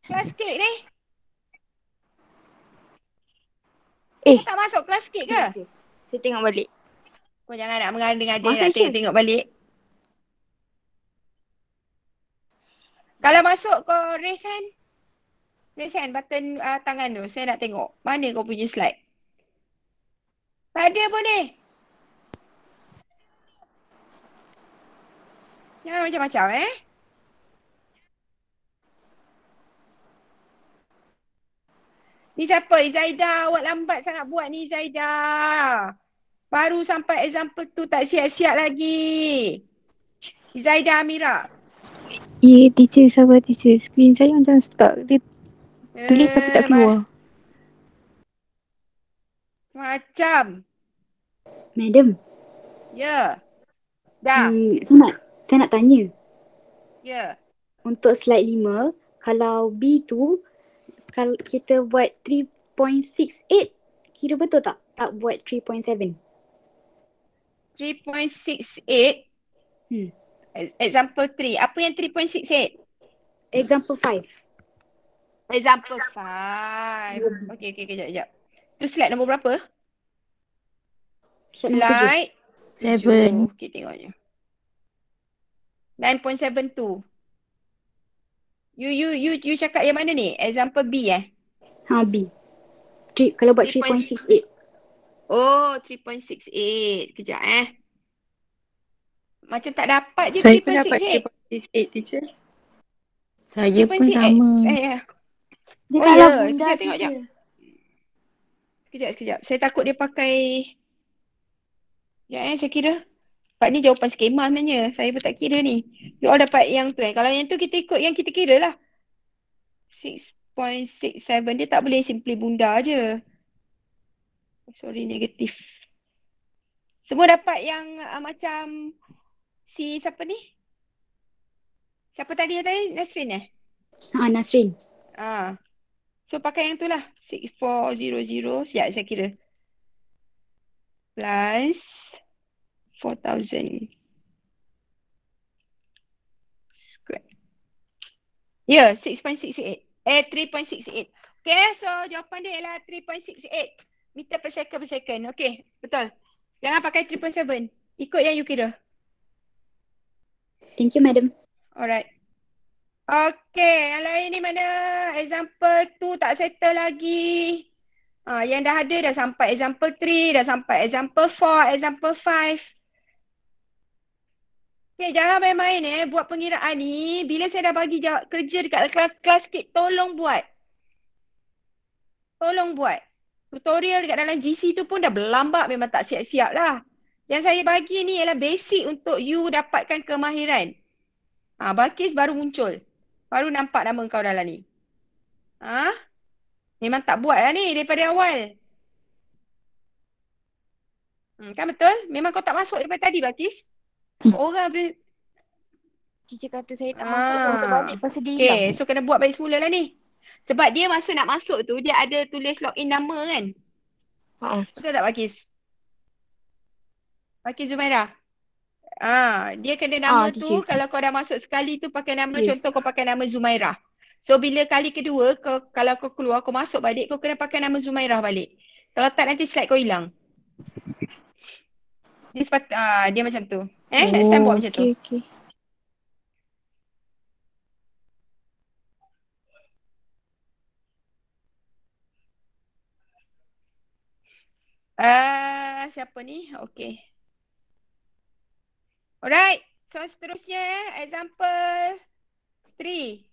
kelas kek ni? Eh. Kau tak masuk kelas kek ke? Saya tengok balik. Kau jangan nak mengandung dengan dia. Masa tengok, tengok balik. Kalau masuk kau raise hand. Raise hand button uh, tangan tu. Saya nak tengok. Mana kau punya slide? Tak ada pun ni. Jangan macam-macam eh. Ni siapa? Izaida, awak lambat sangat buat ni Izaida. Baru sampai example tu tak siap-siap lagi. Izaida Amira. Ya, yeah, teacher, sabar teacher. Screen saya macam stuck. Dia eh, tulis uh, tapi tak keluar. Ma- macam. Madam. Ya. Yeah. Dah. Hmm, sunat saya nak tanya. Ya. Yeah. Untuk slide lima, kalau B tu kalau kita buat 3.68 kira betul tak? Tak buat 3.7. 3.68 Hmm. E-, example 3. Apa yang 3.68? Example 5. Example 5. Hmm. Okay, okay, kejap, kejap. Tu slide nombor berapa? Slide 7. 7. Okey, tengok je. 9.72. You you you you cakap yang mana ni? Example B eh? Ha B. Trip kalau buat 3.68. Oh, 3.68. Kejap eh. Macam tak dapat je 3.68. Saya pun dapat 3.68 teacher. Saya pun sama. Eh, ya. Dia oh, ya. Yeah. tengok je. Kejap, kejap. Saya takut dia pakai... Ya, eh, saya kira. Sebab ni jawapan skema sebenarnya. Saya pun tak kira ni. You all dapat yang tu kan. Kalau yang tu kita ikut yang kita kira lah. 6.67 dia tak boleh simply bunda je. Sorry negatif. Semua dapat yang uh, macam si siapa ni? Siapa tadi yang tadi? Nasrin eh? Ha, Nasrin. Ha. So pakai yang tu lah. 6400 siap saya kira. Plus 4,000 Ya, yeah, 6.68 Eh, 3.68 Okay, eh, so jawapan dia ialah 3.68 meter per second per second Okay, betul Jangan pakai 3.7 Ikut yang you kira Thank you, madam Alright Okay, yang lain ni mana Example 2 tak settle lagi uh, Yang dah ada dah sampai example 3 Dah sampai example 4, example 5 Okay, jangan main-main eh buat pengiraan ni. Bila saya dah bagi jawab kerja dekat kelas kelas kit, tolong buat. Tolong buat. Tutorial dekat dalam GC tu pun dah berlambak memang tak siap-siap lah. Yang saya bagi ni ialah basic untuk you dapatkan kemahiran. Ha, Balkis baru muncul. Baru nampak nama kau dalam ni. Ah, ha? Memang tak buat lah ni daripada awal. Hmm, kan betul? Memang kau tak masuk daripada tadi Balkis? Orang habis Cici kata saya tak ah. masuk pasal dia. Okay lah. so kena buat balik semula lah ni Sebab dia masa nak masuk tu Dia ada tulis login nama kan ah. Betul tak Pakis Pakis Zumaira Ah, ha, dia kena nama ah, tu cik. kalau kau dah masuk sekali tu pakai nama yes. contoh kau pakai nama Zumaira. So bila kali kedua kau kalau kau keluar kau masuk balik kau kena pakai nama Zumaira balik. Kalau tak nanti slide kau hilang. Dia sepat uh, ah, dia macam tu. Eh, oh, time buat macam tu. Okay. Ah, uh, siapa ni? Okay. Alright. So seterusnya eh. Example 3.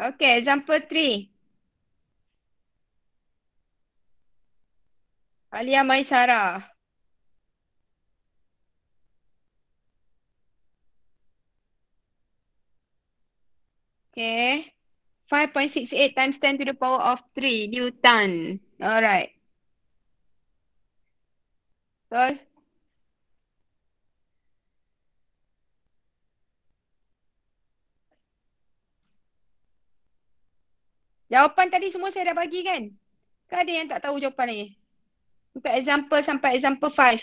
Okay, example three. Alia Maisara. Okay. 5.68 times 10 to the power of 3 Newton. Alright. So, Jawapan tadi semua saya dah bagi kan? Ke ada yang tak tahu jawapan ni? Untuk example sampai example 5.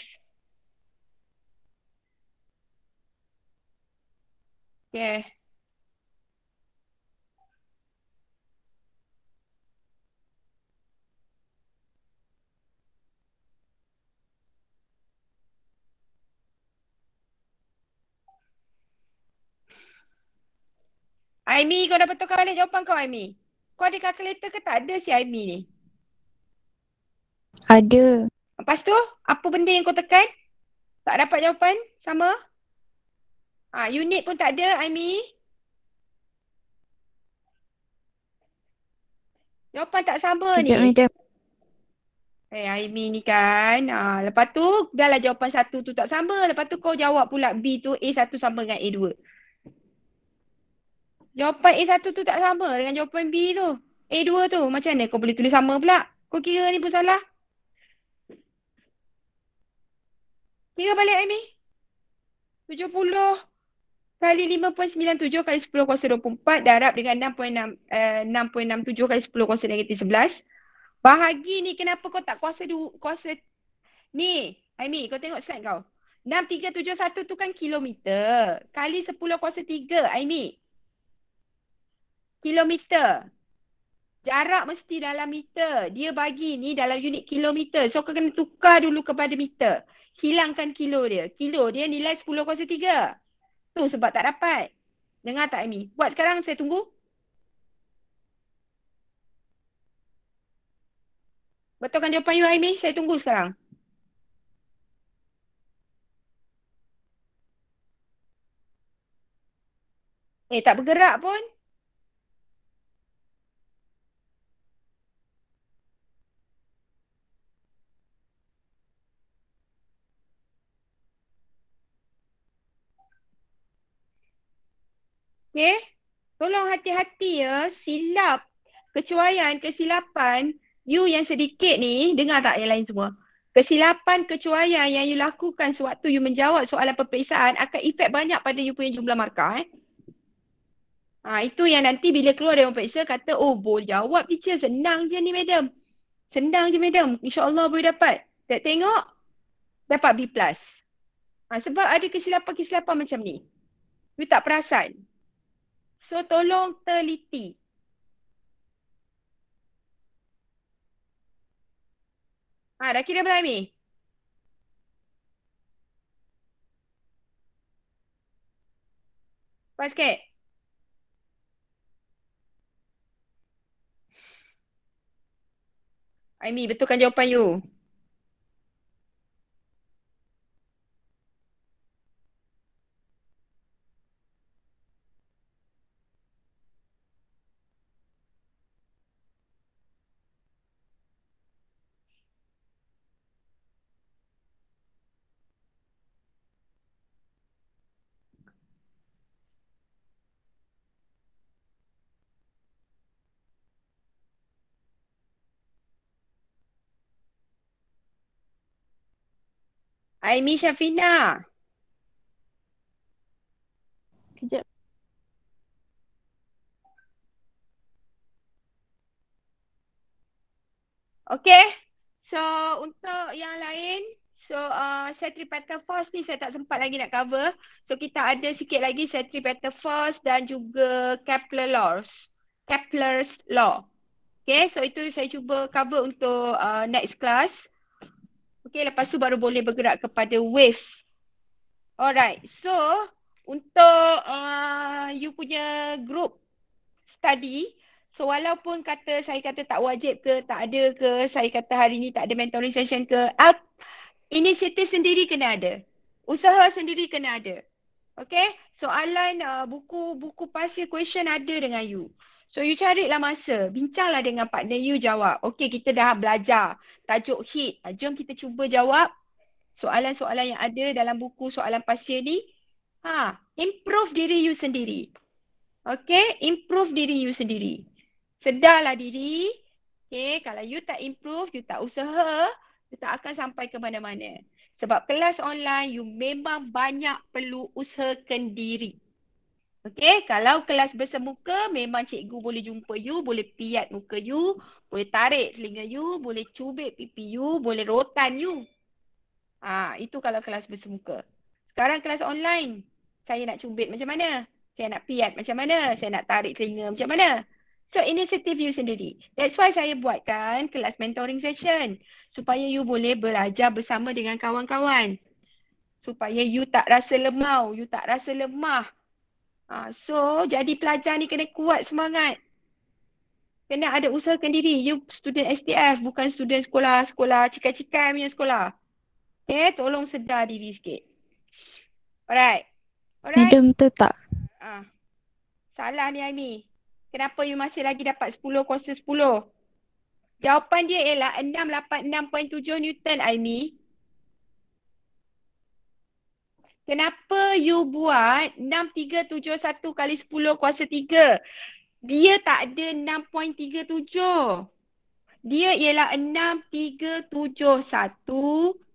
Okay. Aimee, kau dah betulkan balik jawapan kau, Aimee? Kau ada calculator ke tak ada CIB ni? Ada. Lepas tu, apa benda yang kau tekan? Tak dapat jawapan? Sama? Ha, unit pun tak ada, Aimi? Jawapan tak sama Kejap, ni. Kejap, Eh, hey, Aimi ni kan. Ha, lepas tu, biarlah jawapan satu tu tak sama. Lepas tu kau jawab pula B tu A satu sama dengan A dua. Jawapan A1 tu tak sama dengan jawapan B tu. A2 tu macam mana kau boleh tulis sama pula? Kau kira ni pun salah? Kira balik Amy. 70 kali 5.97 kali 10 kuasa 24 darab dengan 6.6 uh, 6.67 kali 10 kuasa negatif 11. Bahagi ni kenapa kau tak kuasa du, kuasa ni Amy kau tengok slide kau. 6371 tu kan kilometer kali 10 kuasa 3 Amy kilometer. Jarak mesti dalam meter. Dia bagi ni dalam unit kilometer. So kena tukar dulu kepada meter. Hilangkan kilo dia. Kilo dia nilai kuasa 10.03. Tu sebab tak dapat. Dengar tak Amy? Buat sekarang saya tunggu. Betulkan jawapan you Amy? Saya tunggu sekarang. Eh tak bergerak pun. Okay. Tolong hati-hati ya silap kecuaian kesilapan you yang sedikit ni dengar tak yang lain semua. Kesilapan kecuaian yang you lakukan sewaktu you menjawab soalan peperiksaan akan efek banyak pada you punya jumlah markah eh. Ha, itu yang nanti bila keluar dari peperiksa kata oh boleh jawab teacher senang je ni madam. Senang je madam. InsyaAllah boleh dapat. Tak tengok dapat B+. Ha, sebab ada kesilapan-kesilapan macam ni. You tak perasan. So tolong teliti. Ha, dah kira berani. Cepat sikit. Aimi, betulkan jawapan you. Aimi Shafina. Kejap. Okay. So untuk yang lain, so uh, Satri Petal Force ni saya tak sempat lagi nak cover. So kita ada sikit lagi Satri Petal Force dan juga Kepler Laws. Kepler's Law. Okay, so itu saya cuba cover untuk uh, next class. Okay, lepas tu baru boleh bergerak kepada wave. Alright, so untuk uh, you punya group study, so walaupun kata saya kata tak wajib ke, tak ada ke, saya kata hari ni tak ada mentoring session ke, uh, inisiatif sendiri kena ada. Usaha sendiri kena ada. Okay, soalan uh, buku buku pasir question ada dengan you. So you carilah masa, bincanglah dengan partner you jawab. Okay kita dah belajar tajuk hit. Jom kita cuba jawab soalan-soalan yang ada dalam buku soalan pasir ni. Ha, improve diri you sendiri. Okay, improve diri you sendiri. Sedarlah diri. Okay, kalau you tak improve, you tak usaha, you tak akan sampai ke mana-mana. Sebab kelas online, you memang banyak perlu usaha diri. Okay, kalau kelas bersemuka memang cikgu boleh jumpa you, boleh piat muka you, boleh tarik telinga you, boleh cubit pipi you, boleh rotan you. Ah, ha, itu kalau kelas bersemuka. Sekarang kelas online, saya nak cubit macam mana? Saya nak piat macam mana? Saya nak tarik telinga macam mana? So inisiatif you sendiri. That's why saya buatkan kelas mentoring session. Supaya you boleh belajar bersama dengan kawan-kawan. Supaya you tak rasa lemau, you tak rasa lemah. Ha, so jadi pelajar ni kena kuat semangat. Kena ada usaha diri. You student STF bukan student sekolah-sekolah cikai-cikai punya sekolah. Okay, tolong sedar diri sikit. Alright. Alright. Medium tu tak. Ha. Salah ni Aimi. Kenapa you masih lagi dapat 10 kuasa 10? Jawapan dia ialah 686.7 Newton Aimi. Kenapa you buat 6371 kali 10 kuasa 3? Dia tak ada 6.37. Dia ialah 6371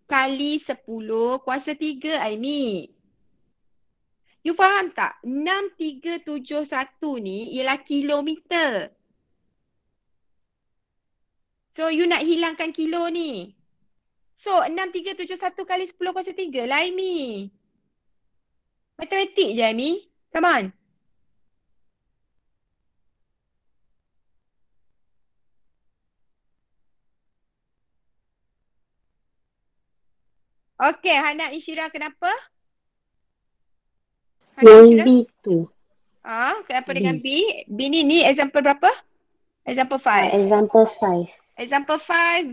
kali 10 kuasa 3, Aimi, You faham tak? 6371 ni ialah kilometer. So you nak hilangkan kilo ni. So 6371 kali 10 kuasa 3 lah Aimee. Matematik je ni. Come on. Okay, Hana Ishira kenapa? Hana Ishira? B tu. Ah, ha, kenapa B. dengan B? B ni ni example berapa? Example 5. Uh, ah, example 5. Example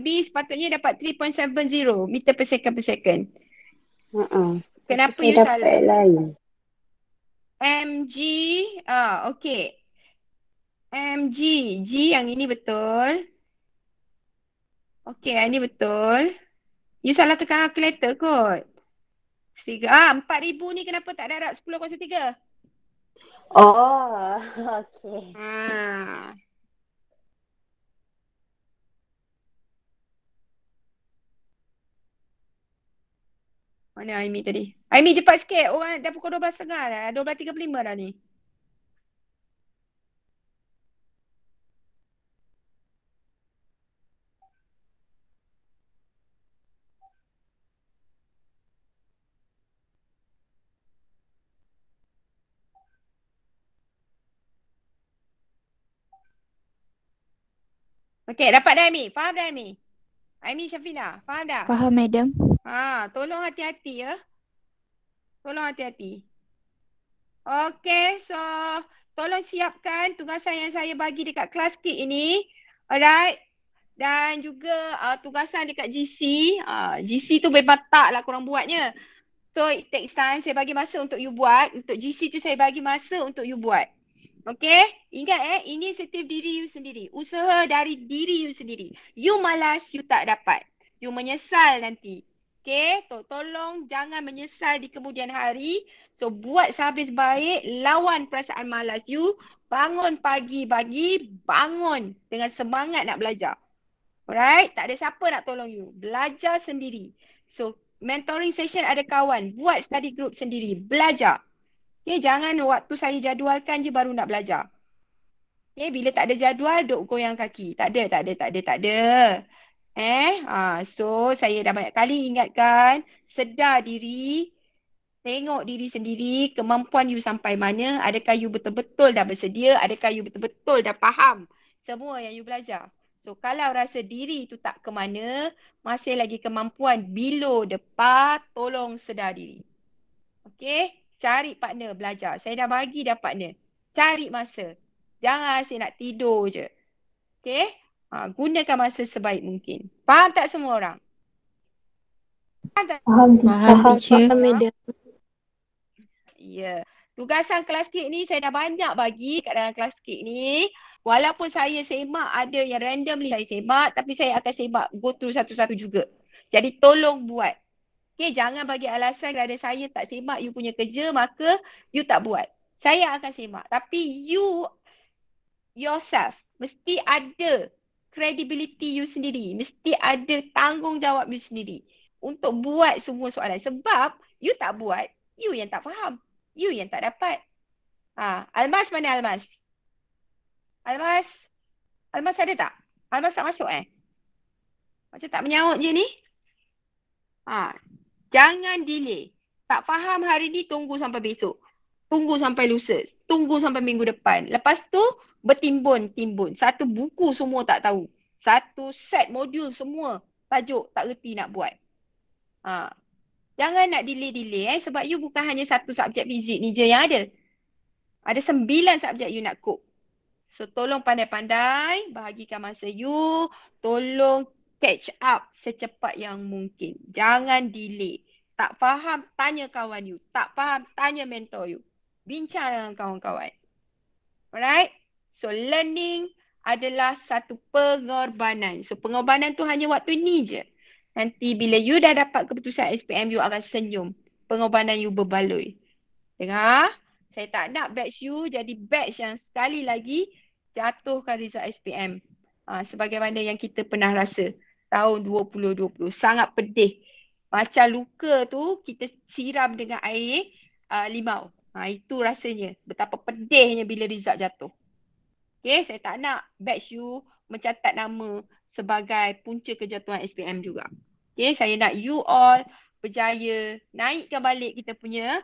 5, B sepatutnya dapat 3.70 meter per second per second. Uh-uh. Kenapa you dapat salah? M G ah okey. M G G yang ini betul. Okey, yang ini betul. You salah tekan calculator kot. Tiga. Ah, empat ribu ni kenapa tak darab sepuluh kosa tiga? Oh, okey. Ah. Mana Aimi tadi? Aimi cepat sikit. Orang dah pukul 12.30 dah. 12.35 dah ni. Ah, uh, Aimi tak ada. Aimi tak dapat dah Aimi. Faham dah Aimi? Aimi Syafina, faham dah? Faham, madam. Ha, tolong hati-hati ya. Tolong hati-hati. Okay, so tolong siapkan tugasan yang saya bagi dekat kelas kit ini. Alright. Dan juga uh, tugasan dekat GC. Uh, GC tu memang tak lah korang buatnya. So it takes time. Saya bagi masa untuk you buat. Untuk GC tu saya bagi masa untuk you buat. Okay. Ingat eh. Inisiatif diri you sendiri. Usaha dari diri you sendiri. You malas, you tak dapat. You menyesal nanti. Okay, to- tolong jangan menyesal di kemudian hari. So, buat sehabis baik, lawan perasaan malas you. Bangun pagi-pagi, bangun dengan semangat nak belajar. Alright, tak ada siapa nak tolong you. Belajar sendiri. So, mentoring session ada kawan. Buat study group sendiri. Belajar. Okay, jangan waktu saya jadualkan je baru nak belajar. Okay, bila tak ada jadual, duk goyang kaki. Tak ada, tak ada, tak ada, tak ada. Eh, ha, so saya dah banyak kali ingatkan, sedar diri, tengok diri sendiri, kemampuan you sampai mana, adakah you betul-betul dah bersedia, adakah you betul-betul dah faham semua yang you belajar. So kalau rasa diri tu tak ke mana, masih lagi kemampuan below depan, tolong sedar diri. Okay, cari partner belajar. Saya dah bagi dah partner. Cari masa. Jangan asyik nak tidur je. Okay, Ha, gunakan masa sebaik mungkin. Faham tak semua orang? Faham tak? Faham, faham, faham, Ya. Tugasan kelas kek ni saya dah banyak bagi kat dalam kelas kek ni. Walaupun saya semak ada yang random randomly saya semak tapi saya akan semak go through satu-satu juga. Jadi tolong buat. Okay, jangan bagi alasan kerana saya tak semak you punya kerja maka you tak buat. Saya akan semak tapi you yourself mesti ada credibility you sendiri. Mesti ada tanggungjawab you sendiri. Untuk buat semua soalan. Sebab you tak buat, you yang tak faham. You yang tak dapat. Ha. Almas mana Almas? Almas? Almas ada tak? Almas tak masuk eh? Macam tak menyaut je ni? Ha. Jangan delay. Tak faham hari ni tunggu sampai besok. Tunggu sampai lusa. Tunggu sampai minggu depan. Lepas tu bertimbun-timbun. Satu buku semua tak tahu. Satu set modul semua tajuk tak reti nak buat. Ha. Jangan nak delay-delay eh. Sebab you bukan hanya satu subjek fizik ni je yang ada. Ada sembilan subjek you nak cook. So tolong pandai-pandai bahagikan masa you. Tolong catch up secepat yang mungkin. Jangan delay. Tak faham, tanya kawan you. Tak faham, tanya mentor you. Bincang dengan kawan-kawan. Alright? So learning adalah satu pengorbanan. So pengorbanan tu hanya waktu ni je. Nanti bila you dah dapat keputusan SPM, you akan senyum. Pengorbanan you berbaloi. Dengar? Saya tak nak batch you jadi batch yang sekali lagi jatuhkan result SPM. Ha, sebagaimana yang kita pernah rasa tahun 2020. Sangat pedih. Macam luka tu kita siram dengan air uh, limau. Ha, itu rasanya. Betapa pedihnya bila result jatuh. Okay, saya tak nak batch you mencatat nama sebagai punca kejatuhan SPM juga. Okay, saya nak you all berjaya naikkan balik kita punya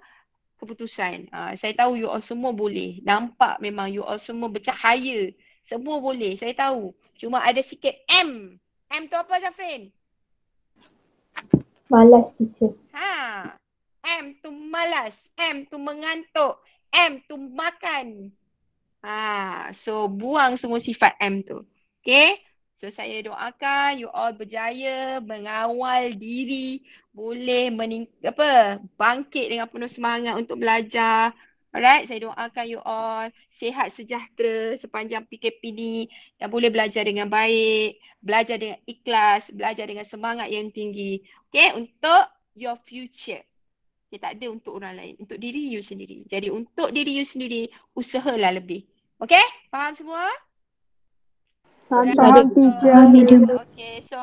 keputusan. Uh, saya tahu you all semua boleh. Nampak memang you all semua bercahaya. Semua boleh, saya tahu. Cuma ada sikit M. M tu apa Zafrin? Malas teacher. Ha. M tu malas. M tu mengantuk. M tu makan. Ha, so buang semua sifat M tu. Okay. So saya doakan you all berjaya mengawal diri boleh mening- apa bangkit dengan penuh semangat untuk belajar. Alright, saya doakan you all sehat sejahtera sepanjang PKP ni dan boleh belajar dengan baik, belajar dengan ikhlas, belajar dengan semangat yang tinggi. Okay, untuk your future. dia tak ada untuk orang lain, untuk diri you sendiri. Jadi untuk diri you sendiri, usahalah lebih. Okay? Faham semua? Faham, faham. Okay, so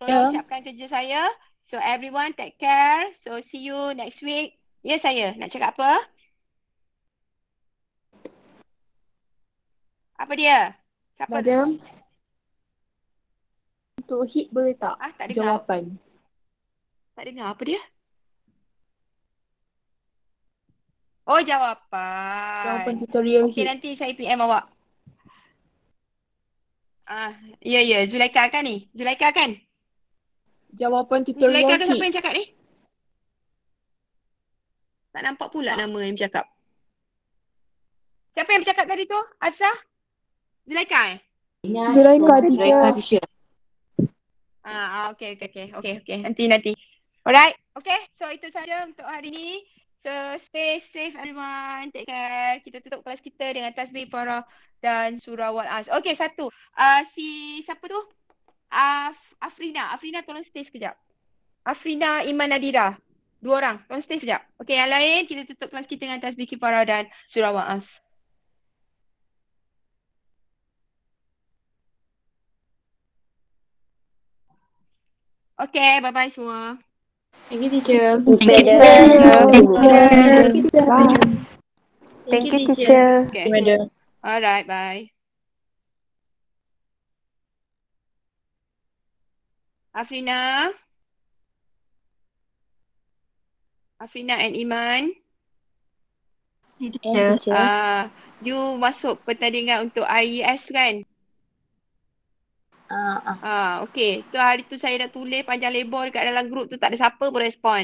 tolong yeah. siapkan kerja saya. So everyone take care. So see you next week. Ya yeah, saya, nak cakap apa? Apa dia? Siapa Madam. Untuk hit boleh tak? Ah, tak dengar. Jawapan. Tak dengar apa dia? Oh jawapan. Jawapan tutorial. Okey nanti saya PM eh, awak. Ah, ya yeah, ya, yeah. Zulaika kan ni? Zulaika kan? Jawapan tutorial. Zulaika kan siapa yang cakap ni? Tak nampak pula nama yang bercakap. Siapa yang bercakap tadi tu? Afsa? Zulaika eh? Zulaika Tisha. Ah, ah okay, okay, okay. Okay, okay. Nanti, nanti. Alright. Okay, so itu saja untuk hari ni. So stay safe everyone. Take care. Kita tutup kelas kita dengan tasbih para dan surah wal as. Okay satu. Ah uh, si siapa tu? Af Afrina. Afrina tolong stay sekejap. Afrina Iman Nadira. Dua orang. Tolong stay sekejap. Okay yang lain kita tutup kelas kita dengan tasbih kipara dan surah wal as. Okay, bye-bye semua. Thank you, teacher. Thank you, teacher. Thank you, teacher. Thank you, All right, bye. Afrina? Afrina and Iman? Yes, teacher. Uh, you masuk pertandingan untuk IES, kan? Ah, ah. ah okey. Tu hari tu saya dah tulis panjang lebar dekat dalam grup tu tak ada siapa pun respon.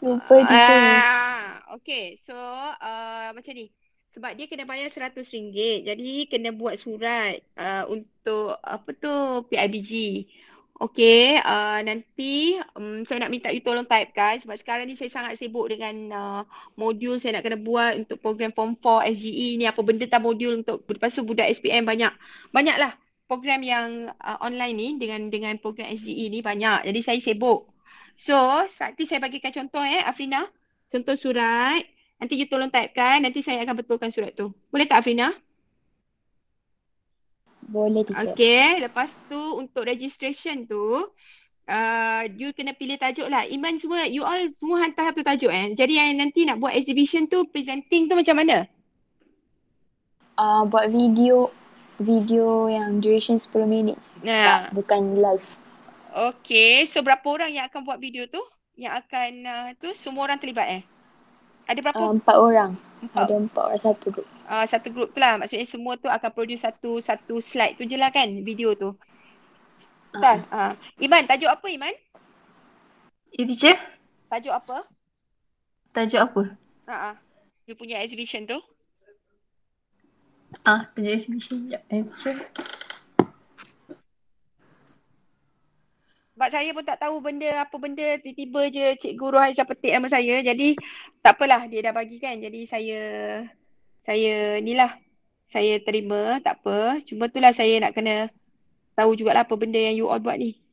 Lupa ah, teacher. Okey. So, uh, macam ni. Sebab dia kena bayar seratus ringgit, Jadi, kena buat surat uh, untuk apa tu PIBG. Okay, uh, nanti um, saya nak minta you tolong typekan sebab sekarang ni saya sangat sibuk dengan uh, modul saya nak kena buat untuk program Form 4 SGE ni apa benda tak modul untuk lepas tu budak SPM banyak. Banyaklah program yang uh, online ni dengan dengan program SGE ni banyak. Jadi saya sibuk. So, nanti saya bagikan contoh eh Afrina. Contoh surat. Nanti you tolong type kan, Nanti saya akan betulkan surat tu. Boleh tak Afrina? Boleh teacher. Okay, lepas tu untuk registration tu, uh, you kena pilih tajuk lah. Iman semua, you all semua hantar satu tajuk eh. Jadi yang nanti nak buat exhibition tu, presenting tu macam mana? Uh, buat video, video yang duration 10 minit. Nah. Tak, bukan live. Okay, so berapa orang yang akan buat video tu? Yang akan uh, tu semua orang terlibat eh? Ada berapa? Uh, empat orang. Empat. Ada empat orang satu grup uh, satu grup tu lah maksudnya semua tu akan produce satu satu slide tu je lah kan video tu. Uh. Uh. Iman tajuk apa Iman? Ya teacher. Tajuk apa? Tajuk apa? Ha ah. Uh-uh. Ah. Dia punya exhibition tu. Ah, tajuk exhibition. Ya, eh, answer. Sebab saya pun tak tahu benda apa benda tiba-tiba je Cikgu Rohaisa petik nama saya. Jadi tak apalah dia dah bagi kan. Jadi saya saya ni lah saya terima tak apa cuma tu lah saya nak kena tahu jugalah apa benda yang you all buat ni